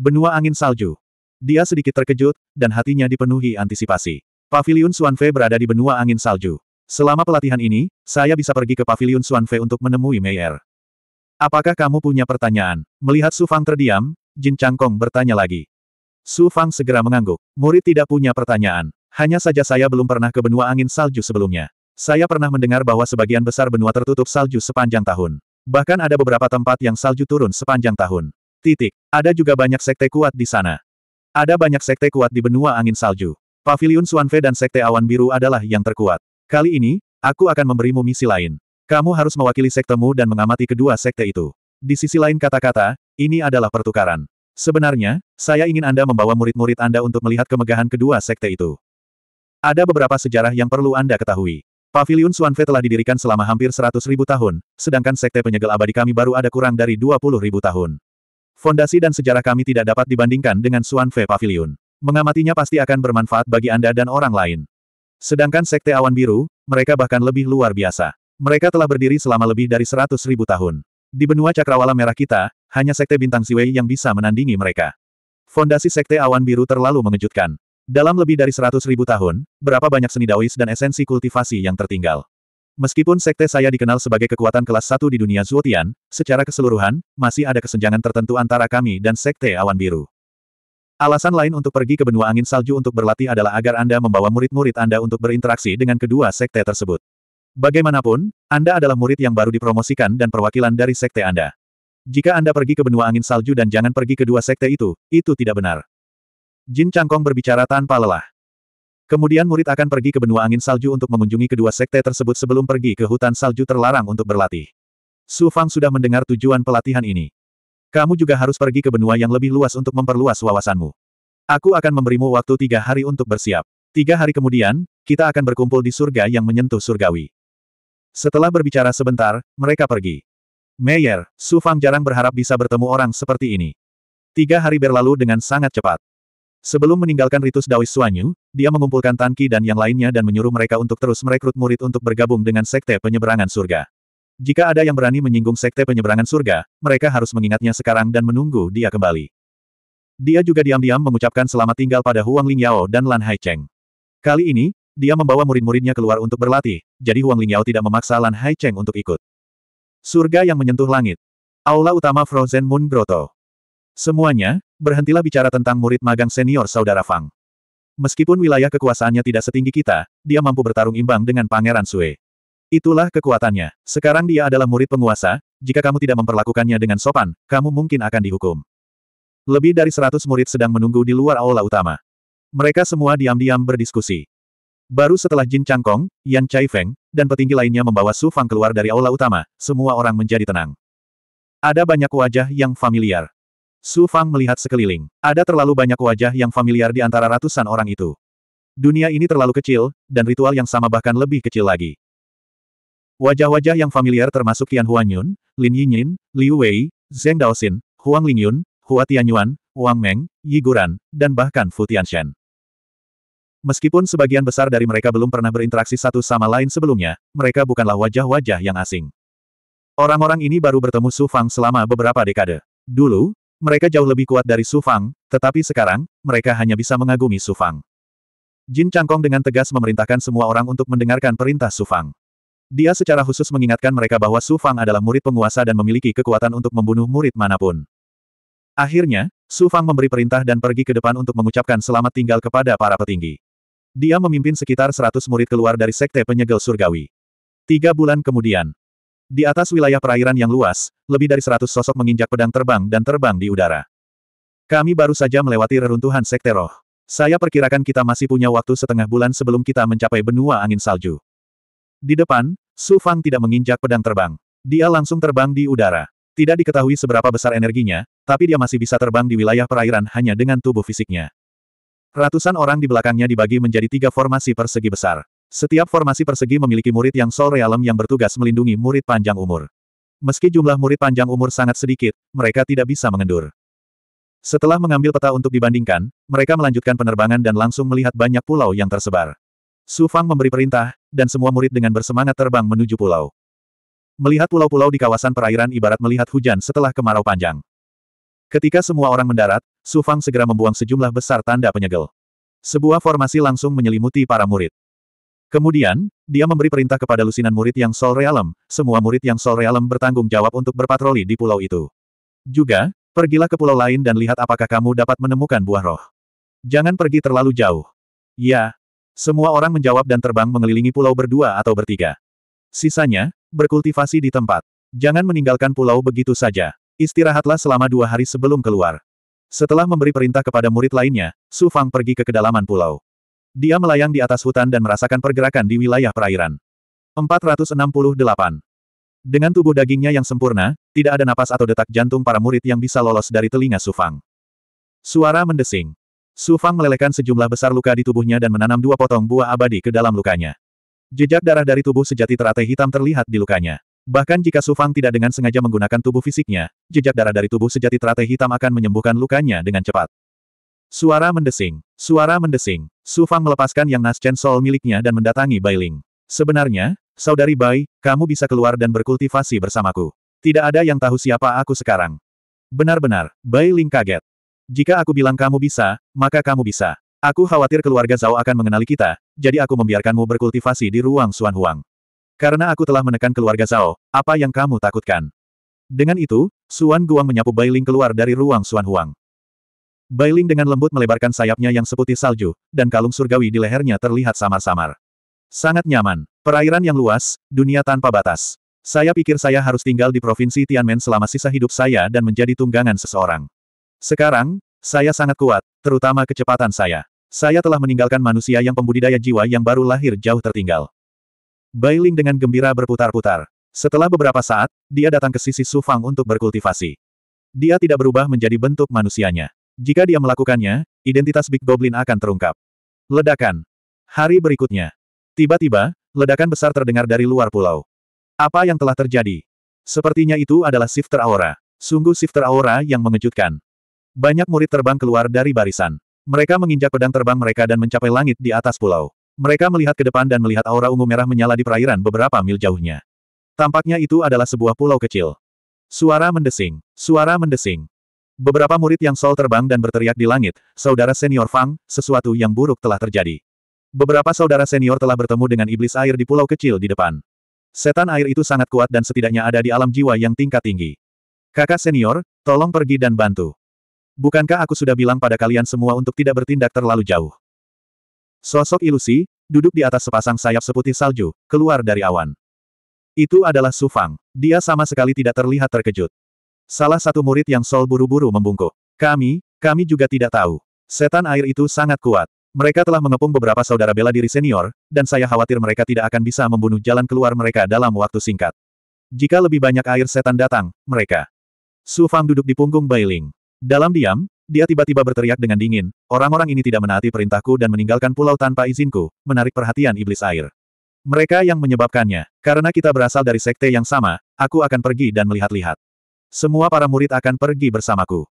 Benua angin salju. Dia sedikit terkejut, dan hatinya dipenuhi antisipasi. Paviliun Suanfe berada di benua angin salju. Selama pelatihan ini, saya bisa pergi ke Paviliun Suanfe untuk menemui Meyer. Apakah kamu punya pertanyaan? Melihat Su Fang terdiam, Jin Changkong bertanya lagi. Su Fang segera mengangguk. Murid tidak punya pertanyaan. Hanya saja saya belum pernah ke benua angin salju sebelumnya. Saya pernah mendengar bahwa sebagian besar benua tertutup salju sepanjang tahun. Bahkan ada beberapa tempat yang salju turun sepanjang tahun. Titik. Ada juga banyak sekte kuat di sana. Ada banyak sekte kuat di benua angin salju. Paviliun Suanfe dan Sekte Awan Biru adalah yang terkuat. Kali ini, aku akan memberimu misi lain. Kamu harus mewakili sektemu dan mengamati kedua sekte itu. Di sisi lain kata-kata, ini adalah pertukaran. Sebenarnya, saya ingin Anda membawa murid-murid Anda untuk melihat kemegahan kedua sekte itu. Ada beberapa sejarah yang perlu Anda ketahui. Paviliun Suanfe telah didirikan selama hampir 100.000 tahun, sedangkan sekte penyegel abadi kami baru ada kurang dari 20.000 tahun. Fondasi dan sejarah kami tidak dapat dibandingkan dengan Suan Fe Pavilion. Mengamatinya pasti akan bermanfaat bagi Anda dan orang lain. Sedangkan Sekte Awan Biru, mereka bahkan lebih luar biasa. Mereka telah berdiri selama lebih dari seratus ribu tahun. Di benua cakrawala merah kita, hanya Sekte Bintang Siwei yang bisa menandingi mereka. Fondasi Sekte Awan Biru terlalu mengejutkan. Dalam lebih dari seratus ribu tahun, berapa banyak seni Daois dan esensi kultivasi yang tertinggal. Meskipun sekte saya dikenal sebagai kekuatan kelas satu di dunia Zuotian, secara keseluruhan, masih ada kesenjangan tertentu antara kami dan sekte awan biru. Alasan lain untuk pergi ke benua angin salju untuk berlatih adalah agar Anda membawa murid-murid Anda untuk berinteraksi dengan kedua sekte tersebut. Bagaimanapun, Anda adalah murid yang baru dipromosikan dan perwakilan dari sekte Anda. Jika Anda pergi ke benua angin salju dan jangan pergi ke dua sekte itu, itu tidak benar. Jin Cangkong berbicara tanpa lelah. Kemudian murid akan pergi ke benua angin salju untuk mengunjungi kedua sekte tersebut sebelum pergi ke hutan salju terlarang untuk berlatih. Su Fang sudah mendengar tujuan pelatihan ini. Kamu juga harus pergi ke benua yang lebih luas untuk memperluas wawasanmu. Aku akan memberimu waktu tiga hari untuk bersiap. Tiga hari kemudian, kita akan berkumpul di surga yang menyentuh surgawi. Setelah berbicara sebentar, mereka pergi. Meyer, Su Fang jarang berharap bisa bertemu orang seperti ini. Tiga hari berlalu dengan sangat cepat. Sebelum meninggalkan ritus Daois Suanyu, dia mengumpulkan Tanki dan yang lainnya dan menyuruh mereka untuk terus merekrut murid untuk bergabung dengan Sekte Penyeberangan Surga. Jika ada yang berani menyinggung Sekte Penyeberangan Surga, mereka harus mengingatnya sekarang dan menunggu dia kembali. Dia juga diam-diam mengucapkan selamat tinggal pada Huang Lingyao dan Lan Haicheng. Kali ini, dia membawa murid-muridnya keluar untuk berlatih, jadi Huang Lingyao tidak memaksa Lan Haicheng untuk ikut. Surga yang menyentuh langit. Aula utama Frozen Moon Grotto. Semuanya, berhentilah bicara tentang murid magang senior saudara Fang. Meskipun wilayah kekuasaannya tidak setinggi kita, dia mampu bertarung imbang dengan Pangeran Sue. Itulah kekuatannya. Sekarang dia adalah murid penguasa, jika kamu tidak memperlakukannya dengan sopan, kamu mungkin akan dihukum. Lebih dari seratus murid sedang menunggu di luar aula utama. Mereka semua diam-diam berdiskusi. Baru setelah Jin Changkong, Yan Chai Feng, dan petinggi lainnya membawa Su Fang keluar dari aula utama, semua orang menjadi tenang. Ada banyak wajah yang familiar. Su Fang melihat sekeliling. Ada terlalu banyak wajah yang familiar di antara ratusan orang itu. Dunia ini terlalu kecil, dan ritual yang sama bahkan lebih kecil lagi. Wajah-wajah yang familiar termasuk Tian Huanyun, Lin Yinyin, Liu Wei, Zheng Daosin, Huang Lingyun, Hua Tianyuan, Wang Meng, Yiguran, dan bahkan Fu Tianshen. Meskipun sebagian besar dari mereka belum pernah berinteraksi satu sama lain sebelumnya, mereka bukanlah wajah-wajah yang asing. Orang-orang ini baru bertemu Su Fang selama beberapa dekade. Dulu, mereka jauh lebih kuat dari Sufang, tetapi sekarang, mereka hanya bisa mengagumi Sufang. Jin Changkong dengan tegas memerintahkan semua orang untuk mendengarkan perintah Sufang. Dia secara khusus mengingatkan mereka bahwa Sufang adalah murid penguasa dan memiliki kekuatan untuk membunuh murid manapun. Akhirnya, Sufang memberi perintah dan pergi ke depan untuk mengucapkan selamat tinggal kepada para petinggi. Dia memimpin sekitar 100 murid keluar dari sekte penyegel surgawi. Tiga bulan kemudian, di atas wilayah perairan yang luas, lebih dari seratus sosok menginjak pedang terbang dan terbang di udara. Kami baru saja melewati reruntuhan sekte roh. Saya perkirakan kita masih punya waktu setengah bulan sebelum kita mencapai benua angin salju. Di depan, Su Fang tidak menginjak pedang terbang. Dia langsung terbang di udara. Tidak diketahui seberapa besar energinya, tapi dia masih bisa terbang di wilayah perairan hanya dengan tubuh fisiknya. Ratusan orang di belakangnya dibagi menjadi tiga formasi persegi besar. Setiap formasi persegi memiliki murid yang soul realm yang bertugas melindungi murid panjang umur. Meski jumlah murid panjang umur sangat sedikit, mereka tidak bisa mengendur. Setelah mengambil peta untuk dibandingkan, mereka melanjutkan penerbangan dan langsung melihat banyak pulau yang tersebar. Su Fang memberi perintah, dan semua murid dengan bersemangat terbang menuju pulau. Melihat pulau-pulau di kawasan perairan ibarat melihat hujan setelah kemarau panjang. Ketika semua orang mendarat, Su Fang segera membuang sejumlah besar tanda penyegel. Sebuah formasi langsung menyelimuti para murid. Kemudian, dia memberi perintah kepada lusinan murid yang Sol Realem, semua murid yang Sol Realem bertanggung jawab untuk berpatroli di pulau itu. Juga, pergilah ke pulau lain dan lihat apakah kamu dapat menemukan buah roh. Jangan pergi terlalu jauh. Ya. Semua orang menjawab dan terbang mengelilingi pulau berdua atau bertiga. Sisanya, berkultivasi di tempat. Jangan meninggalkan pulau begitu saja. Istirahatlah selama dua hari sebelum keluar. Setelah memberi perintah kepada murid lainnya, Su Fang pergi ke kedalaman pulau. Dia melayang di atas hutan dan merasakan pergerakan di wilayah perairan. 468. Dengan tubuh dagingnya yang sempurna, tidak ada napas atau detak jantung para murid yang bisa lolos dari telinga Sufang. Suara mendesing. Sufang melelehkan sejumlah besar luka di tubuhnya dan menanam dua potong buah abadi ke dalam lukanya. Jejak darah dari tubuh sejati teratai hitam terlihat di lukanya. Bahkan jika Sufang tidak dengan sengaja menggunakan tubuh fisiknya, jejak darah dari tubuh sejati teratai hitam akan menyembuhkan lukanya dengan cepat. Suara mendesing. Suara mendesing. Su Fang melepaskan yang Nas Chen Sol miliknya dan mendatangi Bai Ling. Sebenarnya, saudari Bai, kamu bisa keluar dan berkultivasi bersamaku. Tidak ada yang tahu siapa aku sekarang. Benar-benar, Bai Ling kaget. Jika aku bilang kamu bisa, maka kamu bisa. Aku khawatir keluarga Zhao akan mengenali kita, jadi aku membiarkanmu berkultivasi di ruang Suan Huang. Karena aku telah menekan keluarga Zhao, apa yang kamu takutkan? Dengan itu, Suan Guang menyapu Bai Ling keluar dari ruang Suan Huang. Bailing dengan lembut melebarkan sayapnya yang seputih salju, dan kalung surgawi di lehernya terlihat samar-samar. Sangat nyaman. Perairan yang luas, dunia tanpa batas. Saya pikir saya harus tinggal di provinsi Tianmen selama sisa hidup saya dan menjadi tunggangan seseorang. Sekarang, saya sangat kuat, terutama kecepatan saya. Saya telah meninggalkan manusia yang pembudidaya jiwa yang baru lahir jauh tertinggal. Bailing dengan gembira berputar-putar. Setelah beberapa saat, dia datang ke sisi Sufang untuk berkultivasi. Dia tidak berubah menjadi bentuk manusianya. Jika dia melakukannya, identitas Big Goblin akan terungkap. Ledakan. Hari berikutnya. Tiba-tiba, ledakan besar terdengar dari luar pulau. Apa yang telah terjadi? Sepertinya itu adalah shifter aura. Sungguh shifter aura yang mengejutkan. Banyak murid terbang keluar dari barisan. Mereka menginjak pedang terbang mereka dan mencapai langit di atas pulau. Mereka melihat ke depan dan melihat aura ungu merah menyala di perairan beberapa mil jauhnya. Tampaknya itu adalah sebuah pulau kecil. Suara mendesing. Suara mendesing. Beberapa murid yang Sol terbang dan berteriak di langit, saudara senior Fang, sesuatu yang buruk telah terjadi. Beberapa saudara senior telah bertemu dengan iblis air di pulau kecil di depan. Setan air itu sangat kuat dan setidaknya ada di alam jiwa yang tingkat tinggi. Kakak senior, tolong pergi dan bantu. Bukankah aku sudah bilang pada kalian semua untuk tidak bertindak terlalu jauh? Sosok ilusi, duduk di atas sepasang sayap seputih salju, keluar dari awan. Itu adalah Sufang. Dia sama sekali tidak terlihat terkejut. Salah satu murid yang Sol buru-buru membungkuk. Kami, kami juga tidak tahu. Setan air itu sangat kuat. Mereka telah mengepung beberapa saudara bela diri senior, dan saya khawatir mereka tidak akan bisa membunuh jalan keluar mereka dalam waktu singkat. Jika lebih banyak air setan datang, mereka. Su Fang duduk di punggung Bailing. Dalam diam, dia tiba-tiba berteriak dengan dingin, orang-orang ini tidak menaati perintahku dan meninggalkan pulau tanpa izinku, menarik perhatian iblis air. Mereka yang menyebabkannya. Karena kita berasal dari sekte yang sama, aku akan pergi dan melihat-lihat. Semua para murid akan pergi bersamaku.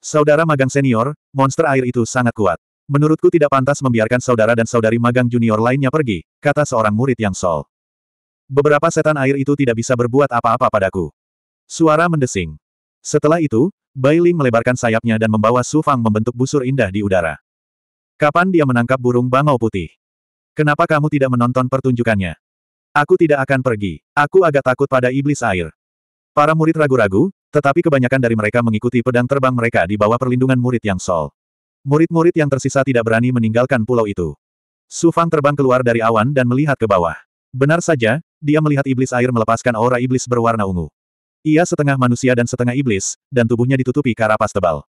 Saudara magang senior, monster air itu sangat kuat. Menurutku tidak pantas membiarkan saudara dan saudari magang junior lainnya pergi, kata seorang murid yang sol. Beberapa setan air itu tidak bisa berbuat apa-apa padaku. Suara mendesing. Setelah itu, Bai Ling melebarkan sayapnya dan membawa Su Fang membentuk busur indah di udara. Kapan dia menangkap burung bangau putih? Kenapa kamu tidak menonton pertunjukannya? Aku tidak akan pergi. Aku agak takut pada iblis air. Para murid ragu-ragu, tetapi kebanyakan dari mereka mengikuti pedang terbang mereka di bawah perlindungan murid yang sol. Murid-murid yang tersisa tidak berani meninggalkan pulau itu. Su Fang terbang keluar dari awan dan melihat ke bawah. Benar saja, dia melihat iblis air melepaskan aura iblis berwarna ungu. Ia setengah manusia dan setengah iblis, dan tubuhnya ditutupi karapas tebal.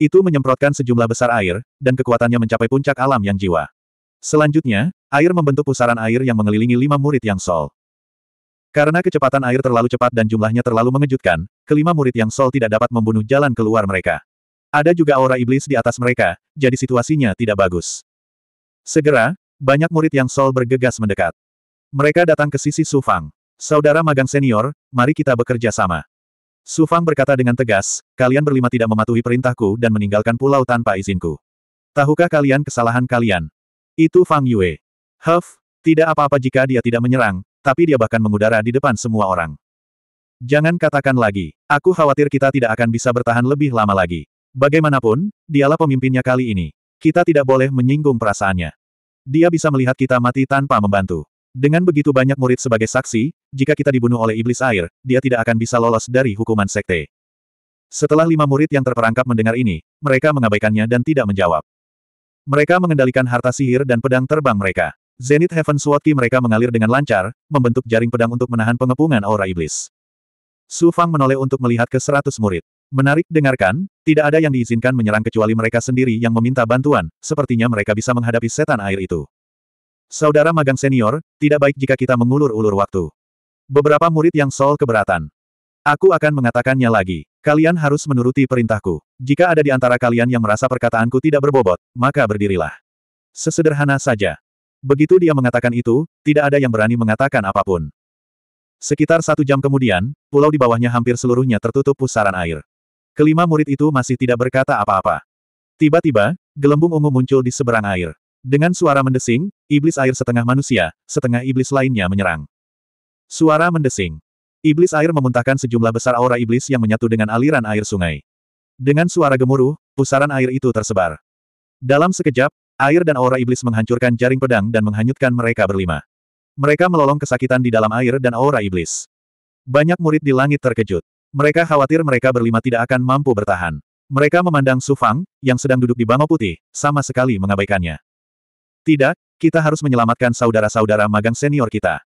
Itu menyemprotkan sejumlah besar air, dan kekuatannya mencapai puncak alam yang jiwa. Selanjutnya, air membentuk pusaran air yang mengelilingi lima murid yang sol. Karena kecepatan air terlalu cepat dan jumlahnya terlalu mengejutkan, kelima murid yang Sol tidak dapat membunuh jalan keluar mereka. Ada juga aura iblis di atas mereka, jadi situasinya tidak bagus. Segera, banyak murid yang Sol bergegas mendekat. Mereka datang ke sisi Sufang. Saudara magang senior, mari kita bekerja sama. Sufang berkata dengan tegas, kalian berlima tidak mematuhi perintahku dan meninggalkan pulau tanpa izinku. Tahukah kalian kesalahan kalian? Itu Fang Yue. Huff, tidak apa-apa jika dia tidak menyerang, tapi dia bahkan mengudara di depan semua orang. Jangan katakan lagi, aku khawatir kita tidak akan bisa bertahan lebih lama lagi. Bagaimanapun, dialah pemimpinnya kali ini. Kita tidak boleh menyinggung perasaannya. Dia bisa melihat kita mati tanpa membantu. Dengan begitu banyak murid sebagai saksi, jika kita dibunuh oleh iblis air, dia tidak akan bisa lolos dari hukuman sekte. Setelah lima murid yang terperangkap mendengar ini, mereka mengabaikannya dan tidak menjawab. Mereka mengendalikan harta sihir dan pedang terbang mereka. Zenith Heaven Sword Ki mereka mengalir dengan lancar, membentuk jaring pedang untuk menahan pengepungan aura iblis. Su Fang menoleh untuk melihat ke seratus murid. Menarik dengarkan, tidak ada yang diizinkan menyerang kecuali mereka sendiri yang meminta bantuan, sepertinya mereka bisa menghadapi setan air itu. Saudara magang senior, tidak baik jika kita mengulur-ulur waktu. Beberapa murid yang sol keberatan. Aku akan mengatakannya lagi. Kalian harus menuruti perintahku. Jika ada di antara kalian yang merasa perkataanku tidak berbobot, maka berdirilah. Sesederhana saja. Begitu dia mengatakan itu, tidak ada yang berani mengatakan apapun. Sekitar satu jam kemudian, pulau di bawahnya hampir seluruhnya tertutup pusaran air. Kelima murid itu masih tidak berkata apa-apa. Tiba-tiba, gelembung ungu muncul di seberang air. Dengan suara mendesing, iblis air setengah manusia, setengah iblis lainnya menyerang. Suara mendesing. Iblis air memuntahkan sejumlah besar aura iblis yang menyatu dengan aliran air sungai. Dengan suara gemuruh, pusaran air itu tersebar. Dalam sekejap, Air dan aura iblis menghancurkan jaring pedang dan menghanyutkan mereka berlima. Mereka melolong kesakitan di dalam air dan aura iblis. Banyak murid di langit terkejut. Mereka khawatir mereka berlima tidak akan mampu bertahan. Mereka memandang Su Fang, yang sedang duduk di bangau putih, sama sekali mengabaikannya. Tidak, kita harus menyelamatkan saudara-saudara magang senior kita.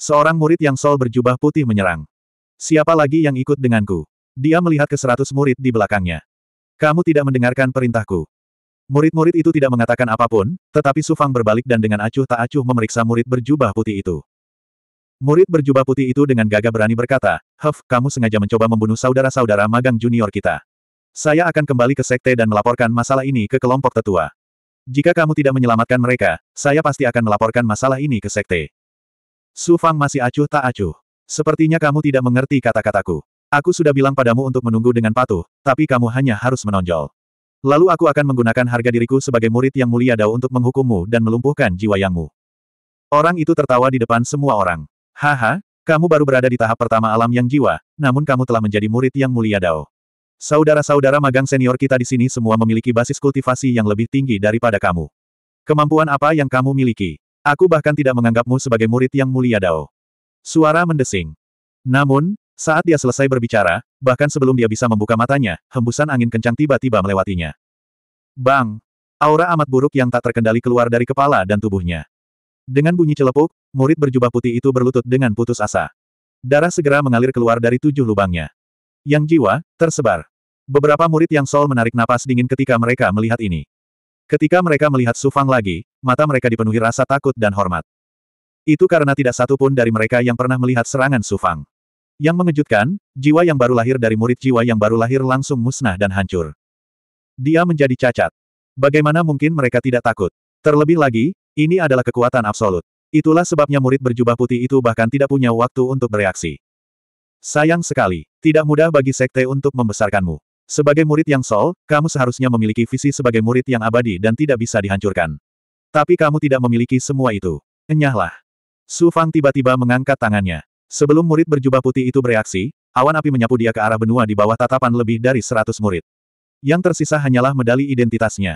Seorang murid yang sol berjubah putih menyerang. Siapa lagi yang ikut denganku? Dia melihat ke seratus murid di belakangnya. Kamu tidak mendengarkan perintahku. Murid-murid itu tidak mengatakan apapun, tetapi Sufang berbalik dan dengan acuh tak acuh memeriksa murid berjubah putih itu. Murid berjubah putih itu dengan gagah berani berkata, Huff, kamu sengaja mencoba membunuh saudara-saudara magang junior kita. Saya akan kembali ke sekte dan melaporkan masalah ini ke kelompok tetua. Jika kamu tidak menyelamatkan mereka, saya pasti akan melaporkan masalah ini ke sekte. Sufang masih acuh tak acuh. Sepertinya kamu tidak mengerti kata-kataku. Aku sudah bilang padamu untuk menunggu dengan patuh, tapi kamu hanya harus menonjol. Lalu aku akan menggunakan harga diriku sebagai murid yang mulia Dao untuk menghukummu dan melumpuhkan jiwa yangmu. Orang itu tertawa di depan semua orang. Haha, kamu baru berada di tahap pertama alam yang jiwa, namun kamu telah menjadi murid yang mulia Dao. Saudara-saudara magang senior kita di sini semua memiliki basis kultivasi yang lebih tinggi daripada kamu. Kemampuan apa yang kamu miliki? Aku bahkan tidak menganggapmu sebagai murid yang mulia Dao. Suara mendesing. Namun, saat dia selesai berbicara, bahkan sebelum dia bisa membuka matanya, hembusan angin kencang tiba-tiba melewatinya. Bang! Aura amat buruk yang tak terkendali keluar dari kepala dan tubuhnya. Dengan bunyi celepuk, murid berjubah putih itu berlutut dengan putus asa. Darah segera mengalir keluar dari tujuh lubangnya. Yang jiwa, tersebar. Beberapa murid yang sol menarik napas dingin ketika mereka melihat ini. Ketika mereka melihat Sufang lagi, mata mereka dipenuhi rasa takut dan hormat. Itu karena tidak satu pun dari mereka yang pernah melihat serangan Sufang. Yang mengejutkan, jiwa yang baru lahir dari murid jiwa yang baru lahir langsung musnah dan hancur. Dia menjadi cacat. Bagaimana mungkin mereka tidak takut? Terlebih lagi, ini adalah kekuatan absolut. Itulah sebabnya murid berjubah putih itu bahkan tidak punya waktu untuk bereaksi. Sayang sekali, tidak mudah bagi sekte untuk membesarkanmu. Sebagai murid yang sol, kamu seharusnya memiliki visi sebagai murid yang abadi dan tidak bisa dihancurkan. Tapi kamu tidak memiliki semua itu. Enyahlah. Su Fang tiba-tiba mengangkat tangannya. Sebelum murid berjubah putih itu bereaksi, awan api menyapu dia ke arah benua di bawah tatapan lebih dari seratus murid. Yang tersisa hanyalah medali identitasnya.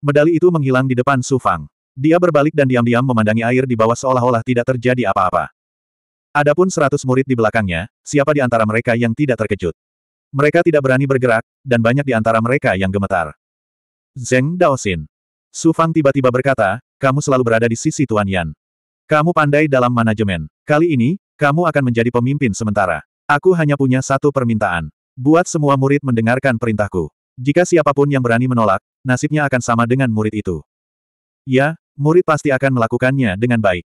Medali itu menghilang di depan Su Fang. Dia berbalik dan diam-diam memandangi air di bawah seolah-olah tidak terjadi apa-apa. Adapun seratus murid di belakangnya, siapa di antara mereka yang tidak terkejut? Mereka tidak berani bergerak, dan banyak di antara mereka yang gemetar. Zeng Daosin. Su Fang tiba-tiba berkata, kamu selalu berada di sisi Tuan Yan. Kamu pandai dalam manajemen. Kali ini, kamu akan menjadi pemimpin sementara. Aku hanya punya satu permintaan. Buat semua murid mendengarkan perintahku. Jika siapapun yang berani menolak, nasibnya akan sama dengan murid itu. Ya, murid pasti akan melakukannya dengan baik.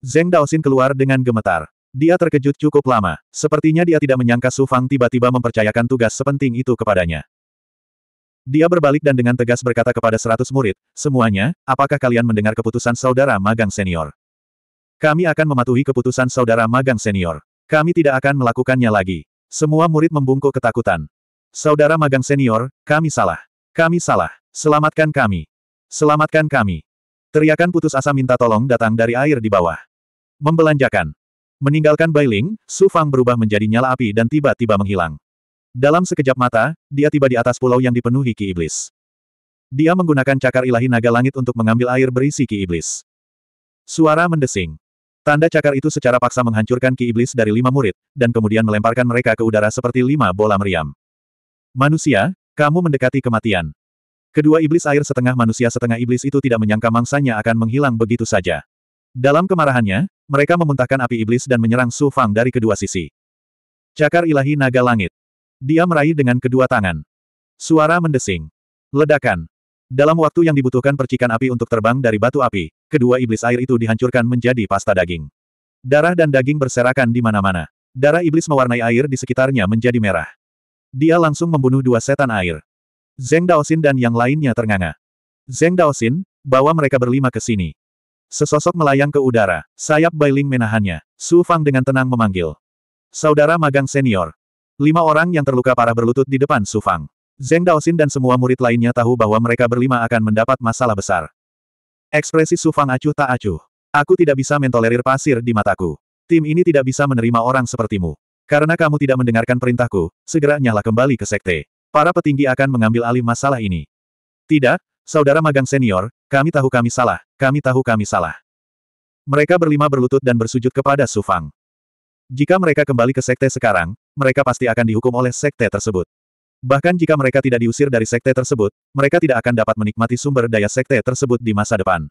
Zeng Daosin keluar dengan gemetar. Dia terkejut cukup lama. Sepertinya dia tidak menyangka Su Fang tiba-tiba mempercayakan tugas sepenting itu kepadanya. Dia berbalik dan dengan tegas berkata kepada seratus murid, semuanya, apakah kalian mendengar keputusan saudara magang senior? Kami akan mematuhi keputusan saudara magang senior. Kami tidak akan melakukannya lagi. Semua murid membungkuk ketakutan. Saudara magang senior, kami salah. Kami salah. Selamatkan kami. Selamatkan kami. Teriakan putus asa minta tolong datang dari air di bawah. Membelanjakan. Meninggalkan Bailing, Su Fang berubah menjadi nyala api dan tiba-tiba menghilang. Dalam sekejap mata, dia tiba di atas pulau yang dipenuhi ki iblis. Dia menggunakan cakar ilahi naga langit untuk mengambil air berisi ki iblis. Suara mendesing. Tanda cakar itu secara paksa menghancurkan ki iblis dari lima murid, dan kemudian melemparkan mereka ke udara seperti lima bola meriam. Manusia, kamu mendekati kematian. Kedua iblis air setengah manusia setengah iblis itu tidak menyangka mangsanya akan menghilang begitu saja. Dalam kemarahannya, mereka memuntahkan api iblis dan menyerang Su Fang dari kedua sisi. Cakar ilahi naga langit. Dia meraih dengan kedua tangan. Suara mendesing. Ledakan. Dalam waktu yang dibutuhkan percikan api untuk terbang dari batu api, kedua iblis air itu dihancurkan menjadi pasta daging. Darah dan daging berserakan di mana-mana. Darah iblis mewarnai air di sekitarnya menjadi merah. Dia langsung membunuh dua setan air. Zeng Daosin dan yang lainnya ternganga. Zeng Daosin, bawa mereka berlima ke sini. Sesosok melayang ke udara, sayap Bailing menahannya. Su Fang dengan tenang memanggil. Saudara magang senior. Lima orang yang terluka parah berlutut di depan Su Fang. Zeng Daosin dan semua murid lainnya tahu bahwa mereka berlima akan mendapat masalah besar. Ekspresi Su Fang acuh tak acuh. Aku tidak bisa mentolerir pasir di mataku. Tim ini tidak bisa menerima orang sepertimu. Karena kamu tidak mendengarkan perintahku, segera nyala kembali ke sekte. Para petinggi akan mengambil alih masalah ini. Tidak, saudara magang senior, kami tahu kami salah, kami tahu kami salah. Mereka berlima berlutut dan bersujud kepada Su Fang. Jika mereka kembali ke sekte sekarang, mereka pasti akan dihukum oleh sekte tersebut. Bahkan jika mereka tidak diusir dari sekte tersebut, mereka tidak akan dapat menikmati sumber daya sekte tersebut di masa depan.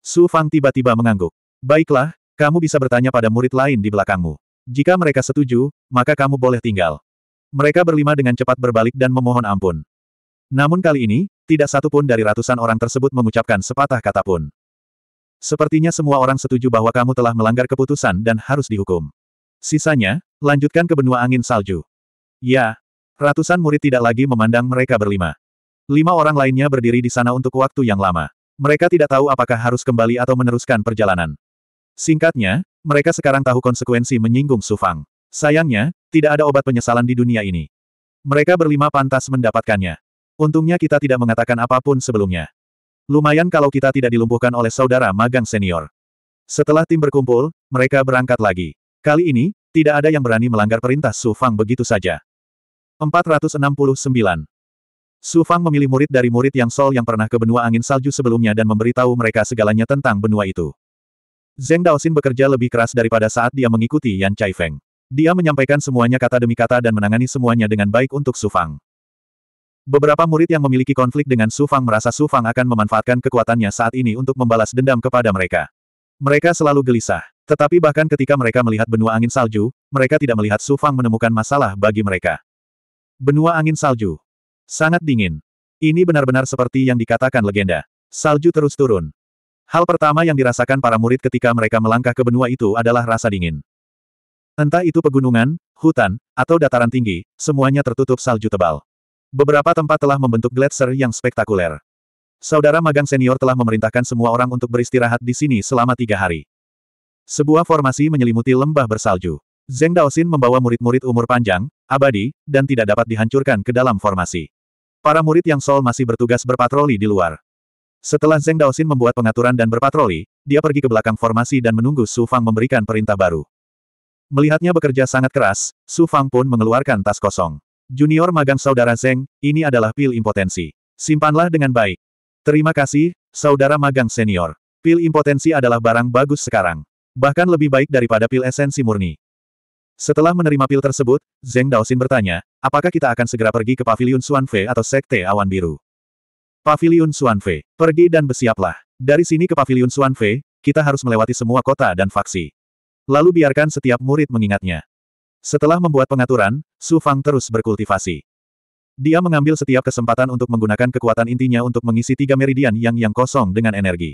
Su Fang tiba-tiba mengangguk. Baiklah, kamu bisa bertanya pada murid lain di belakangmu. Jika mereka setuju, maka kamu boleh tinggal. Mereka berlima dengan cepat berbalik dan memohon ampun. Namun kali ini, tidak satu pun dari ratusan orang tersebut mengucapkan sepatah kata pun. Sepertinya semua orang setuju bahwa kamu telah melanggar keputusan dan harus dihukum. Sisanya, lanjutkan ke benua angin salju. Ya, Ratusan murid tidak lagi memandang mereka berlima. Lima orang lainnya berdiri di sana untuk waktu yang lama. Mereka tidak tahu apakah harus kembali atau meneruskan perjalanan. Singkatnya, mereka sekarang tahu konsekuensi menyinggung Sufang. Sayangnya, tidak ada obat penyesalan di dunia ini. Mereka berlima pantas mendapatkannya. Untungnya kita tidak mengatakan apapun sebelumnya. Lumayan kalau kita tidak dilumpuhkan oleh saudara magang senior. Setelah tim berkumpul, mereka berangkat lagi. Kali ini, tidak ada yang berani melanggar perintah Sufang begitu saja. 469. Su Fang memilih murid dari murid yang Sol yang pernah ke benua angin salju sebelumnya dan memberitahu mereka segalanya tentang benua itu. Zeng Daosin bekerja lebih keras daripada saat dia mengikuti Yan Chai Feng. Dia menyampaikan semuanya kata demi kata dan menangani semuanya dengan baik untuk Su Fang. Beberapa murid yang memiliki konflik dengan Su Fang merasa Su Fang akan memanfaatkan kekuatannya saat ini untuk membalas dendam kepada mereka. Mereka selalu gelisah. Tetapi bahkan ketika mereka melihat benua angin salju, mereka tidak melihat Su Fang menemukan masalah bagi mereka. Benua angin salju. Sangat dingin. Ini benar-benar seperti yang dikatakan legenda. Salju terus turun. Hal pertama yang dirasakan para murid ketika mereka melangkah ke benua itu adalah rasa dingin. Entah itu pegunungan, hutan, atau dataran tinggi, semuanya tertutup salju tebal. Beberapa tempat telah membentuk gletser yang spektakuler. Saudara magang senior telah memerintahkan semua orang untuk beristirahat di sini selama tiga hari. Sebuah formasi menyelimuti lembah bersalju. Zeng Daosin membawa murid-murid umur panjang, abadi, dan tidak dapat dihancurkan ke dalam formasi. Para murid yang Sol masih bertugas berpatroli di luar. Setelah Zeng Daosin membuat pengaturan dan berpatroli, dia pergi ke belakang formasi dan menunggu Su Fang memberikan perintah baru. Melihatnya bekerja sangat keras, Su Fang pun mengeluarkan tas kosong. Junior magang saudara Zeng, ini adalah pil impotensi. Simpanlah dengan baik. Terima kasih, saudara magang senior. Pil impotensi adalah barang bagus sekarang. Bahkan lebih baik daripada pil esensi murni. Setelah menerima pil tersebut, Zeng Daosin bertanya, apakah kita akan segera pergi ke Paviliun Xuanfei atau Sekte Awan Biru? Paviliun Xuanfei, pergi dan bersiaplah. Dari sini ke Paviliun Xuanfei, kita harus melewati semua kota dan faksi. Lalu biarkan setiap murid mengingatnya. Setelah membuat pengaturan, Su Fang terus berkultivasi. Dia mengambil setiap kesempatan untuk menggunakan kekuatan intinya untuk mengisi tiga meridian yang yang kosong dengan energi.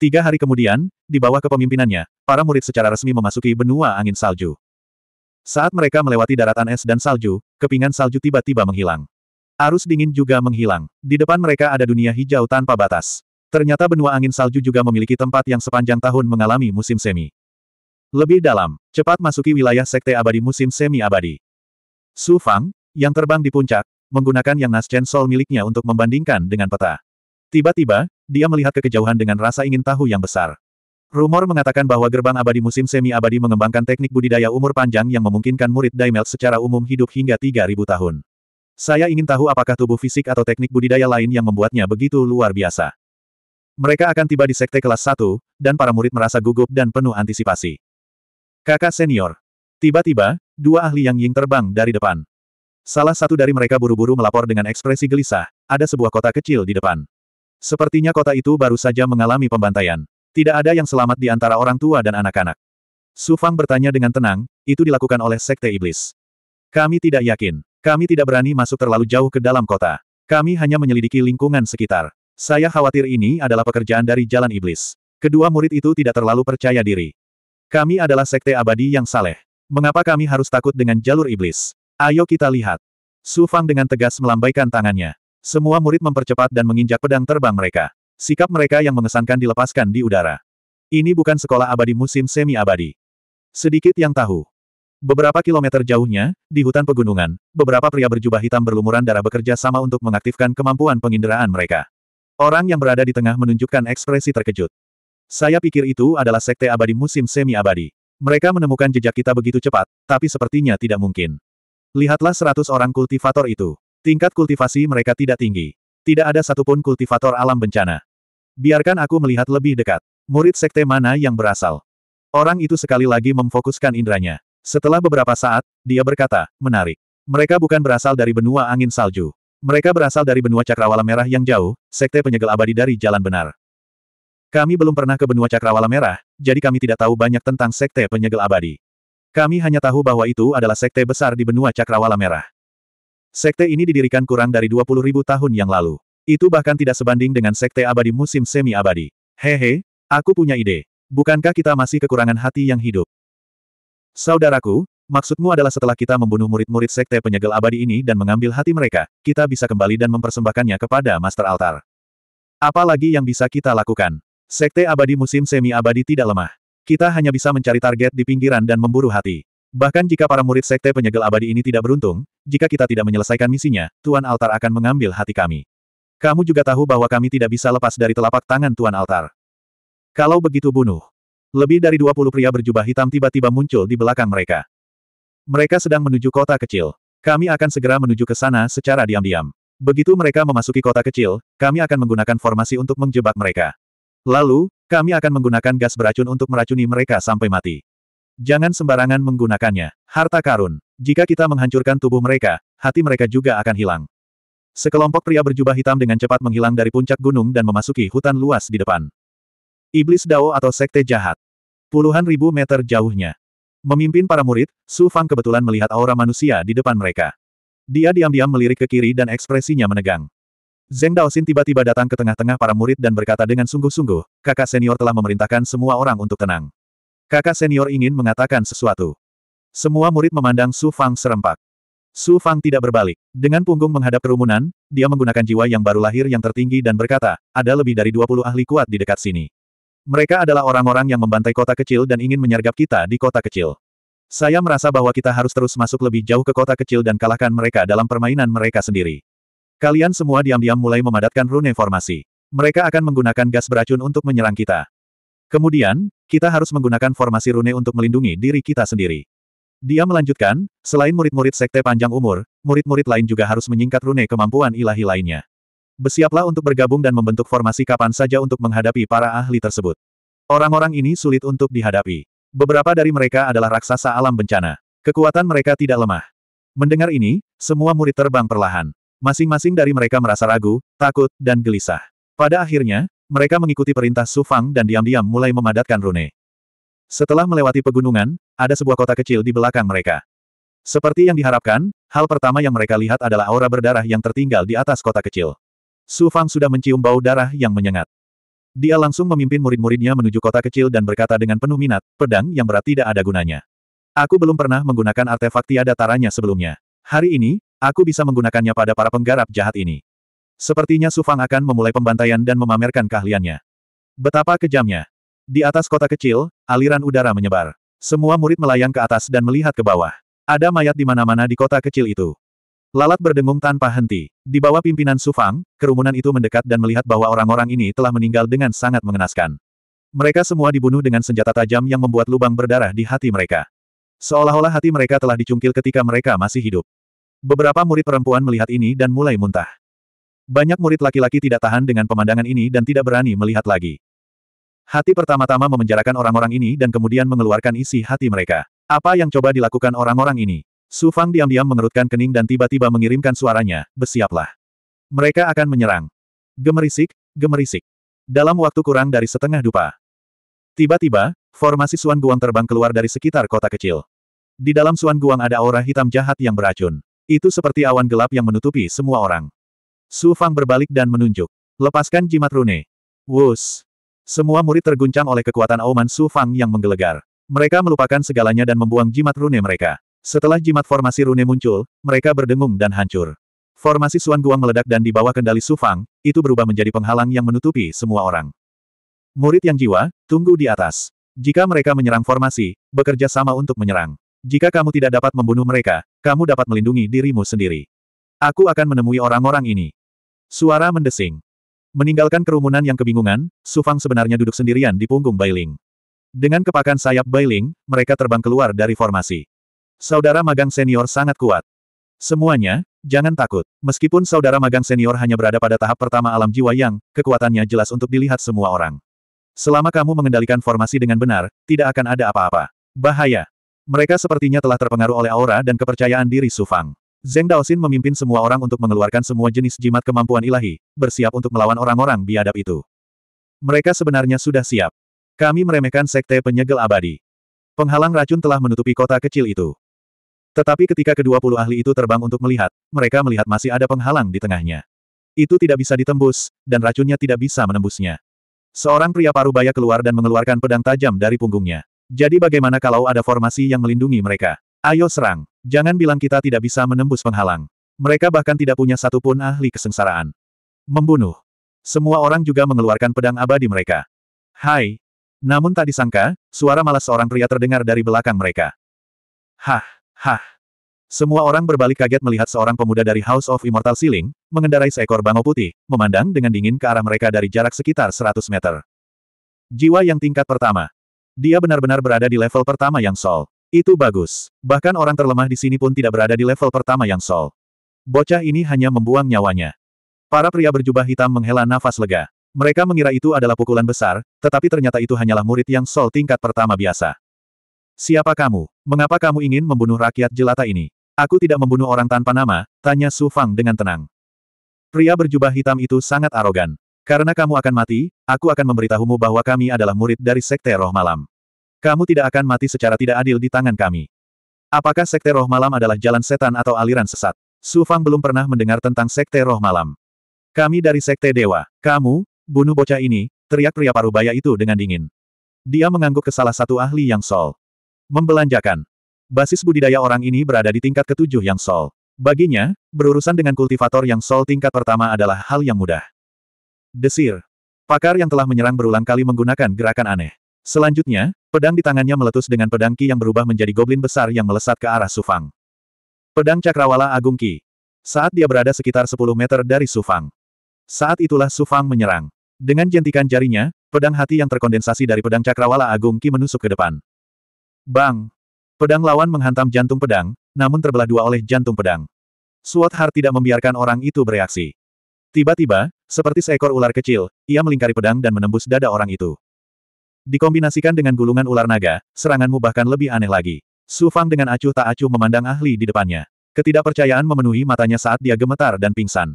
Tiga hari kemudian, di bawah kepemimpinannya, para murid secara resmi memasuki benua angin salju. Saat mereka melewati daratan es dan salju, kepingan salju tiba-tiba menghilang. Arus dingin juga menghilang. Di depan mereka ada dunia hijau tanpa batas. Ternyata benua angin salju juga memiliki tempat yang sepanjang tahun mengalami musim semi. Lebih dalam, cepat masuki wilayah sekte abadi musim semi abadi. Su Fang, yang terbang di puncak, menggunakan yang naschen sol miliknya untuk membandingkan dengan peta. Tiba-tiba, dia melihat kekejauhan dengan rasa ingin tahu yang besar. Rumor mengatakan bahwa gerbang abadi musim semi-abadi mengembangkan teknik budidaya umur panjang yang memungkinkan murid Daimel secara umum hidup hingga 3.000 tahun. Saya ingin tahu apakah tubuh fisik atau teknik budidaya lain yang membuatnya begitu luar biasa. Mereka akan tiba di sekte kelas 1, dan para murid merasa gugup dan penuh antisipasi. Kakak senior. Tiba-tiba, dua ahli yang Ying terbang dari depan. Salah satu dari mereka buru-buru melapor dengan ekspresi gelisah, ada sebuah kota kecil di depan. Sepertinya kota itu baru saja mengalami pembantaian. Tidak ada yang selamat di antara orang tua dan anak-anak. Su Fang bertanya dengan tenang, itu dilakukan oleh Sekte Iblis. Kami tidak yakin. Kami tidak berani masuk terlalu jauh ke dalam kota. Kami hanya menyelidiki lingkungan sekitar. Saya khawatir ini adalah pekerjaan dari Jalan Iblis. Kedua murid itu tidak terlalu percaya diri. Kami adalah Sekte Abadi yang saleh. Mengapa kami harus takut dengan jalur Iblis? Ayo kita lihat. Su Fang dengan tegas melambaikan tangannya. Semua murid mempercepat dan menginjak pedang terbang mereka. Sikap mereka yang mengesankan dilepaskan di udara. Ini bukan sekolah abadi musim semi-abadi. Sedikit yang tahu. Beberapa kilometer jauhnya, di hutan pegunungan, beberapa pria berjubah hitam berlumuran darah bekerja sama untuk mengaktifkan kemampuan penginderaan mereka. Orang yang berada di tengah menunjukkan ekspresi terkejut. Saya pikir itu adalah sekte abadi musim semi-abadi. Mereka menemukan jejak kita begitu cepat, tapi sepertinya tidak mungkin. Lihatlah seratus orang kultivator itu. Tingkat kultivasi mereka tidak tinggi. Tidak ada satupun kultivator alam bencana. Biarkan aku melihat lebih dekat. Murid sekte mana yang berasal? Orang itu sekali lagi memfokuskan indranya. Setelah beberapa saat, dia berkata, menarik. Mereka bukan berasal dari benua angin salju. Mereka berasal dari benua cakrawala merah yang jauh, sekte penyegel abadi dari jalan benar. Kami belum pernah ke benua cakrawala merah, jadi kami tidak tahu banyak tentang sekte penyegel abadi. Kami hanya tahu bahwa itu adalah sekte besar di benua cakrawala merah. Sekte ini didirikan kurang dari 20.000 tahun yang lalu. Itu bahkan tidak sebanding dengan sekte abadi musim semi-abadi. Hehe, aku punya ide. Bukankah kita masih kekurangan hati yang hidup? Saudaraku, maksudmu adalah setelah kita membunuh murid-murid sekte penyegel abadi ini dan mengambil hati mereka, kita bisa kembali dan mempersembahkannya kepada Master Altar. Apalagi yang bisa kita lakukan? Sekte abadi musim semi-abadi tidak lemah. Kita hanya bisa mencari target di pinggiran dan memburu hati. Bahkan jika para murid sekte penyegel abadi ini tidak beruntung, jika kita tidak menyelesaikan misinya, Tuan Altar akan mengambil hati kami. Kamu juga tahu bahwa kami tidak bisa lepas dari telapak tangan Tuan Altar. Kalau begitu bunuh. Lebih dari 20 pria berjubah hitam tiba-tiba muncul di belakang mereka. Mereka sedang menuju kota kecil. Kami akan segera menuju ke sana secara diam-diam. Begitu mereka memasuki kota kecil, kami akan menggunakan formasi untuk menjebak mereka. Lalu, kami akan menggunakan gas beracun untuk meracuni mereka sampai mati. Jangan sembarangan menggunakannya. Harta karun. Jika kita menghancurkan tubuh mereka, hati mereka juga akan hilang. Sekelompok pria berjubah hitam dengan cepat menghilang dari puncak gunung dan memasuki hutan luas di depan. Iblis Dao atau Sekte Jahat. Puluhan ribu meter jauhnya. Memimpin para murid, Su Fang kebetulan melihat aura manusia di depan mereka. Dia diam-diam melirik ke kiri dan ekspresinya menegang. Zeng Daoxin tiba-tiba datang ke tengah-tengah para murid dan berkata dengan sungguh-sungguh, kakak senior telah memerintahkan semua orang untuk tenang. Kakak senior ingin mengatakan sesuatu. Semua murid memandang Su Fang serempak. Su Fang tidak berbalik. Dengan punggung menghadap kerumunan, dia menggunakan jiwa yang baru lahir yang tertinggi dan berkata, ada lebih dari 20 ahli kuat di dekat sini. Mereka adalah orang-orang yang membantai kota kecil dan ingin menyergap kita di kota kecil. Saya merasa bahwa kita harus terus masuk lebih jauh ke kota kecil dan kalahkan mereka dalam permainan mereka sendiri. Kalian semua diam-diam mulai memadatkan rune formasi. Mereka akan menggunakan gas beracun untuk menyerang kita. Kemudian, kita harus menggunakan formasi rune untuk melindungi diri kita sendiri. Dia melanjutkan, selain murid-murid sekte panjang umur, murid-murid lain juga harus menyingkat rune kemampuan ilahi lainnya. Bersiaplah untuk bergabung dan membentuk formasi kapan saja untuk menghadapi para ahli tersebut. Orang-orang ini sulit untuk dihadapi. Beberapa dari mereka adalah raksasa alam bencana. Kekuatan mereka tidak lemah. Mendengar ini, semua murid terbang perlahan. Masing-masing dari mereka merasa ragu, takut, dan gelisah. Pada akhirnya, mereka mengikuti perintah Sufang dan diam-diam mulai memadatkan rune. Setelah melewati pegunungan, ada sebuah kota kecil di belakang mereka. Seperti yang diharapkan, hal pertama yang mereka lihat adalah aura berdarah yang tertinggal di atas kota kecil. Su Fang sudah mencium bau darah yang menyengat. Dia langsung memimpin murid-muridnya menuju kota kecil dan berkata dengan penuh minat, pedang yang berat tidak ada gunanya. Aku belum pernah menggunakan artefak tiada taranya sebelumnya. Hari ini, aku bisa menggunakannya pada para penggarap jahat ini. Sepertinya Su Fang akan memulai pembantaian dan memamerkan keahliannya. Betapa kejamnya. Di atas kota kecil, aliran udara menyebar. Semua murid melayang ke atas dan melihat ke bawah. Ada mayat di mana-mana di kota kecil itu. Lalat berdengung tanpa henti. Di bawah pimpinan Sufang, kerumunan itu mendekat dan melihat bahwa orang-orang ini telah meninggal dengan sangat mengenaskan. Mereka semua dibunuh dengan senjata tajam yang membuat lubang berdarah di hati mereka. Seolah-olah hati mereka telah dicungkil ketika mereka masih hidup. Beberapa murid perempuan melihat ini dan mulai muntah. Banyak murid laki-laki tidak tahan dengan pemandangan ini dan tidak berani melihat lagi. Hati pertama-tama memenjarakan orang-orang ini dan kemudian mengeluarkan isi hati mereka. Apa yang coba dilakukan orang-orang ini? Su Fang diam-diam mengerutkan kening dan tiba-tiba mengirimkan suaranya, bersiaplah. Mereka akan menyerang. Gemerisik, gemerisik. Dalam waktu kurang dari setengah dupa. Tiba-tiba, formasi Suan Guang terbang keluar dari sekitar kota kecil. Di dalam Suan Guang ada aura hitam jahat yang beracun. Itu seperti awan gelap yang menutupi semua orang. Su Fang berbalik dan menunjuk. Lepaskan jimat rune. Wus. Semua murid terguncang oleh kekuatan auman Su Fang yang menggelegar. Mereka melupakan segalanya dan membuang jimat rune mereka. Setelah jimat formasi rune muncul, mereka berdengung dan hancur. Formasi Suan Guang meledak dan di bawah kendali Su Fang, itu berubah menjadi penghalang yang menutupi semua orang. Murid yang jiwa, tunggu di atas. Jika mereka menyerang formasi, bekerja sama untuk menyerang. Jika kamu tidak dapat membunuh mereka, kamu dapat melindungi dirimu sendiri. Aku akan menemui orang-orang ini. Suara mendesing. Meninggalkan kerumunan yang kebingungan, Sufang sebenarnya duduk sendirian di punggung Bailing. Dengan kepakan sayap Bailing, mereka terbang keluar dari formasi. Saudara magang senior sangat kuat. Semuanya, jangan takut. Meskipun saudara magang senior hanya berada pada tahap pertama alam jiwa yang, kekuatannya jelas untuk dilihat semua orang. Selama kamu mengendalikan formasi dengan benar, tidak akan ada apa-apa. Bahaya. Mereka sepertinya telah terpengaruh oleh aura dan kepercayaan diri Sufang. Zeng Daosin memimpin semua orang untuk mengeluarkan semua jenis jimat kemampuan ilahi, bersiap untuk melawan orang-orang biadab itu. Mereka sebenarnya sudah siap. Kami meremehkan sekte penyegel abadi. Penghalang racun telah menutupi kota kecil itu. Tetapi ketika kedua puluh ahli itu terbang untuk melihat, mereka melihat masih ada penghalang di tengahnya. Itu tidak bisa ditembus, dan racunnya tidak bisa menembusnya. Seorang pria paruh baya keluar dan mengeluarkan pedang tajam dari punggungnya. Jadi bagaimana kalau ada formasi yang melindungi mereka? Ayo serang! Jangan bilang kita tidak bisa menembus penghalang. Mereka bahkan tidak punya satupun ahli kesengsaraan. Membunuh. Semua orang juga mengeluarkan pedang abadi mereka. Hai. Namun tak disangka, suara malas seorang pria terdengar dari belakang mereka. Hah, hah. Semua orang berbalik kaget melihat seorang pemuda dari House of Immortal Ceiling, mengendarai seekor bangau putih, memandang dengan dingin ke arah mereka dari jarak sekitar 100 meter. Jiwa yang tingkat pertama. Dia benar-benar berada di level pertama yang Sol. Itu bagus. Bahkan orang terlemah di sini pun tidak berada di level pertama yang sol. Bocah ini hanya membuang nyawanya. Para pria berjubah hitam menghela nafas lega. Mereka mengira itu adalah pukulan besar, tetapi ternyata itu hanyalah murid yang sol tingkat pertama biasa. Siapa kamu? Mengapa kamu ingin membunuh rakyat jelata ini? Aku tidak membunuh orang tanpa nama, tanya Su Fang dengan tenang. Pria berjubah hitam itu sangat arogan. Karena kamu akan mati, aku akan memberitahumu bahwa kami adalah murid dari Sekte Roh Malam. Kamu tidak akan mati secara tidak adil di tangan kami. Apakah Sekte Roh Malam adalah jalan setan atau aliran sesat? Su Fang belum pernah mendengar tentang Sekte Roh Malam. Kami dari Sekte Dewa. Kamu, bunuh bocah ini, teriak pria parubaya itu dengan dingin. Dia mengangguk ke salah satu ahli yang sol. Membelanjakan. Basis budidaya orang ini berada di tingkat ketujuh yang sol. Baginya, berurusan dengan kultivator yang sol tingkat pertama adalah hal yang mudah. Desir. Pakar yang telah menyerang berulang kali menggunakan gerakan aneh. Selanjutnya, Pedang di tangannya meletus dengan pedang Ki yang berubah menjadi goblin besar yang melesat ke arah Sufang. Pedang Cakrawala Agung Ki. Saat dia berada sekitar 10 meter dari Sufang. Saat itulah Sufang menyerang. Dengan jentikan jarinya, pedang hati yang terkondensasi dari pedang Cakrawala Agung Ki menusuk ke depan. Bang! Pedang lawan menghantam jantung pedang, namun terbelah dua oleh jantung pedang. Suat Har tidak membiarkan orang itu bereaksi. Tiba-tiba, seperti seekor ular kecil, ia melingkari pedang dan menembus dada orang itu. Dikombinasikan dengan gulungan ular naga, seranganmu bahkan lebih aneh lagi. Su Fang dengan acuh tak acuh memandang ahli di depannya. Ketidakpercayaan memenuhi matanya saat dia gemetar dan pingsan.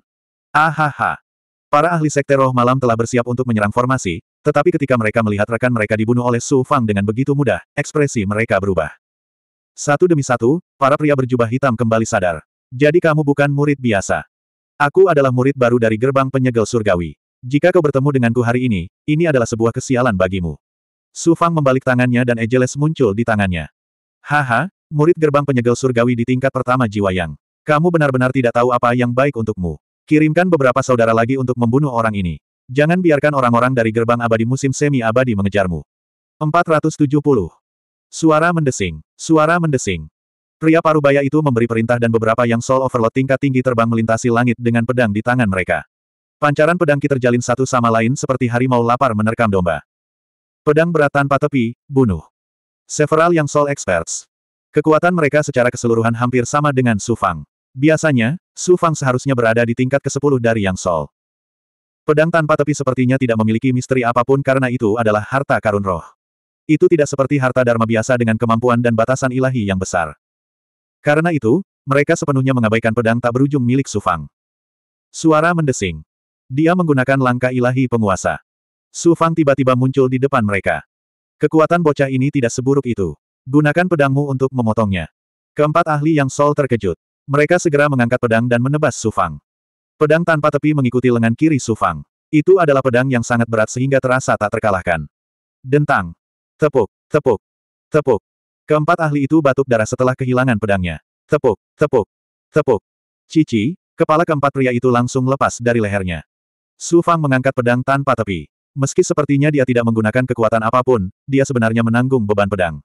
Ahaha. Para ahli sekte roh malam telah bersiap untuk menyerang formasi, tetapi ketika mereka melihat rekan mereka dibunuh oleh Su Fang dengan begitu mudah, ekspresi mereka berubah. Satu demi satu, para pria berjubah hitam kembali sadar. Jadi kamu bukan murid biasa. Aku adalah murid baru dari gerbang penyegel surgawi. Jika kau bertemu denganku hari ini, ini adalah sebuah kesialan bagimu. Su Fang membalik tangannya dan Ejeles muncul di tangannya. Haha, murid gerbang penyegel surgawi di tingkat pertama jiwa yang. Kamu benar-benar tidak tahu apa yang baik untukmu. Kirimkan beberapa saudara lagi untuk membunuh orang ini. Jangan biarkan orang-orang dari gerbang abadi musim semi-abadi mengejarmu. 470. Suara mendesing. Suara mendesing. Pria parubaya itu memberi perintah dan beberapa yang soul overload tingkat tinggi terbang melintasi langit dengan pedang di tangan mereka. Pancaran pedang kiterjalin terjalin satu sama lain seperti harimau lapar menerkam domba. Pedang berat tanpa tepi, bunuh. Several yang soul experts. Kekuatan mereka secara keseluruhan hampir sama dengan Su Fang. Biasanya, Su Fang seharusnya berada di tingkat ke-10 dari yang soul. Pedang tanpa tepi sepertinya tidak memiliki misteri apapun karena itu adalah harta karun roh. Itu tidak seperti harta dharma biasa dengan kemampuan dan batasan ilahi yang besar. Karena itu, mereka sepenuhnya mengabaikan pedang tak berujung milik Su Fang. Suara mendesing. Dia menggunakan langkah ilahi penguasa. Su Fang tiba-tiba muncul di depan mereka. Kekuatan bocah ini tidak seburuk itu. Gunakan pedangmu untuk memotongnya. Keempat ahli yang Sol terkejut. Mereka segera mengangkat pedang dan menebas Su Fang. Pedang tanpa tepi mengikuti lengan kiri Su Fang. Itu adalah pedang yang sangat berat sehingga terasa tak terkalahkan. Dentang. Tepuk, tepuk, tepuk. Keempat ahli itu batuk darah setelah kehilangan pedangnya. Tepuk, tepuk, tepuk. Cici, kepala keempat pria itu langsung lepas dari lehernya. Su Fang mengangkat pedang tanpa tepi. Meski sepertinya dia tidak menggunakan kekuatan apapun, dia sebenarnya menanggung beban pedang.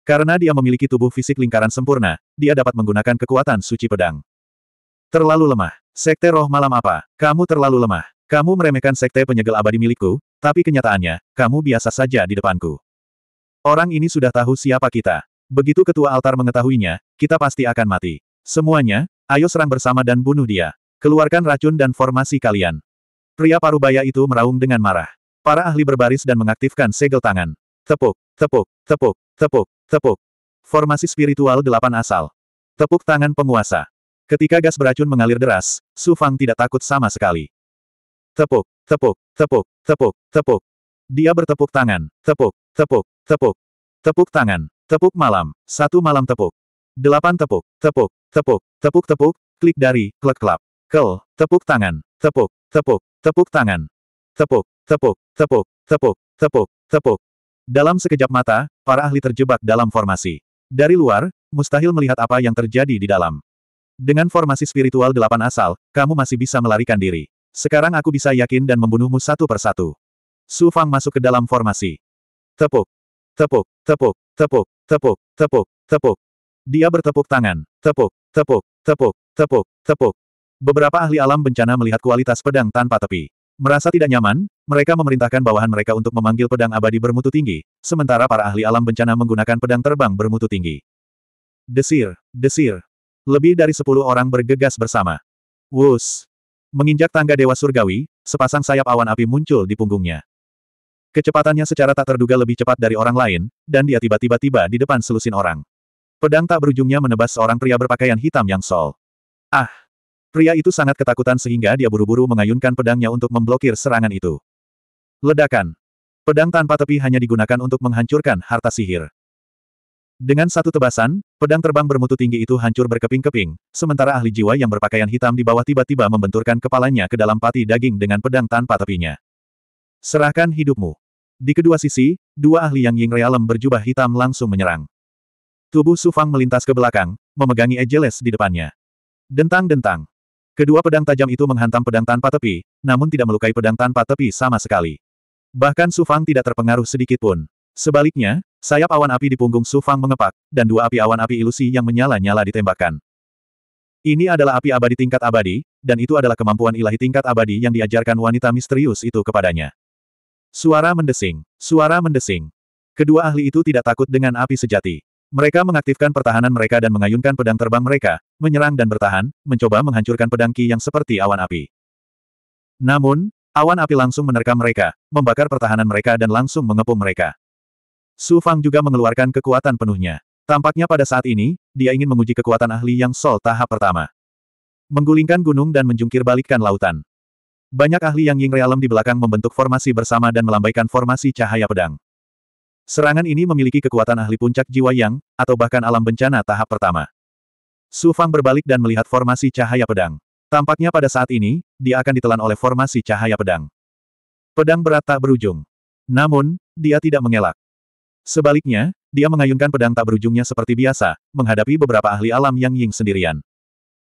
Karena dia memiliki tubuh fisik lingkaran sempurna, dia dapat menggunakan kekuatan suci pedang. Terlalu lemah. Sekte roh malam apa? Kamu terlalu lemah. Kamu meremehkan sekte penyegel abadi milikku, tapi kenyataannya, kamu biasa saja di depanku. Orang ini sudah tahu siapa kita. Begitu ketua altar mengetahuinya, kita pasti akan mati. Semuanya, ayo serang bersama dan bunuh dia. Keluarkan racun dan formasi kalian. Pria parubaya itu meraung dengan marah. Para ahli berbaris dan mengaktifkan segel tangan. Tepuk, tepuk, tepuk, tepuk, tepuk. Formasi spiritual delapan asal. Tepuk tangan penguasa. Ketika gas beracun mengalir deras, Su Fang tidak takut sama sekali. Tepuk, tepuk, tepuk, tepuk, tepuk. Dia bertepuk tangan. Tepuk, tepuk, tepuk. Tepuk tangan. Tepuk malam. Satu malam tepuk. Delapan tepuk, tepuk, tepuk, tepuk, tepuk, klik dari, klik klap. Kel, tepuk tangan. Tepuk, tepuk, Tepuk tangan. Tepuk, tepuk, tepuk, tepuk, tepuk, tepuk. Dalam sekejap mata, para ahli terjebak dalam formasi. Dari luar, mustahil melihat apa yang terjadi di dalam. Dengan formasi spiritual delapan asal, kamu masih bisa melarikan diri. Sekarang aku bisa yakin dan membunuhmu satu persatu. Su Fang masuk ke dalam formasi. Tepuk, tepuk, tepuk, tepuk, tepuk, tepuk, tepuk. Dia bertepuk tangan. Tepuk, tepuk, tepuk, tepuk, tepuk, Beberapa ahli alam bencana melihat kualitas pedang tanpa tepi. Merasa tidak nyaman, mereka memerintahkan bawahan mereka untuk memanggil pedang abadi bermutu tinggi, sementara para ahli alam bencana menggunakan pedang terbang bermutu tinggi. Desir, desir. Lebih dari sepuluh orang bergegas bersama. Wus. Menginjak tangga Dewa Surgawi, sepasang sayap awan api muncul di punggungnya. Kecepatannya secara tak terduga lebih cepat dari orang lain, dan dia tiba-tiba tiba di depan selusin orang. Pedang tak berujungnya menebas seorang pria berpakaian hitam yang sol. Ah! Pria itu sangat ketakutan sehingga dia buru-buru mengayunkan pedangnya untuk memblokir serangan itu. Ledakan. Pedang tanpa tepi hanya digunakan untuk menghancurkan harta sihir. Dengan satu tebasan, pedang terbang bermutu tinggi itu hancur berkeping-keping, sementara ahli jiwa yang berpakaian hitam di bawah tiba-tiba membenturkan kepalanya ke dalam pati daging dengan pedang tanpa tepinya. Serahkan hidupmu. Di kedua sisi, dua ahli yang Ying Realem berjubah hitam langsung menyerang. Tubuh Sufang melintas ke belakang, memegangi Ejeles di depannya. Dentang-dentang. Kedua pedang tajam itu menghantam pedang tanpa tepi, namun tidak melukai pedang tanpa tepi sama sekali. Bahkan Su Fang tidak terpengaruh sedikit pun. Sebaliknya, sayap awan api di punggung Su Fang mengepak, dan dua api awan api ilusi yang menyala-nyala ditembakkan. Ini adalah api abadi tingkat abadi, dan itu adalah kemampuan ilahi tingkat abadi yang diajarkan wanita misterius itu kepadanya. Suara mendesing, suara mendesing. Kedua ahli itu tidak takut dengan api sejati. Mereka mengaktifkan pertahanan mereka dan mengayunkan pedang terbang mereka, menyerang dan bertahan, mencoba menghancurkan pedang Ki yang seperti awan api. Namun, awan api langsung menerkam mereka, membakar pertahanan mereka dan langsung mengepung mereka. Su Fang juga mengeluarkan kekuatan penuhnya. Tampaknya pada saat ini, dia ingin menguji kekuatan ahli yang sol tahap pertama. Menggulingkan gunung dan menjungkir balikkan lautan. Banyak ahli yang Ying Realem di belakang membentuk formasi bersama dan melambaikan formasi cahaya pedang. Serangan ini memiliki kekuatan ahli puncak jiwa yang, atau bahkan alam bencana tahap pertama. Su Fang berbalik dan melihat formasi cahaya pedang. Tampaknya pada saat ini, dia akan ditelan oleh formasi cahaya pedang. Pedang berat tak berujung. Namun, dia tidak mengelak. Sebaliknya, dia mengayunkan pedang tak berujungnya seperti biasa, menghadapi beberapa ahli alam yang Ying sendirian.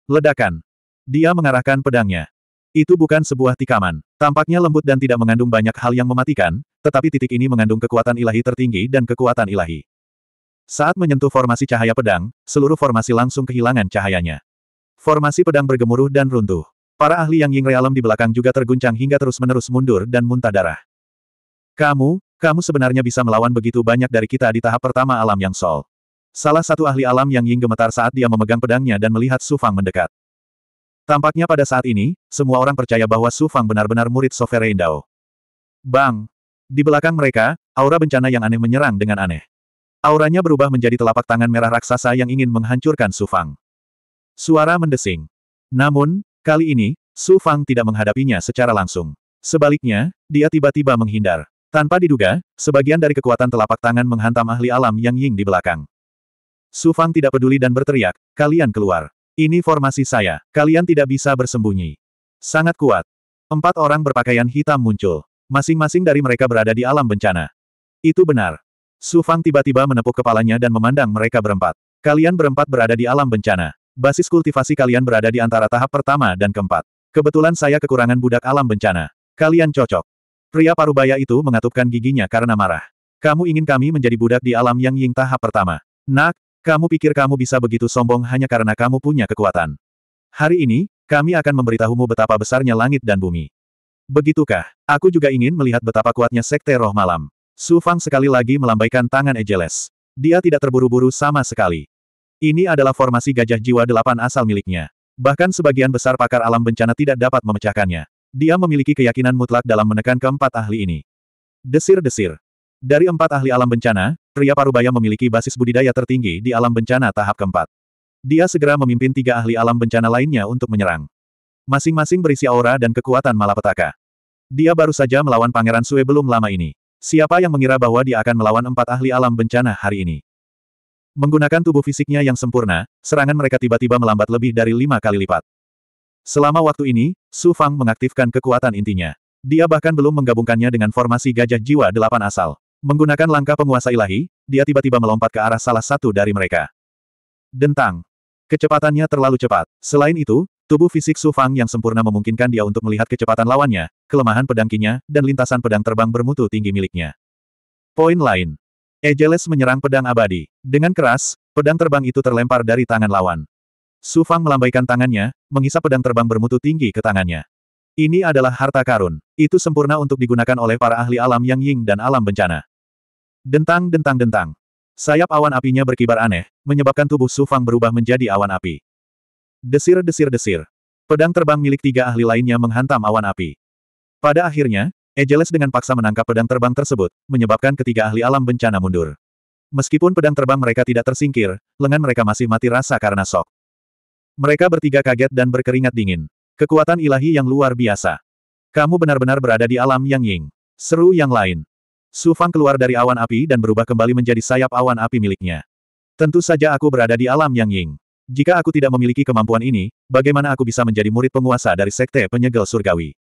Ledakan. Dia mengarahkan pedangnya. Itu bukan sebuah tikaman. Tampaknya lembut dan tidak mengandung banyak hal yang mematikan, tetapi titik ini mengandung kekuatan ilahi tertinggi dan kekuatan ilahi. Saat menyentuh formasi cahaya pedang, seluruh formasi langsung kehilangan cahayanya. Formasi pedang bergemuruh dan runtuh. Para ahli yang Ying Realem di belakang juga terguncang hingga terus-menerus mundur dan muntah darah. Kamu, kamu sebenarnya bisa melawan begitu banyak dari kita di tahap pertama alam yang sol. Salah satu ahli alam yang Ying gemetar saat dia memegang pedangnya dan melihat Sufang mendekat. Tampaknya pada saat ini, semua orang percaya bahwa Su Fang benar-benar murid Sovereign Dao. Bang! Di belakang mereka, aura bencana yang aneh menyerang dengan aneh. Auranya berubah menjadi telapak tangan merah raksasa yang ingin menghancurkan Su Fang. Suara mendesing. Namun, kali ini, Su Fang tidak menghadapinya secara langsung. Sebaliknya, dia tiba-tiba menghindar. Tanpa diduga, sebagian dari kekuatan telapak tangan menghantam ahli alam yang Ying di belakang. Su Fang tidak peduli dan berteriak, kalian keluar. Ini formasi saya. Kalian tidak bisa bersembunyi. Sangat kuat. Empat orang berpakaian hitam muncul. Masing-masing dari mereka berada di alam bencana. Itu benar. Su Fang tiba-tiba menepuk kepalanya dan memandang mereka berempat. Kalian berempat berada di alam bencana. Basis kultivasi kalian berada di antara tahap pertama dan keempat. Kebetulan saya kekurangan budak alam bencana. Kalian cocok. Pria parubaya itu mengatupkan giginya karena marah. Kamu ingin kami menjadi budak di alam yang ying tahap pertama. Nak, kamu pikir kamu bisa begitu sombong hanya karena kamu punya kekuatan. Hari ini, kami akan memberitahumu betapa besarnya langit dan bumi. Begitukah? Aku juga ingin melihat betapa kuatnya Sekte Roh Malam. Su Fang sekali lagi melambaikan tangan Ejeles. Dia tidak terburu-buru sama sekali. Ini adalah formasi gajah jiwa delapan asal miliknya. Bahkan sebagian besar pakar alam bencana tidak dapat memecahkannya. Dia memiliki keyakinan mutlak dalam menekan keempat ahli ini. Desir-desir, dari empat ahli alam bencana, pria Parubaya memiliki basis budidaya tertinggi di alam bencana tahap keempat. Dia segera memimpin tiga ahli alam bencana lainnya untuk menyerang. Masing-masing berisi aura dan kekuatan malapetaka. Dia baru saja melawan Pangeran Sue belum lama ini. Siapa yang mengira bahwa dia akan melawan empat ahli alam bencana hari ini? Menggunakan tubuh fisiknya yang sempurna, serangan mereka tiba-tiba melambat lebih dari lima kali lipat. Selama waktu ini, Su Fang mengaktifkan kekuatan intinya. Dia bahkan belum menggabungkannya dengan formasi gajah jiwa delapan asal. Menggunakan langkah penguasa ilahi, dia tiba-tiba melompat ke arah salah satu dari mereka. Dentang. Kecepatannya terlalu cepat. Selain itu, tubuh fisik Su Fang yang sempurna memungkinkan dia untuk melihat kecepatan lawannya, kelemahan pedangkinya, dan lintasan pedang terbang bermutu tinggi miliknya. Poin lain. Ejeles menyerang pedang abadi. Dengan keras, pedang terbang itu terlempar dari tangan lawan. Su Fang melambaikan tangannya, menghisap pedang terbang bermutu tinggi ke tangannya. Ini adalah harta karun. Itu sempurna untuk digunakan oleh para ahli alam yang ying dan alam bencana. Dentang dentang dentang. Sayap awan apinya berkibar aneh, menyebabkan tubuh Su Fang berubah menjadi awan api. Desir desir desir. Pedang terbang milik tiga ahli lainnya menghantam awan api. Pada akhirnya, Ejeles dengan paksa menangkap pedang terbang tersebut, menyebabkan ketiga ahli alam bencana mundur. Meskipun pedang terbang mereka tidak tersingkir, lengan mereka masih mati rasa karena sok. Mereka bertiga kaget dan berkeringat dingin. Kekuatan ilahi yang luar biasa. Kamu benar-benar berada di alam yang ying. Seru yang lain. Su Fang keluar dari awan api dan berubah kembali menjadi sayap awan api miliknya. Tentu saja aku berada di alam yang ying. Jika aku tidak memiliki kemampuan ini, bagaimana aku bisa menjadi murid penguasa dari sekte penyegel surgawi?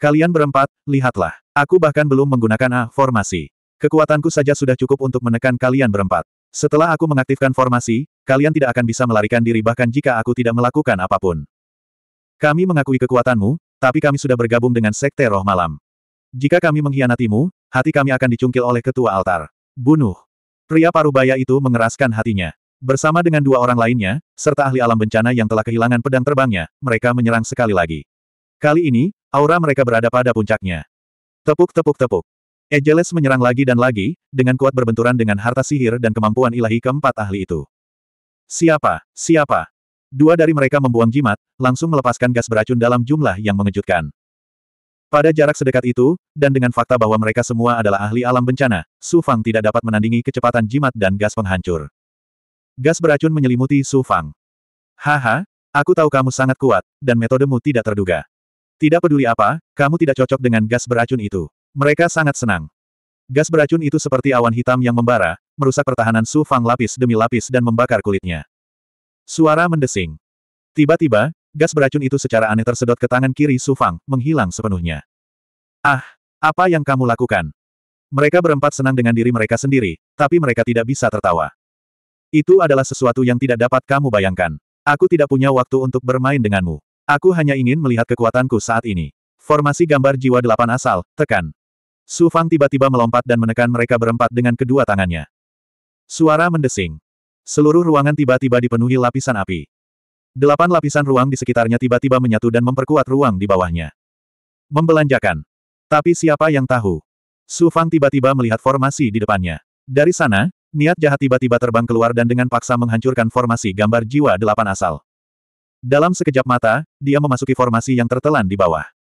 Kalian berempat, lihatlah. Aku bahkan belum menggunakan A-formasi. Kekuatanku saja sudah cukup untuk menekan kalian berempat. Setelah aku mengaktifkan formasi, kalian tidak akan bisa melarikan diri bahkan jika aku tidak melakukan apapun. Kami mengakui kekuatanmu, tapi kami sudah bergabung dengan Sekte Roh Malam. Jika kami mengkhianatimu, Hati kami akan dicungkil oleh ketua altar. Bunuh. Pria parubaya itu mengeraskan hatinya. Bersama dengan dua orang lainnya, serta ahli alam bencana yang telah kehilangan pedang terbangnya, mereka menyerang sekali lagi. Kali ini, aura mereka berada pada puncaknya. Tepuk-tepuk-tepuk. Ejeles menyerang lagi dan lagi, dengan kuat berbenturan dengan harta sihir dan kemampuan ilahi keempat ahli itu. Siapa? Siapa? Dua dari mereka membuang jimat, langsung melepaskan gas beracun dalam jumlah yang mengejutkan. Pada jarak sedekat itu, dan dengan fakta bahwa mereka semua adalah ahli alam bencana, Su Fang tidak dapat menandingi kecepatan jimat dan gas penghancur. Gas beracun menyelimuti Su Fang. Haha, aku tahu kamu sangat kuat, dan metodemu tidak terduga. Tidak peduli apa, kamu tidak cocok dengan gas beracun itu. Mereka sangat senang. Gas beracun itu seperti awan hitam yang membara, merusak pertahanan Su Fang lapis demi lapis dan membakar kulitnya. Suara mendesing. Tiba-tiba, Gas beracun itu secara aneh tersedot ke tangan kiri Su Fang, menghilang sepenuhnya. Ah, apa yang kamu lakukan? Mereka berempat senang dengan diri mereka sendiri, tapi mereka tidak bisa tertawa. Itu adalah sesuatu yang tidak dapat kamu bayangkan. Aku tidak punya waktu untuk bermain denganmu. Aku hanya ingin melihat kekuatanku saat ini. Formasi gambar jiwa delapan asal, tekan. Su Fang tiba-tiba melompat dan menekan mereka berempat dengan kedua tangannya. Suara mendesing. Seluruh ruangan tiba-tiba dipenuhi lapisan api. Delapan lapisan ruang di sekitarnya tiba-tiba menyatu dan memperkuat ruang di bawahnya. Membelanjakan. Tapi siapa yang tahu? Su Fang tiba-tiba melihat formasi di depannya. Dari sana, niat jahat tiba-tiba terbang keluar dan dengan paksa menghancurkan formasi gambar jiwa delapan asal. Dalam sekejap mata, dia memasuki formasi yang tertelan di bawah.